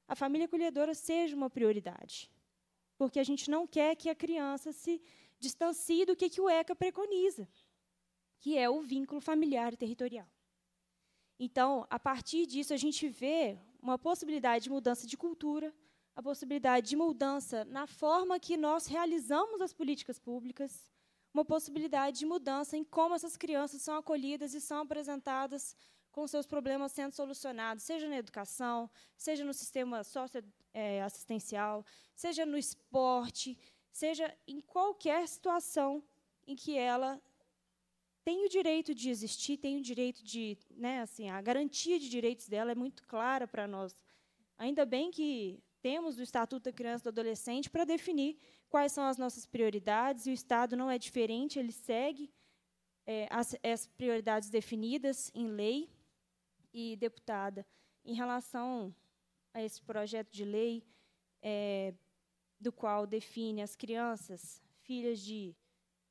a família acolhedora seja uma prioridade. Porque a gente não quer que a criança se distancie do que, que o ECA preconiza, que é o vínculo familiar e territorial. Então, a partir disso, a gente vê uma possibilidade de mudança de cultura, a possibilidade de mudança na forma que nós realizamos as políticas públicas, uma possibilidade de mudança em como essas crianças são acolhidas e são apresentadas com seus problemas sendo solucionados, seja na educação, seja no sistema socioassistencial, é, seja no esporte, seja em qualquer situação em que ela tem o direito de existir, tem o direito de, né, assim, a garantia de direitos dela é muito clara para nós. Ainda bem que temos o Estatuto da Criança e do Adolescente para definir quais são as nossas prioridades, e o Estado não é diferente, ele segue é, as, as prioridades definidas em lei. E, deputada, em relação a esse projeto de lei, é, do qual define as crianças filhas de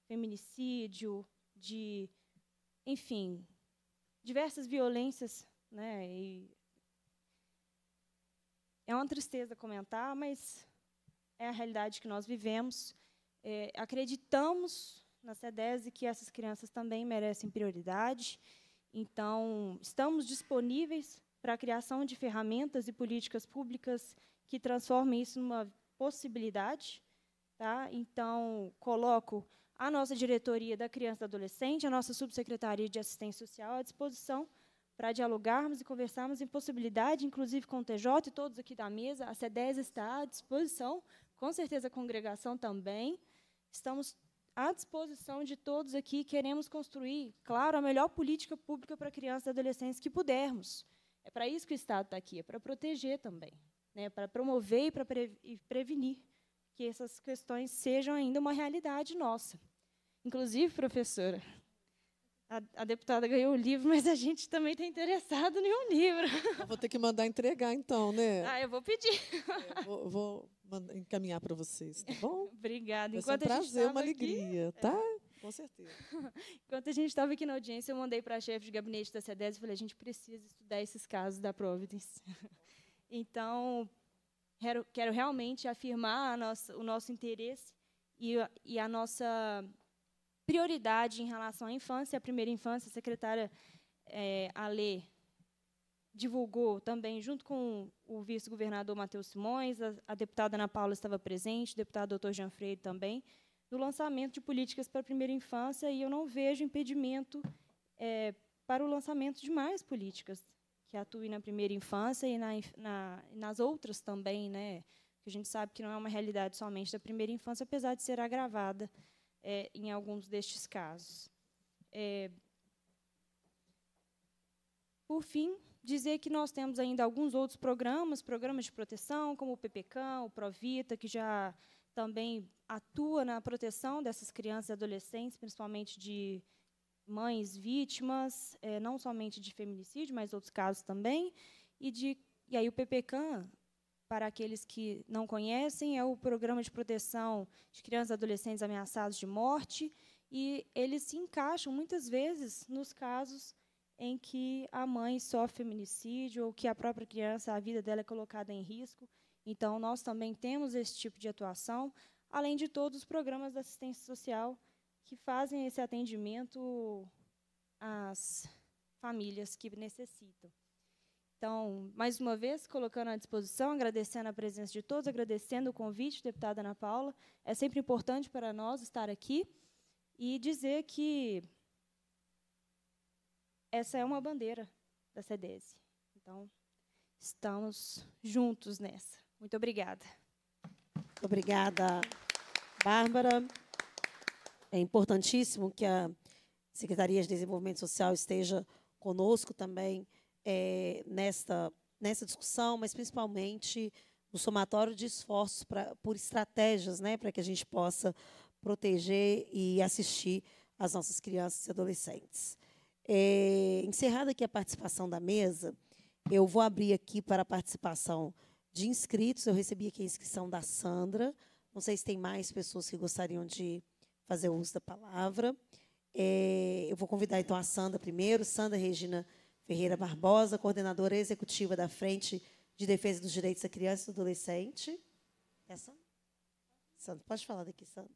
feminicídio, de, enfim, diversas violências, né? E é uma tristeza comentar, mas é a realidade que nós vivemos. É, acreditamos na CEDES que essas crianças também merecem prioridade. Então, estamos disponíveis para a criação de ferramentas e políticas públicas que transformem isso numa possibilidade. Tá? Então, coloco a nossa diretoria da criança e do adolescente, a nossa subsecretaria de assistência social à disposição para dialogarmos e conversarmos em possibilidade, inclusive com o TJ e todos aqui da mesa, a C10 está à disposição, com certeza a congregação também. Estamos à disposição de todos aqui, queremos construir, claro, a melhor política pública para crianças e adolescentes que pudermos. É para isso que o Estado está aqui, é para proteger também, né, para promover e para prevenir que essas questões sejam ainda uma realidade nossa. Inclusive, professora, a, a deputada ganhou o livro, mas a gente também está interessado em um livro. Eu vou ter que mandar entregar, então, né? Ah, eu vou pedir. Eu vou, vou encaminhar para vocês, tá bom? Obrigada. Enquanto Vai ser um prazer, uma alegria, aqui, tá? É. Com certeza. Enquanto a gente estava é. tá? aqui na audiência, eu mandei para a chefe de gabinete da CEDES e falei, a gente precisa estudar esses casos da Providence. Então, Quero, quero realmente afirmar nossa, o nosso interesse e, e a nossa prioridade em relação à infância, à primeira infância. A secretária é, Alê divulgou também, junto com o vice-governador Matheus Simões, a, a, deputada Ana Paula estava presente, o deputado doutor Jean Freire também, do lançamento de políticas para a primeira infância, e eu não vejo impedimento é, para o lançamento de mais políticas que atue na primeira infância e na, na, nas outras também, né? Que a gente sabe que não é uma realidade somente da primeira infância, apesar de ser agravada é, em alguns destes casos. É, por fim, dizer que nós temos ainda alguns outros programas, programas de proteção, como o PPCAM, o Provita, que já também atua na proteção dessas crianças e adolescentes, principalmente de mães vítimas, é, não somente de feminicídio, mas outros casos também, e de e aí o PPCAM, para aqueles que não conhecem, é o Programa de Proteção de Crianças e Adolescentes Ameaçados de Morte, e eles se encaixam muitas vezes nos casos em que a mãe sofre feminicídio ou que a própria criança, a vida dela é colocada em risco. Então, nós também temos esse tipo de atuação, além de todos os programas da assistência social que fazem esse atendimento às famílias que necessitam. Então, mais uma vez, colocando à disposição, agradecendo a presença de todos, agradecendo o convite, deputada Ana Paula. É sempre importante para nós estar aqui e dizer que essa é uma bandeira da CEDESE. Então, estamos juntos nessa. Muito obrigada. Obrigada, Bárbara. É importantíssimo que a Secretaria de Desenvolvimento Social esteja conosco também é, nesta, nessa discussão, mas principalmente no somatório de esforços pra, por estratégias né, para que a gente possa proteger e assistir as nossas crianças e adolescentes. É, encerrada aqui a participação da mesa, eu vou abrir aqui para a participação de inscritos. Eu recebi aqui a inscrição da Sandra. Não sei se tem mais pessoas que gostariam de fazer uso da palavra. É, eu vou convidar então a Sandra primeiro, Sandra Regina Ferreira Barbosa, coordenadora executiva da Frente de Defesa dos Direitos da Criança e do Adolescente. É a Sandra? Sandra, pode falar daqui, Sandra.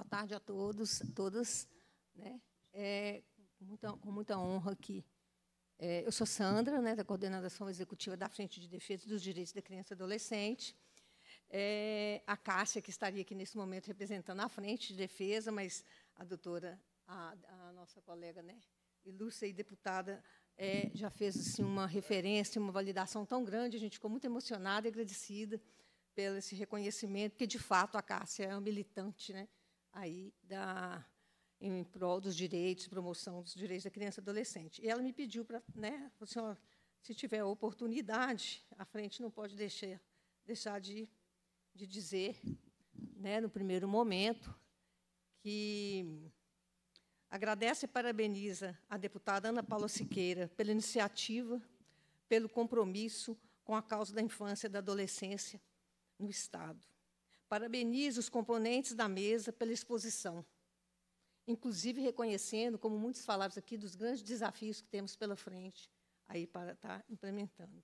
Boa tarde a todos, todas. Né? É, com, muita, com muita honra aqui. É, eu sou Sandra, né, da Coordenação Executiva da Frente de Defesa dos Direitos da Criança e Adolescente. É, a Cássia, que estaria aqui nesse momento representando a Frente de Defesa, mas a doutora, a, a nossa colega, né, ilustre e deputada, é, já fez assim, uma referência, uma validação tão grande, a gente ficou muito emocionada e agradecida pelo esse reconhecimento, porque, de fato, a Cássia é uma militante, né, aí da, em prol dos direitos, promoção dos direitos da criança e adolescente. E ela me pediu para, né, senhor, assim, se tiver oportunidade, a frente não pode deixar, deixar de, de dizer, né, no primeiro momento, que agradece e parabeniza a deputada Ana Paula Siqueira pela iniciativa, pelo compromisso com a causa da infância e da adolescência no Estado. Parabenizo os componentes da mesa pela exposição, inclusive reconhecendo, como muitos falaram aqui, dos grandes desafios que temos pela frente aí para estar tá implementando.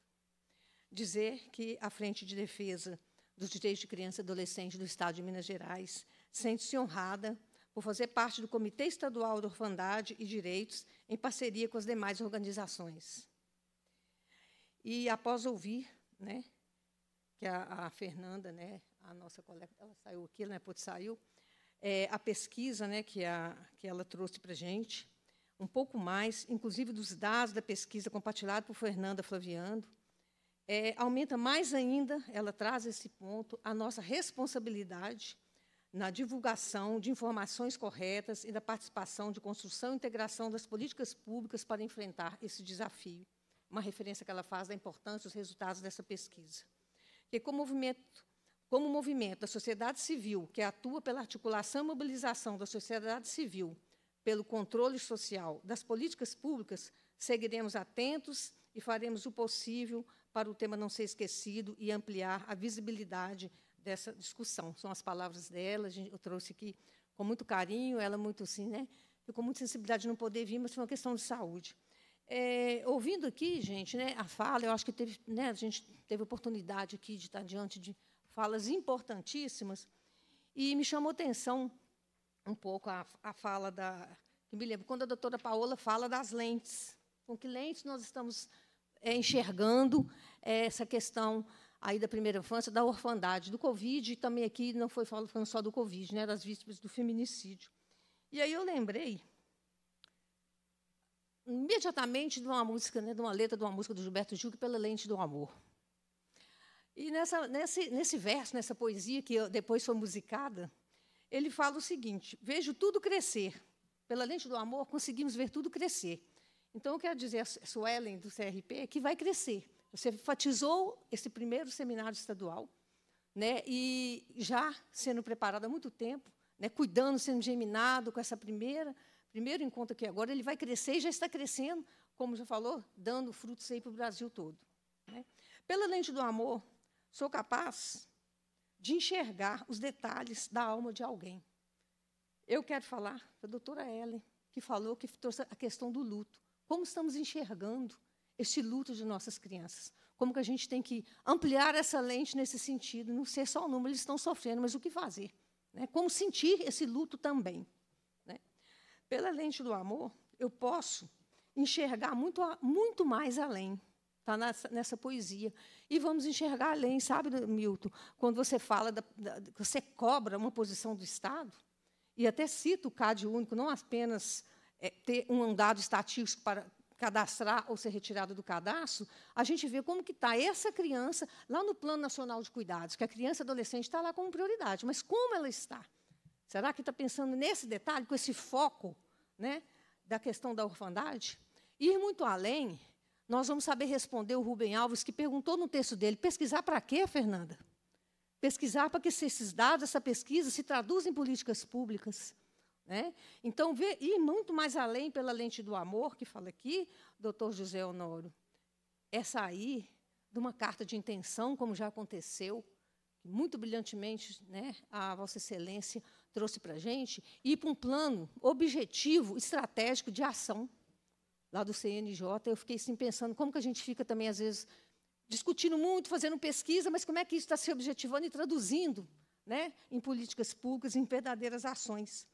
Dizer que a Frente de Defesa dos Direitos de Criança e Adolescente do Estado de Minas Gerais sente-se honrada por fazer parte do Comitê Estadual de Orfandade e Direitos em parceria com as demais organizações. E após ouvir, né, que a, a Fernanda, né, a nossa colega, ela saiu aqui, né, pode saiu, é, a pesquisa né, que, a, que ela trouxe para a gente, um pouco mais, inclusive dos dados da pesquisa compartilhada por Fernanda Flaviano, é, aumenta mais ainda, ela traz esse ponto, a nossa responsabilidade na divulgação de informações corretas e da participação de construção e integração das políticas públicas para enfrentar esse desafio. Uma referência que ela faz da importância dos resultados dessa pesquisa. Que com o movimento como movimento da sociedade civil, que atua pela articulação e mobilização da sociedade civil, pelo controle social das políticas públicas, seguiremos atentos e faremos o possível para o tema não ser esquecido e ampliar a visibilidade dessa discussão. São as palavras dela, eu trouxe aqui com muito carinho, ela muito assim, né? Ficou muito sensibilidade de não poder vir, mas foi uma questão de saúde. É, ouvindo aqui, gente, né, a fala, eu acho que teve, né, a gente teve oportunidade aqui de estar diante de falas importantíssimas, e me chamou atenção um pouco a, a fala da. Que me lembro, quando a doutora Paola fala das lentes. Com que lentes nós estamos é, enxergando é, essa questão aí da primeira infância, da orfandade, do Covid, e também aqui não foi falando só do Covid, né, das vítimas do feminicídio. E aí eu lembrei imediatamente de uma música, né, de uma letra de uma música do Gilberto Gil, que é pela lente do amor. E nessa, nesse, nesse verso, nessa poesia que eu, depois foi musicada, ele fala o seguinte: Vejo tudo crescer. Pela lente do amor, conseguimos ver tudo crescer. Então, eu quero dizer a Suelen, do CRP, que vai crescer. Você enfatizou esse primeiro seminário estadual, né, e já sendo preparado há muito tempo, né, cuidando, sendo geminado com essa primeira primeiro encontro aqui agora, ele vai crescer e já está crescendo, como já falou, dando frutos aí para o Brasil todo. Né? Pela lente do amor, Sou capaz de enxergar os detalhes da alma de alguém. Eu quero falar da doutora Ellen, que falou, que trouxe a questão do luto. Como estamos enxergando esse luto de nossas crianças? Como que a gente tem que ampliar essa lente nesse sentido, não ser só o número, eles estão sofrendo, mas o que fazer? Né? Como sentir esse luto também? Né? Pela lente do amor, eu posso enxergar muito, muito mais além Está nessa, nessa, poesia. E vamos enxergar além, sabe, Milton? Quando você fala, da, da, você cobra uma posição do Estado, e até cita o CAD único, não apenas é, ter um dado estatístico para cadastrar ou ser retirado do cadastro, a gente vê como que está essa criança lá no Plano Nacional de Cuidados, que a criança adolescente está lá como prioridade, mas como ela está? Será que está pensando nesse detalhe, com esse foco né, da questão da orfandade? Ir muito além nós vamos saber responder o Rubem Alves, que perguntou no texto dele: pesquisar para quê, Fernanda? Pesquisar para que esses dados, essa pesquisa, se traduzam em políticas públicas. Né? Então, ver, ir muito mais além pela lente do amor, que fala aqui, doutor José Honório, é sair de uma carta de intenção, como já aconteceu, que muito brilhantemente né, a Vossa Excelência trouxe para a gente, e ir para um plano objetivo, estratégico de ação lá do CNJ, eu fiquei assim pensando como que a gente fica também, às vezes, discutindo muito, fazendo pesquisa, mas como é que isso está se objetivando e traduzindo né, em políticas públicas, em verdadeiras ações.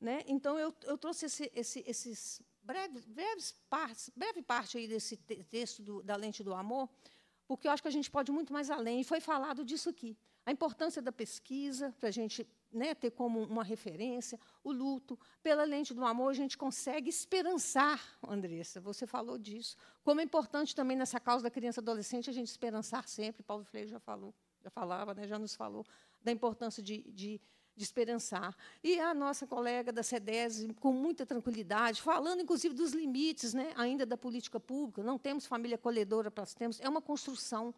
Né? Então, eu, eu trouxe esse, esse, esses breves, breves partes, breve parte aí desse te texto do, da Lente do Amor, porque eu acho que a gente pode ir muito mais além, e foi falado disso aqui. A importância da pesquisa para a gente né, ter como uma referência o luto. Pela lente do amor, a gente consegue esperançar, Andressa, você falou disso. Como é importante também nessa causa da criança e adolescente a gente esperançar sempre, Paulo Freire já falou, já falava, né, já nos falou da importância de, de, de esperançar. E a nossa colega da SEDES, com muita tranquilidade, falando inclusive dos limites né, ainda da política pública, não temos família colhedora para temos, é uma construção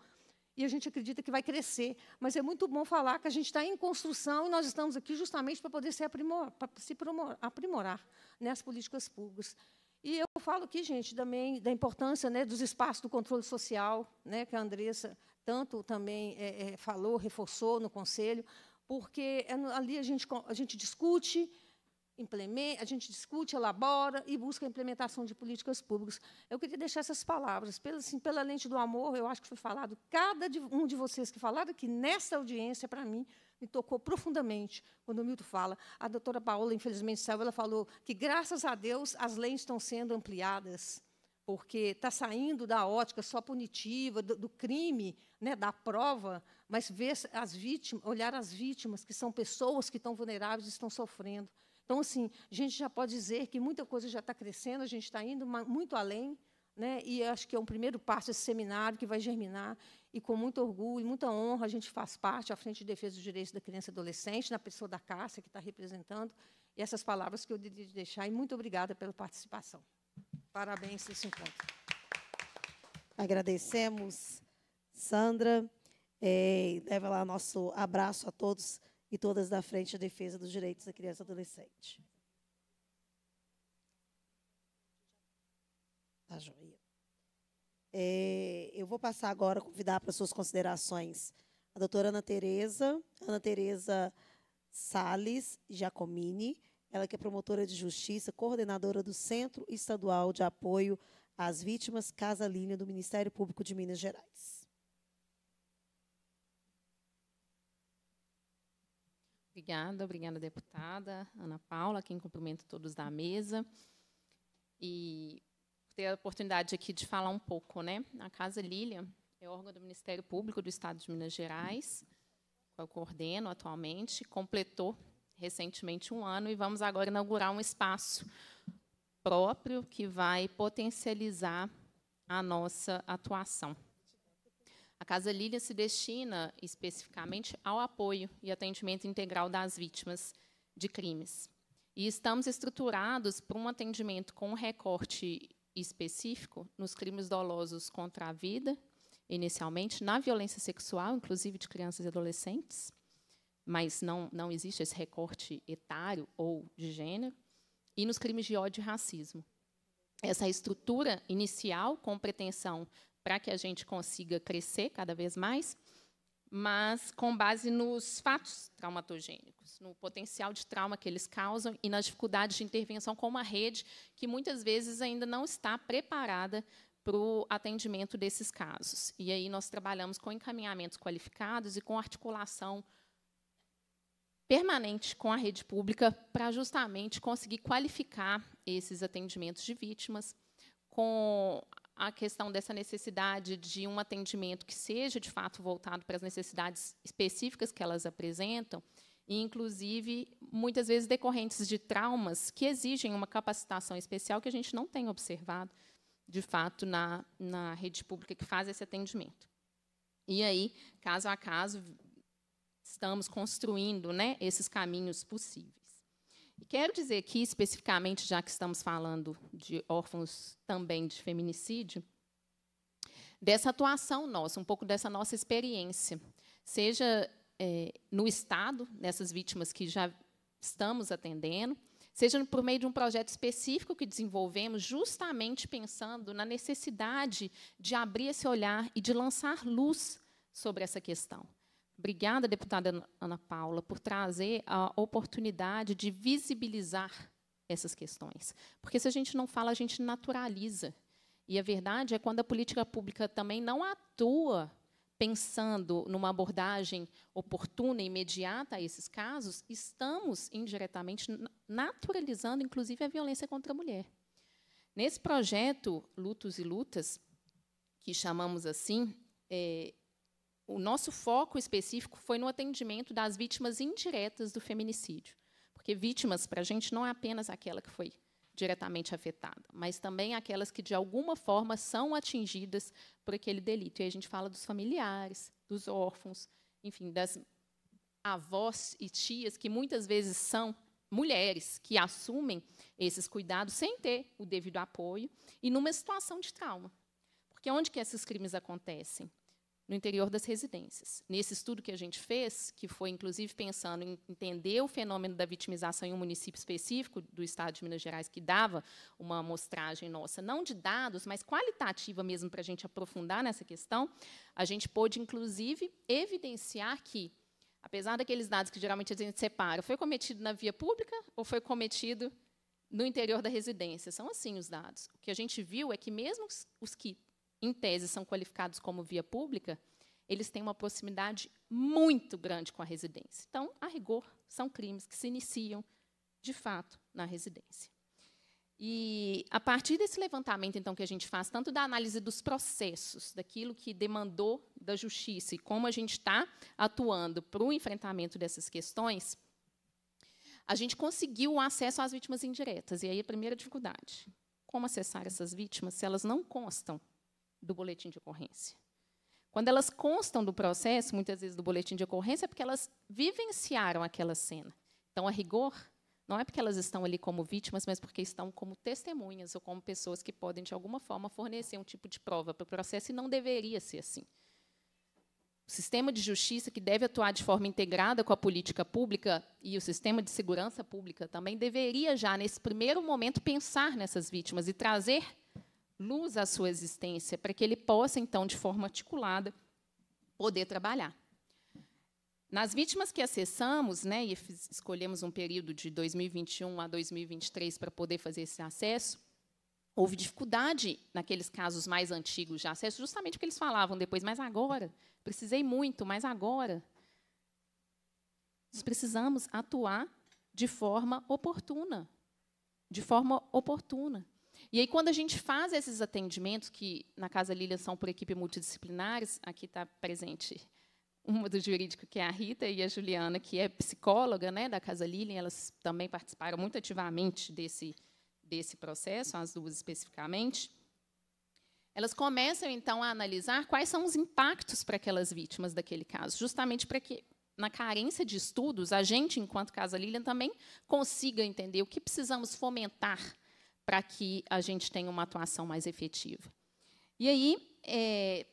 e a gente acredita que vai crescer. Mas é muito bom falar que a gente está em construção e nós estamos aqui justamente para poder se, aprimorar, se né, promor, aprimorar nas políticas públicas. E eu falo aqui, gente, também da importância né, dos espaços do controle social, né, que a Andressa tanto também é, é, falou, reforçou no Conselho, porque é, ali a gente, a gente discute, implementa, a gente discute, elabora e busca a implementação de políticas públicas. Eu queria deixar essas palavras. Pela, assim, pela lente do amor, eu acho que foi falado, cada um de vocês que falaram que nessa audiência, para mim, me tocou profundamente quando o Milton fala. A doutora Paola, infelizmente, saiu, ela falou que, graças a Deus, as leis estão sendo ampliadas, porque está saindo da ótica só punitiva, do, do crime, né, da prova, mas ver as vítimas, olhar as vítimas, que são pessoas que estão vulneráveis e estão sofrendo. Então, assim, a gente já pode dizer que muita coisa já está crescendo, a gente está indo muito além, né? e acho que é um primeiro passo esse seminário que vai germinar, e com muito orgulho e muita honra a gente faz parte à frente de defesa dos direitos da criança e adolescente, na pessoa da Cássia, que está representando, e essas palavras que eu devia deixar, e muito obrigada pela participação. Parabéns nesse encontro. Agradecemos, Sandra. É, leva lá nosso abraço a todos e todas da Frente de Defesa dos Direitos da Criança e Adolescente. Tá joia. É, eu vou passar agora, convidar para suas considerações a doutora Ana Tereza, Ana Tereza Salles Giacomini, ela que é promotora de justiça, coordenadora do Centro Estadual de Apoio às Vítimas Casa Línia do Ministério Público de Minas Gerais. Obrigada, obrigada, deputada Ana Paula, quem cumprimento todos da mesa. E ter a oportunidade aqui de falar um pouco. Né? A Casa Lília é órgão do Ministério Público do Estado de Minas Gerais, que eu coordeno atualmente, completou recentemente um ano e vamos agora inaugurar um espaço próprio que vai potencializar a nossa atuação. A Casa Lília se destina especificamente ao apoio e atendimento integral das vítimas de crimes. E estamos estruturados para um atendimento com recorte específico nos crimes dolosos contra a vida, inicialmente, na violência sexual, inclusive de crianças e adolescentes, mas não, não existe esse recorte etário ou de gênero, e nos crimes de ódio e racismo. Essa estrutura inicial, com pretensão para que a gente consiga crescer cada vez mais, mas com base nos fatos traumatogênicos, no potencial de trauma que eles causam e nas dificuldades de intervenção com uma rede que muitas vezes ainda não está preparada para o atendimento desses casos. E aí nós trabalhamos com encaminhamentos qualificados e com articulação permanente com a rede pública para justamente conseguir qualificar esses atendimentos de vítimas com a questão dessa necessidade de um atendimento que seja, de fato, voltado para as necessidades específicas que elas apresentam, inclusive, muitas vezes decorrentes de traumas que exigem uma capacitação especial que a gente não tem observado, de fato, na, na rede pública que faz esse atendimento. E aí, caso a caso, estamos construindo né, esses caminhos possíveis. E quero dizer aqui, especificamente, já que estamos falando de órfãos também de feminicídio, dessa atuação nossa, um pouco dessa nossa experiência, seja é, no Estado, nessas vítimas que já estamos atendendo, seja por meio de um projeto específico que desenvolvemos, justamente pensando na necessidade de abrir esse olhar e de lançar luz sobre essa questão. Obrigada, deputada Ana Paula, por trazer a oportunidade de visibilizar essas questões. Porque se a gente não fala, a gente naturaliza. E a verdade é quando a política pública também não atua pensando numa abordagem oportuna e imediata a esses casos, estamos indiretamente naturalizando, inclusive, a violência contra a mulher. Nesse projeto Lutos e Lutas, que chamamos assim, é, o nosso foco específico foi no atendimento das vítimas indiretas do feminicídio. Porque vítimas, para a gente, não é apenas aquela que foi diretamente afetada, mas também aquelas que, de alguma forma, são atingidas por aquele delito. E a gente fala dos familiares, dos órfãos, enfim, das avós e tias, que muitas vezes são mulheres que assumem esses cuidados sem ter o devido apoio e numa situação de trauma. Porque onde que esses crimes acontecem? no interior das residências. Nesse estudo que a gente fez, que foi inclusive pensando em entender o fenômeno da vitimização em um município específico do estado de Minas Gerais, que dava uma amostragem nossa, não de dados, mas qualitativa mesmo, para a gente aprofundar nessa questão, a gente pôde inclusive evidenciar que, apesar daqueles dados que geralmente a gente separa, foi cometido na via pública ou foi cometido no interior da residência. São assim os dados. O que a gente viu é que, mesmo os que em tese, são qualificados como via pública, eles têm uma proximidade muito grande com a residência. Então, a rigor, são crimes que se iniciam, de fato, na residência. E, a partir desse levantamento então que a gente faz, tanto da análise dos processos, daquilo que demandou da justiça e como a gente está atuando para o enfrentamento dessas questões, a gente conseguiu o acesso às vítimas indiretas. E aí a primeira dificuldade. Como acessar essas vítimas se elas não constam do boletim de ocorrência. Quando elas constam do processo, muitas vezes do boletim de ocorrência, é porque elas vivenciaram aquela cena. Então, a rigor, não é porque elas estão ali como vítimas, mas porque estão como testemunhas ou como pessoas que podem, de alguma forma, fornecer um tipo de prova para o processo, e não deveria ser assim. O sistema de justiça, que deve atuar de forma integrada com a política pública e o sistema de segurança pública, também deveria já, nesse primeiro momento, pensar nessas vítimas e trazer luz à sua existência, para que ele possa, então, de forma articulada, poder trabalhar. Nas vítimas que acessamos, né, e escolhemos um período de 2021 a 2023 para poder fazer esse acesso, houve dificuldade naqueles casos mais antigos de acesso, justamente porque eles falavam depois, mas agora, precisei muito, mas agora. Nós precisamos atuar de forma oportuna. De forma oportuna. E aí, quando a gente faz esses atendimentos, que na Casa Lilian são por equipe multidisciplinares, aqui está presente uma do jurídico, que é a Rita, e a Juliana, que é psicóloga né, da Casa Lilian, elas também participaram muito ativamente desse, desse processo, as duas especificamente. Elas começam, então, a analisar quais são os impactos para aquelas vítimas daquele caso, justamente para que, na carência de estudos, a gente, enquanto Casa Lilian, também consiga entender o que precisamos fomentar para que a gente tenha uma atuação mais efetiva. E aí, é,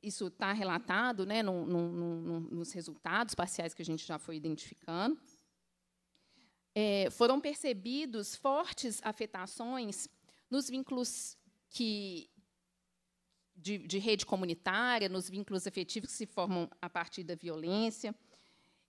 isso está relatado né, no, no, no, nos resultados parciais que a gente já foi identificando. É, foram percebidos fortes afetações nos vínculos que de, de, rede comunitária, nos vínculos afetivos que se formam a partir da violência,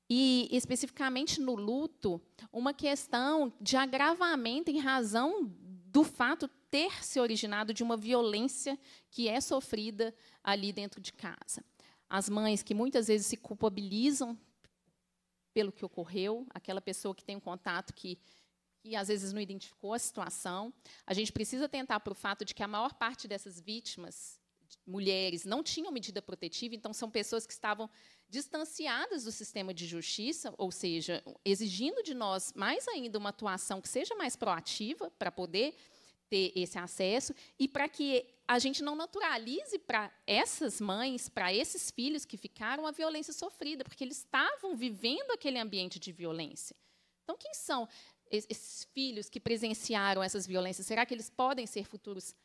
e especificamente no luto, uma questão de agravamento em razão do fato ter se originado de uma violência que é sofrida ali dentro de casa. As mães que muitas vezes se culpabilizam pelo que ocorreu, aquela pessoa que tem um contato que, que às vezes não identificou a situação. A gente precisa tentar para o fato de que a maior parte dessas vítimas mulheres não tinham medida protetiva, então são pessoas que estavam distanciadas do sistema de justiça, ou seja, exigindo de nós mais ainda uma atuação que seja mais proativa para poder ter esse acesso e para que a gente não naturalize para essas mães, para esses filhos que ficaram a violência sofrida, porque eles estavam vivendo aquele ambiente de violência. Então, quem são esses filhos que presenciaram essas violências? Será que eles podem ser futuros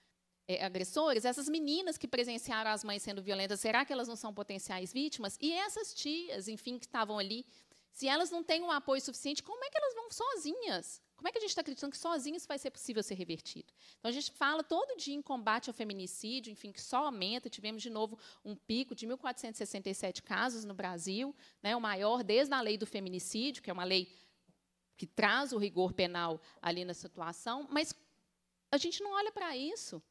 é, agressores, essas meninas que presenciaram as mães sendo violentas, será que elas não são potenciais vítimas? E essas tias, enfim, que estavam ali, se elas não têm um apoio suficiente, como é que elas vão sozinhas? Como é que a gente está acreditando que sozinhas vai ser possível ser revertido? Então, a gente fala todo dia em combate ao feminicídio, enfim, que só aumenta. Tivemos, de novo, um pico de 1.467 casos no Brasil, né, o maior desde a lei do feminicídio, que é uma lei que traz o rigor penal ali na situação, mas a gente não olha para isso.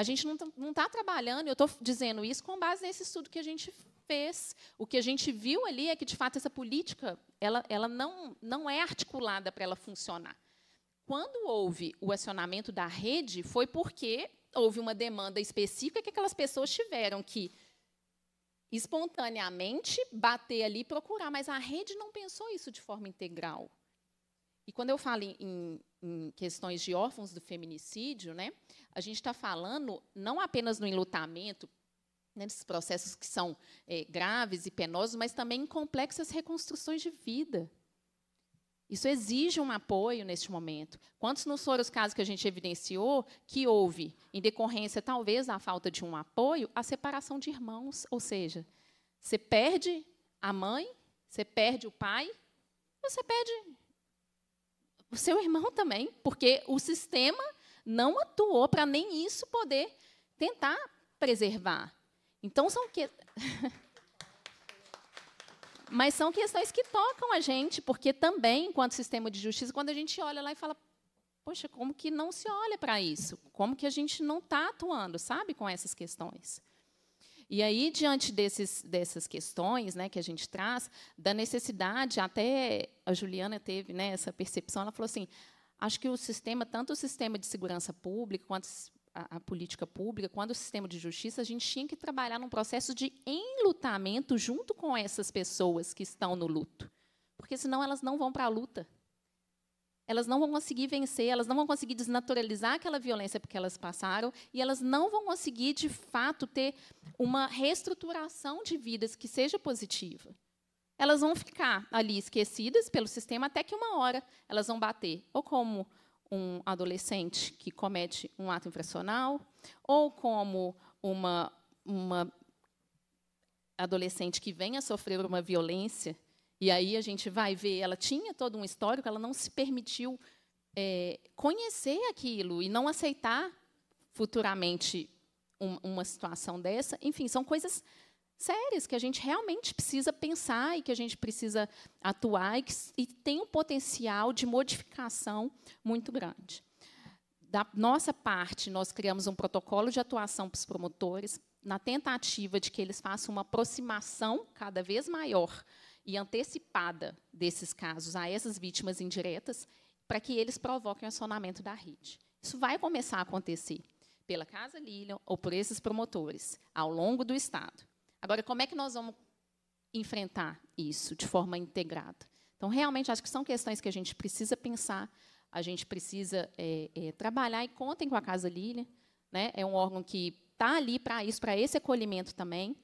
A gente não está tá trabalhando, eu estou dizendo isso com base nesse estudo que a gente fez. O que a gente viu ali é que, de fato, essa política ela, ela não, não é articulada para ela funcionar. Quando houve o acionamento da rede, foi porque houve uma demanda específica que aquelas pessoas tiveram que espontaneamente bater ali e procurar, mas a rede não pensou isso de forma integral. E quando eu falo em, em questões de órfãos do feminicídio, né, a gente está falando não apenas no enlutamento, né, processos que são é, graves e penosos, mas também em complexas reconstruções de vida. Isso exige um apoio neste momento. Quantos não foram os casos que a gente evidenciou que houve, em decorrência talvez da falta de um apoio, a separação de irmãos? Ou seja, você perde a mãe, você perde o pai, você perde o seu irmão também, porque o sistema não atuou para nem isso poder tentar preservar. Então são que Mas são questões que tocam a gente, porque também, enquanto sistema de justiça, quando a gente olha lá e fala, poxa, como que não se olha para isso? Como que a gente não está atuando, sabe, com essas questões? E aí, diante desses, dessas questões né, que a gente traz, da necessidade, até a Juliana teve né, essa percepção, ela falou assim, acho que o sistema, tanto o sistema de segurança pública, quanto a, a, política pública, quanto o sistema de justiça, a gente tinha que trabalhar num processo de enlutamento junto com essas pessoas que estão no luto. Porque, senão, elas não vão para a luta elas não vão conseguir vencer, elas não vão conseguir desnaturalizar aquela violência porque elas passaram, e elas não vão conseguir, de fato, ter uma reestruturação de vidas que seja positiva. Elas vão ficar ali esquecidas pelo sistema até que uma hora elas vão bater, ou como um adolescente que comete um ato infracional, ou como uma, uma adolescente que venha a sofrer uma violência e aí a gente vai ver, ela tinha todo um histórico, ela não se permitiu é, conhecer aquilo e não aceitar futuramente um, uma situação dessa. Enfim, são coisas sérias que a gente realmente precisa pensar e que a gente precisa atuar e que e tem um potencial de modificação muito grande. Da nossa parte, nós criamos um protocolo de atuação para os promotores, na tentativa de que eles façam uma aproximação cada vez maior e antecipada desses casos a essas vítimas indiretas, para que eles provoquem o acionamento da rede. Isso vai começar a acontecer pela Casa Lilian ou por esses promotores ao longo do Estado. Agora, como é que nós vamos enfrentar isso de forma integrada? Então, realmente, acho que são questões que a gente precisa pensar, a gente precisa é, é, trabalhar e contem com a Casa Lilian. Né? É um órgão que está ali para isso, para esse acolhimento também.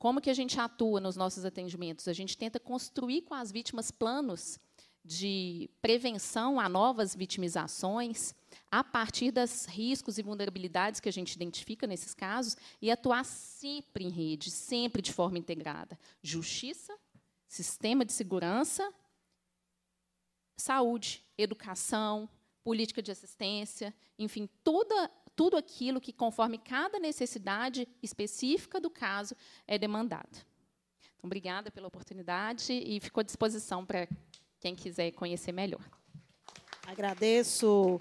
Como que a gente atua nos nossos atendimentos? A gente tenta construir com as vítimas planos de prevenção a novas vitimizações, a partir dos riscos e vulnerabilidades que a gente identifica nesses casos, e atuar sempre em rede, sempre de forma integrada. Justiça, sistema de segurança, saúde, educação, política de assistência, enfim, toda tudo aquilo que, conforme cada necessidade específica do caso, é demandado. Então, obrigada pela oportunidade e fico à disposição para quem quiser conhecer melhor. Agradeço,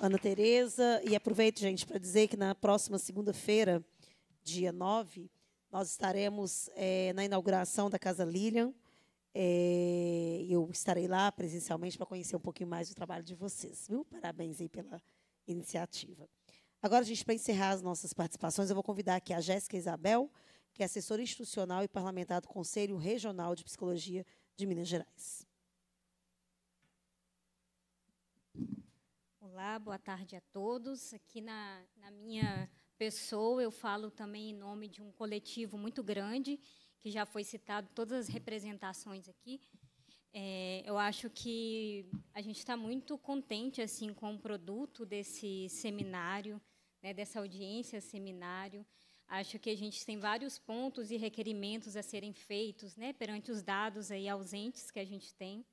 Ana Tereza, e aproveito, gente, para dizer que na próxima segunda-feira, dia 9, nós estaremos é, na inauguração da Casa Lilian. É, eu estarei lá presencialmente para conhecer um pouquinho mais do trabalho de vocês. Viu? Parabéns aí pela iniciativa. Agora, gente, para encerrar as nossas participações, eu vou convidar aqui a Jéssica Isabel, que é assessora institucional e parlamentar do Conselho Regional de Psicologia de Minas Gerais. Olá, boa tarde a todos. Aqui na, na minha pessoa, eu falo também em nome de um coletivo muito grande, que já foi citado todas as representações aqui. É, eu acho que a gente está muito contente assim com o produto desse seminário, né, dessa audiência, seminário. Acho que a gente tem vários pontos e requerimentos a serem feitos né, perante os dados aí ausentes que a gente tem.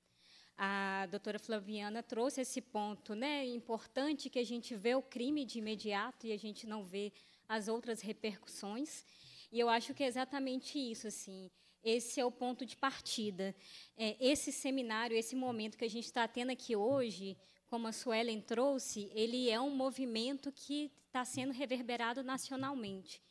A doutora Flaviana trouxe esse ponto né, importante que a gente vê o crime de imediato e a gente não vê as outras repercussões. E eu acho que é exatamente isso, assim. Esse é o ponto de partida. É, esse seminário, esse momento que a gente está tendo aqui hoje, como a Suelen trouxe, ele é um movimento que está sendo reverberado nacionalmente.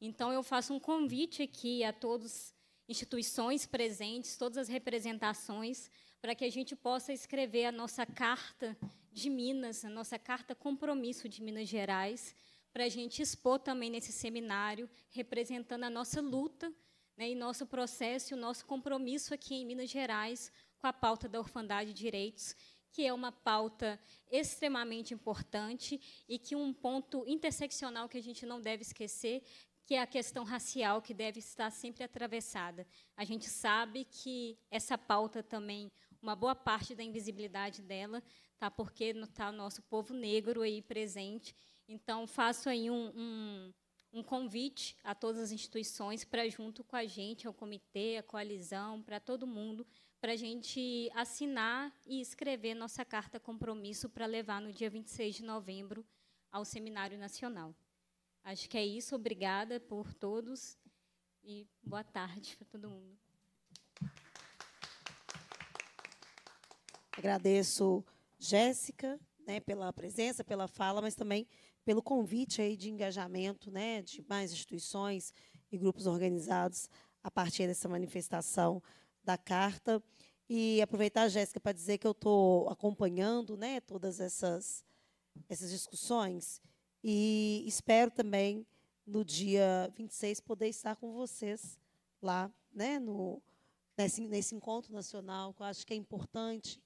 Então, eu faço um convite aqui a todas instituições presentes, todas as representações, para que a gente possa escrever a nossa carta de Minas, a nossa carta compromisso de Minas Gerais, para a gente expor também nesse seminário, representando a nossa luta né, e nosso processo e o nosso compromisso aqui em Minas Gerais com a pauta da orfandade e direitos que é uma pauta extremamente importante e que um ponto interseccional que a gente não deve esquecer, que é a questão racial, que deve estar sempre atravessada. A gente sabe que essa pauta também, uma boa parte da invisibilidade dela, tá porque está o nosso povo negro aí presente. Então, faço aí um, um um convite a todas as instituições para, junto com a gente, ao comitê, à coalizão, para todo mundo, para a gente assinar e escrever nossa carta compromisso para levar no dia 26 de novembro ao Seminário Nacional. Acho que é isso. Obrigada por todos e boa tarde para todo mundo. Agradeço Jéssica, né, pela presença, pela fala, mas também pelo convite aí de engajamento, né, de mais instituições e grupos organizados a partir dessa manifestação da carta. E aproveitar, a Jéssica, para dizer que eu estou acompanhando né, todas essas, essas discussões e espero também, no dia 26, poder estar com vocês lá, né, no, nesse, nesse encontro nacional, que eu acho que é importante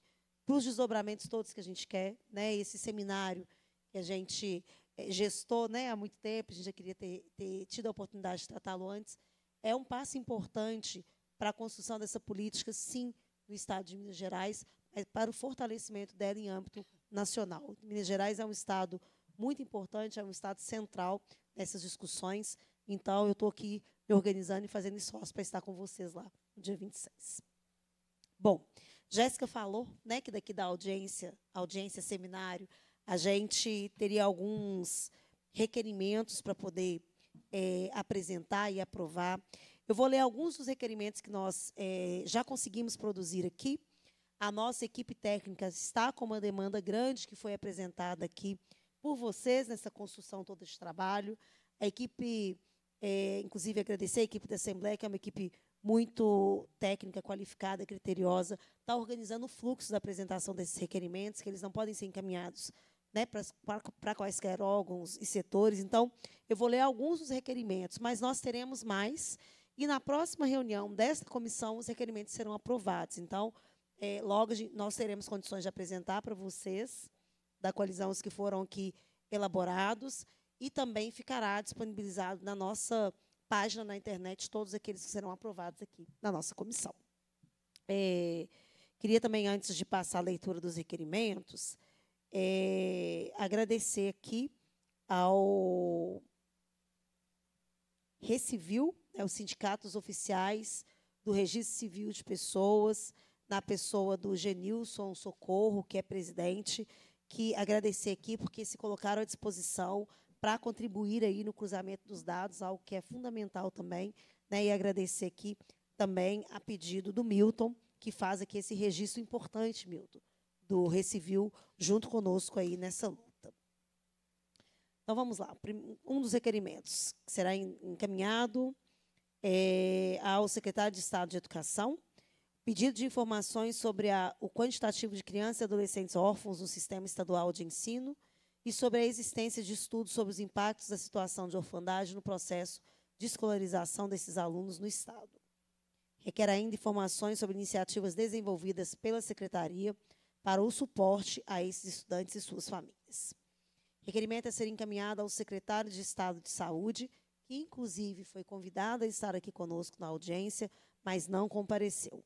para os desdobramentos todos que a gente quer, né, esse seminário que a gente eh, gestou né, há muito tempo, a gente já queria ter, ter tido a oportunidade de tratá-lo antes, é um passo importante para a construção dessa política, sim, no Estado de Minas Gerais, mas para o fortalecimento dela em âmbito nacional. Minas Gerais é um Estado muito importante, é um Estado central nessas discussões, então eu estou aqui me organizando e fazendo esforço para estar com vocês lá no dia 26. Bom, Jéssica falou né, que daqui da audiência, audiência seminário, a gente teria alguns requerimentos para poder é, apresentar e aprovar. Eu vou ler alguns dos requerimentos que nós é, já conseguimos produzir aqui. A nossa equipe técnica está com uma demanda grande que foi apresentada aqui por vocês nessa construção todo de trabalho. A equipe, é, inclusive, agradecer a equipe da Assembleia, que é uma equipe muito técnica, qualificada, criteriosa, está organizando o fluxo da apresentação desses requerimentos, que eles não podem ser encaminhados né, para quaisquer órgãos e setores. Então, eu vou ler alguns dos requerimentos, mas nós teremos mais. E na próxima reunião desta comissão, os requerimentos serão aprovados. Então, é, logo nós teremos condições de apresentar para vocês, da coalizão, os que foram aqui elaborados, e também ficará disponibilizado na nossa página na internet todos aqueles que serão aprovados aqui na nossa comissão. É, queria também, antes de passar a leitura dos requerimentos, é, agradecer aqui ao Recivil, né, os sindicatos oficiais do Registro Civil de Pessoas, na pessoa do Genilson Socorro, que é presidente, que agradecer aqui porque se colocaram à disposição para contribuir aí no cruzamento dos dados, algo que é fundamental também, né, e agradecer aqui também a pedido do Milton, que faz aqui esse registro importante, Milton, do Recivil, junto conosco aí nessa luta. Então vamos lá. Um dos requerimentos que será encaminhado é, ao secretário de Estado de Educação, pedido de informações sobre a, o quantitativo de crianças e adolescentes órfãos no sistema estadual de ensino e sobre a existência de estudos sobre os impactos da situação de orfandade no processo de escolarização desses alunos no Estado. Requer ainda informações sobre iniciativas desenvolvidas pela Secretaria para o suporte a esses estudantes e suas famílias. Requerimento a ser encaminhado ao secretário de Estado de Saúde, que inclusive foi convidado a estar aqui conosco na audiência, mas não compareceu.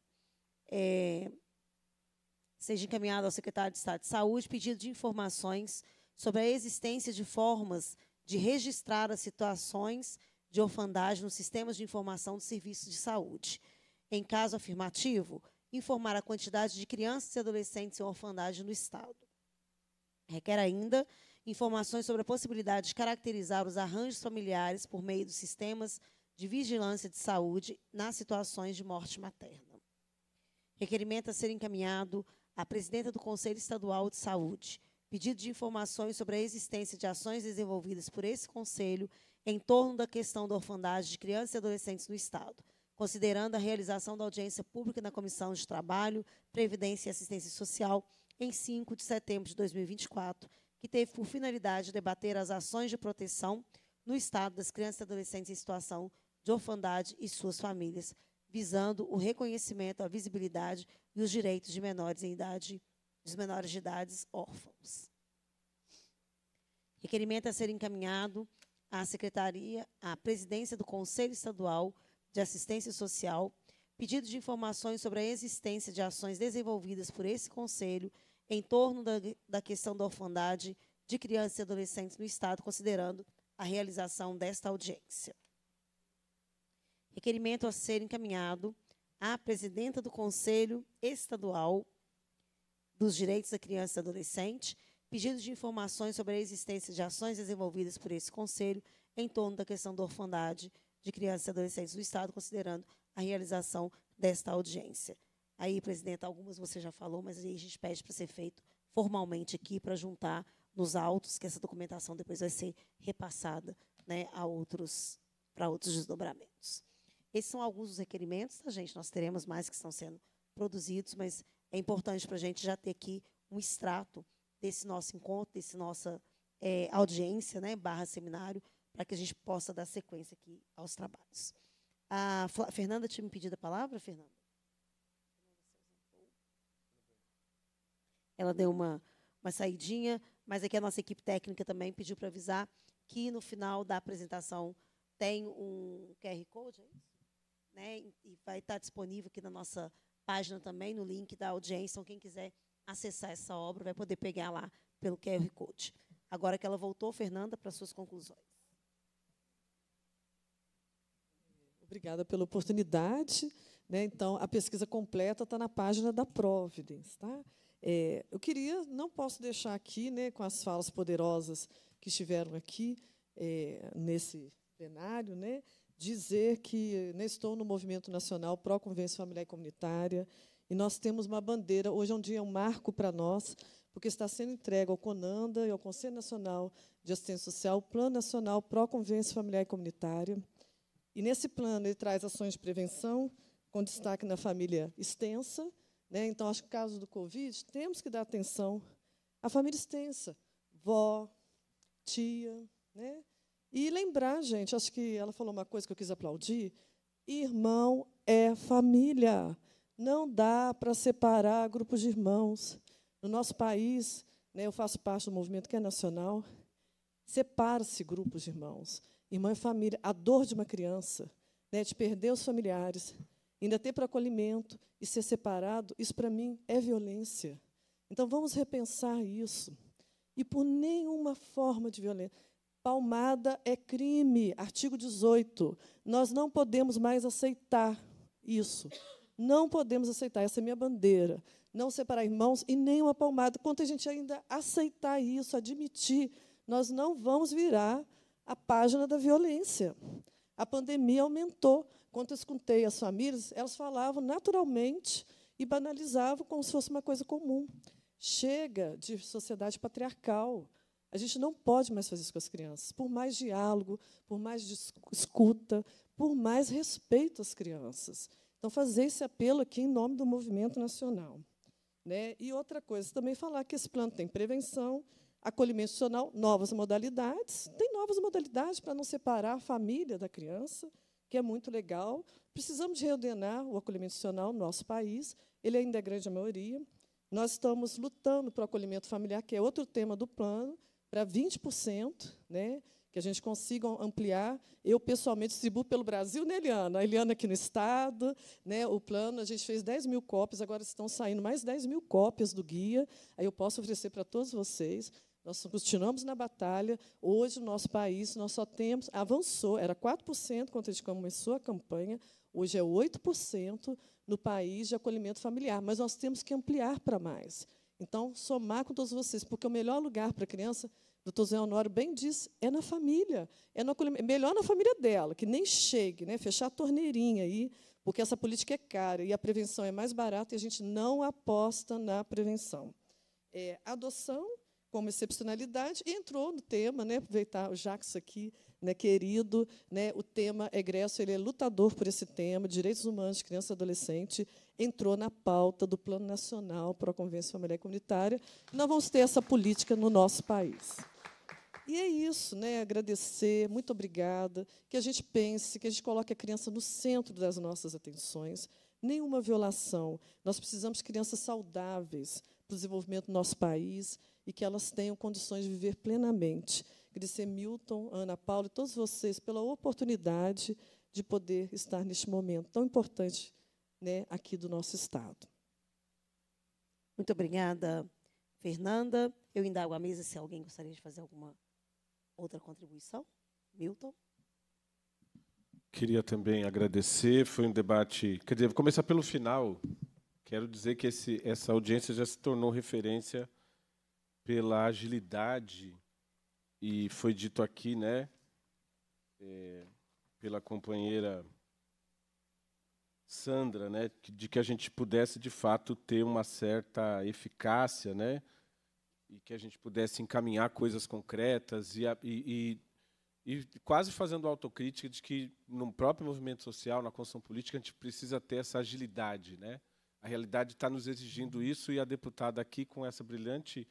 É, seja encaminhado ao secretário de Estado de Saúde pedido de informações sobre a existência de formas de registrar as situações de orfandagem nos sistemas de informação do serviço de saúde. Em caso afirmativo, informar a quantidade de crianças e adolescentes em orfandagem no Estado. Requer ainda informações sobre a possibilidade de caracterizar os arranjos familiares por meio dos sistemas de vigilância de saúde nas situações de morte materna. Requerimento a ser encaminhado à presidenta do Conselho Estadual de Saúde. Pedido de informações sobre a existência de ações desenvolvidas por esse conselho em torno da questão da orfandade de crianças e adolescentes no Estado, considerando a realização da audiência pública na Comissão de Trabalho, Previdência e Assistência Social em 5 de setembro de 2024 que teve por finalidade debater as ações de proteção no Estado das crianças e adolescentes em situação de orfandade e suas famílias, visando o reconhecimento, a visibilidade e os direitos de menores em idade, dos menores de idades órfãos. Requerimento a ser encaminhado à Secretaria, à Presidência do Conselho Estadual de Assistência Social, pedido de informações sobre a existência de ações desenvolvidas por esse Conselho em torno da, da questão da orfandade de crianças e adolescentes no Estado, considerando a realização desta audiência. Requerimento a ser encaminhado à presidenta do Conselho Estadual dos Direitos da Criança e Adolescente, pedido de informações sobre a existência de ações desenvolvidas por esse Conselho em torno da questão da orfandade de crianças e adolescentes do Estado, considerando a realização desta audiência. Aí, presidenta, algumas você já falou, mas aí a gente pede para ser feito formalmente aqui para juntar nos autos, que essa documentação depois vai ser repassada né, a outros para outros desdobramentos. Esses são alguns dos requerimentos, tá, gente? Nós teremos mais que estão sendo produzidos, mas é importante para a gente já ter aqui um extrato desse nosso encontro, desse nossa é, audiência, né, barra seminário, para que a gente possa dar sequência aqui aos trabalhos. A Fernanda tinha me pedido a palavra, Fernanda? Ela deu uma, uma saidinha, mas aqui a nossa equipe técnica também pediu para avisar que no final da apresentação tem um QR Code, é isso? Né? E vai estar tá disponível aqui na nossa página também, no link da audiência. Então, quem quiser acessar essa obra vai poder pegar lá pelo QR Code. Agora que ela voltou, Fernanda, para suas conclusões. Obrigada pela oportunidade. Né? Então, a pesquisa completa está na página da Providence. Tá? É, eu queria, não posso deixar aqui, né, com as falas poderosas que estiveram aqui é, nesse plenário, né, dizer que né, estou no Movimento Nacional pró Convenção Familiar e Comunitária e nós temos uma bandeira. Hoje é um dia um marco para nós, porque está sendo entregue ao Conanda e ao Conselho Nacional de Assistência Social o Plano Nacional pró Convenção Familiar e Comunitária. E nesse plano ele traz ações de prevenção com destaque na família extensa né? Então, acho que no caso do Covid, temos que dar atenção à família extensa, vó, tia. Né? E lembrar, gente, acho que ela falou uma coisa que eu quis aplaudir: irmão é família. Não dá para separar grupos de irmãos. No nosso país, né, eu faço parte do movimento que é nacional, separa-se grupos de irmãos. Irmão é família. A dor de uma criança, né, de perder os familiares, ainda ter para acolhimento e ser separado, isso para mim é violência. Então vamos repensar isso. E por nenhuma forma de violência. Palmada é crime, artigo 18. Nós não podemos mais aceitar isso. Não podemos aceitar, essa é minha bandeira. Não separar irmãos e nem uma palmada. Quanto a gente ainda aceitar isso, admitir, nós não vamos virar a página da violência. A pandemia aumentou quando eu escutei as famílias, elas falavam naturalmente e banalizavam como se fosse uma coisa comum. Chega de sociedade patriarcal. A gente não pode mais fazer isso com as crianças. Por mais diálogo, por mais escuta, por mais respeito às crianças. Então, fazer esse apelo aqui em nome do movimento nacional. Né? E outra coisa, também falar que esse plano tem prevenção, acolhimento institucional, novas modalidades. Tem novas modalidades para não separar a família da criança que é muito legal. Precisamos reordenar o acolhimento institucional no nosso país, ele ainda é grande a maioria. Nós estamos lutando para o acolhimento familiar, que é outro tema do plano, para 20%, né? que a gente consiga ampliar. Eu, pessoalmente, distribuo pelo Brasil, né, Eliana? A Eliana aqui no Estado, né, o plano, a gente fez 10 mil cópias, agora estão saindo mais 10 mil cópias do guia, aí eu posso oferecer para todos vocês. Nós continuamos na batalha. Hoje, o nosso país, nós só temos. Avançou, era 4% quando a gente começou a campanha, hoje é 8% no país de acolhimento familiar. Mas nós temos que ampliar para mais. Então, somar com todos vocês, porque o melhor lugar para a criança, doutor Zé Honório bem disse, é na família. É no acolhimento. Melhor na família dela, que nem chegue, né? fechar a torneirinha aí, porque essa política é cara e a prevenção é mais barata e a gente não aposta na prevenção. É, adoção como excepcionalidade, e entrou no tema, né, aproveitar o Jacques aqui, né, querido, né, o tema egresso, ele é lutador por esse tema, direitos humanos de criança e adolescente, entrou na pauta do Plano Nacional para a Convenção Familiar Comunitária. Não vamos ter essa política no nosso país. E é isso, né? agradecer, muito obrigada, que a gente pense, que a gente coloque a criança no centro das nossas atenções, nenhuma violação. Nós precisamos de crianças saudáveis para o desenvolvimento do nosso país, e que elas tenham condições de viver plenamente. Agradecer Milton, Ana Paula e todos vocês pela oportunidade de poder estar neste momento tão importante né, aqui do nosso Estado. Muito obrigada, Fernanda. Eu indago a mesa se alguém gostaria de fazer alguma outra contribuição. Milton? Queria também agradecer. Foi um debate. Quer dizer, vou começar pelo final. Quero dizer que esse, essa audiência já se tornou referência pela agilidade, e foi dito aqui, né, é, pela companheira Sandra, né, de que a gente pudesse de fato ter uma certa eficácia, né, e que a gente pudesse encaminhar coisas concretas e, e, e, e quase fazendo autocrítica de que no próprio movimento social, na construção política, a gente precisa ter essa agilidade, né. A realidade está nos exigindo isso e a deputada aqui com essa brilhante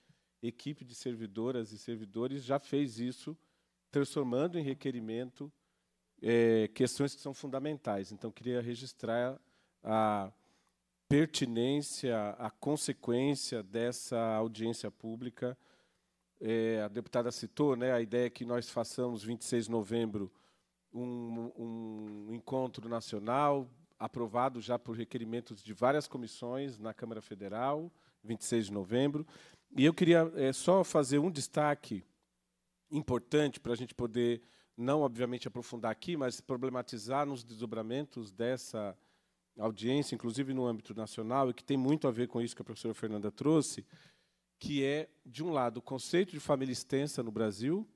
equipe de servidoras e servidores já fez isso, transformando em requerimento é, questões que são fundamentais. Então, queria registrar a pertinência, a consequência dessa audiência pública. É, a deputada citou né, a ideia é que nós façamos, 26 de novembro, um, um encontro nacional, aprovado já por requerimentos de várias comissões na Câmara Federal, 26 de novembro. E eu queria é, só fazer um destaque importante para a gente poder, não obviamente aprofundar aqui, mas problematizar nos desdobramentos dessa audiência, inclusive no âmbito nacional, e que tem muito a ver com isso que a professora Fernanda trouxe, que é, de um lado, o conceito de família extensa no Brasil,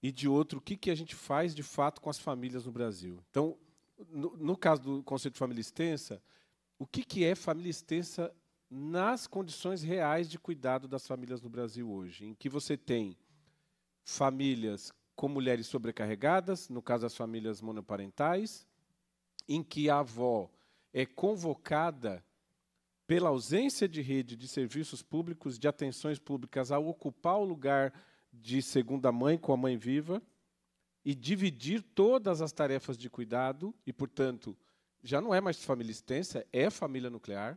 e de outro, o que, que a gente faz de fato com as famílias no Brasil. Então, no, no caso do conceito de família extensa, o que, que é família extensa nas condições reais de cuidado das famílias no Brasil hoje, em que você tem famílias com mulheres sobrecarregadas, no caso as famílias monoparentais, em que a avó é convocada pela ausência de rede de serviços públicos, de atenções públicas, a ocupar o lugar de segunda mãe com a mãe viva e dividir todas as tarefas de cuidado, e, portanto, já não é mais família extensa, é família nuclear.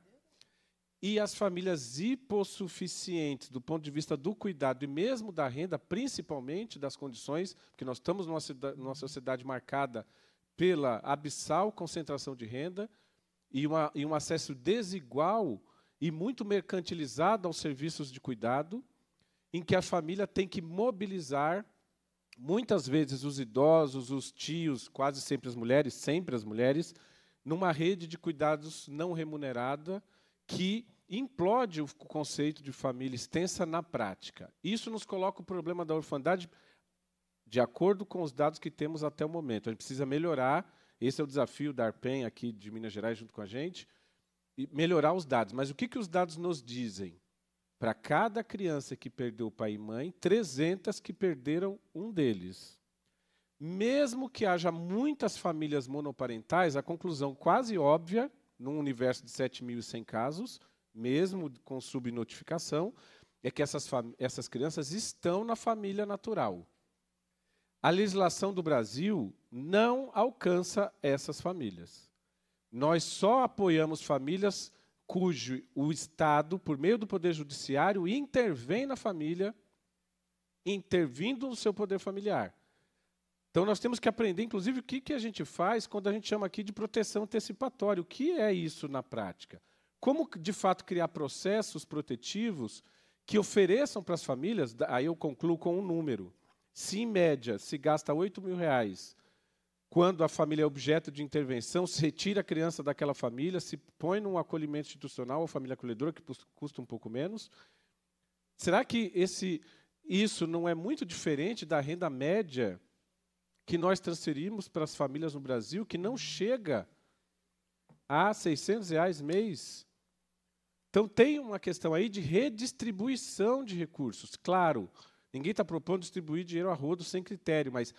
E as famílias hipossuficientes, do ponto de vista do cuidado e mesmo da renda, principalmente das condições, porque nós estamos numa, numa sociedade marcada pela abissal concentração de renda e, uma, e um acesso desigual e muito mercantilizado aos serviços de cuidado, em que a família tem que mobilizar muitas vezes os idosos, os tios, quase sempre as mulheres, sempre as mulheres, numa rede de cuidados não remunerada que implode o conceito de família extensa na prática. Isso nos coloca o problema da orfandade de acordo com os dados que temos até o momento. A gente precisa melhorar, esse é o desafio da ARPEN aqui de Minas Gerais junto com a gente, e melhorar os dados. Mas o que, que os dados nos dizem? Para cada criança que perdeu pai e mãe, 300 que perderam um deles. Mesmo que haja muitas famílias monoparentais, a conclusão quase óbvia num universo de 7.100 casos, mesmo com subnotificação, é que essas, essas crianças estão na família natural. A legislação do Brasil não alcança essas famílias. Nós só apoiamos famílias cujo o Estado, por meio do Poder Judiciário, intervém na família, intervindo no seu poder familiar. Então, nós temos que aprender, inclusive, o que, que a gente faz quando a gente chama aqui de proteção antecipatória. O que é isso na prática? Como, de fato, criar processos protetivos que ofereçam para as famílias, aí eu concluo com um número. Se, em média, se gasta 8 mil reais quando a família é objeto de intervenção, se retira a criança daquela família, se põe num acolhimento institucional ou família acolhedora, que custa um pouco menos. Será que esse, isso não é muito diferente da renda média que nós transferimos para as famílias no Brasil que não chega a 600 reais mês. Então tem uma questão aí de redistribuição de recursos. Claro, ninguém está propondo distribuir dinheiro a rodo sem critério, mas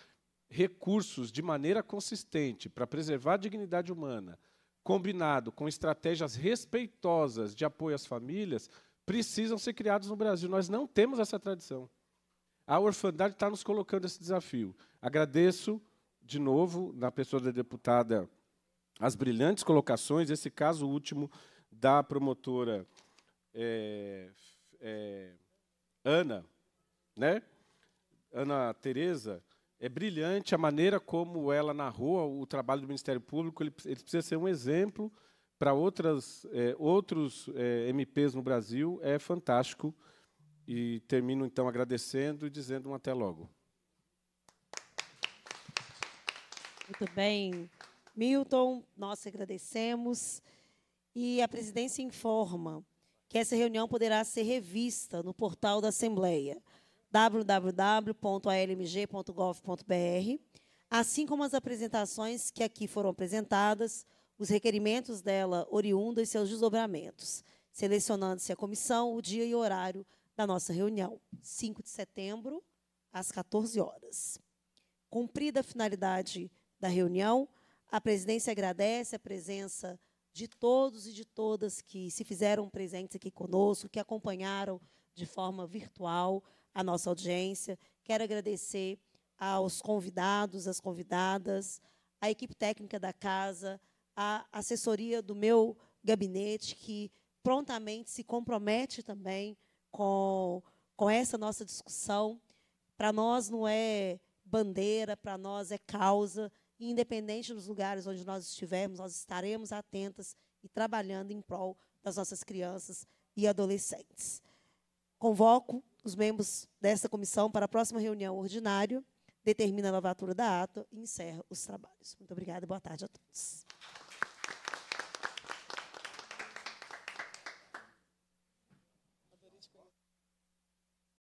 recursos de maneira consistente para preservar a dignidade humana, combinado com estratégias respeitosas de apoio às famílias, precisam ser criados no Brasil. Nós não temos essa tradição. A orfandade está nos colocando esse desafio. Agradeço de novo, na pessoa da deputada, as brilhantes colocações, esse caso último da promotora é, é, Ana, né? Ana Tereza, é brilhante a maneira como ela narrou o trabalho do Ministério Público. Ele, ele precisa ser um exemplo para outras, é, outros é, MPs no Brasil. É fantástico. E termino, então, agradecendo e dizendo um até logo. Muito bem. Milton, nós agradecemos. E a presidência informa que essa reunião poderá ser revista no portal da Assembleia, www.almg.gov.br, assim como as apresentações que aqui foram apresentadas, os requerimentos dela oriundos e seus desdobramentos, selecionando-se a comissão, o dia e o horário da nossa reunião, 5 de setembro, às 14 horas. Cumprida a finalidade da reunião. A presidência agradece a presença de todos e de todas que se fizeram presentes aqui conosco, que acompanharam de forma virtual a nossa audiência. Quero agradecer aos convidados, às convidadas, à equipe técnica da casa, à assessoria do meu gabinete, que prontamente se compromete também com, com essa nossa discussão. Para nós não é bandeira, para nós é causa, e independente dos lugares onde nós estivermos, nós estaremos atentas e trabalhando em prol das nossas crianças e adolescentes. Convoco os membros desta comissão para a próxima reunião ordinária, determina a lavatura da ata e encerra os trabalhos. Muito obrigada e boa tarde a todos.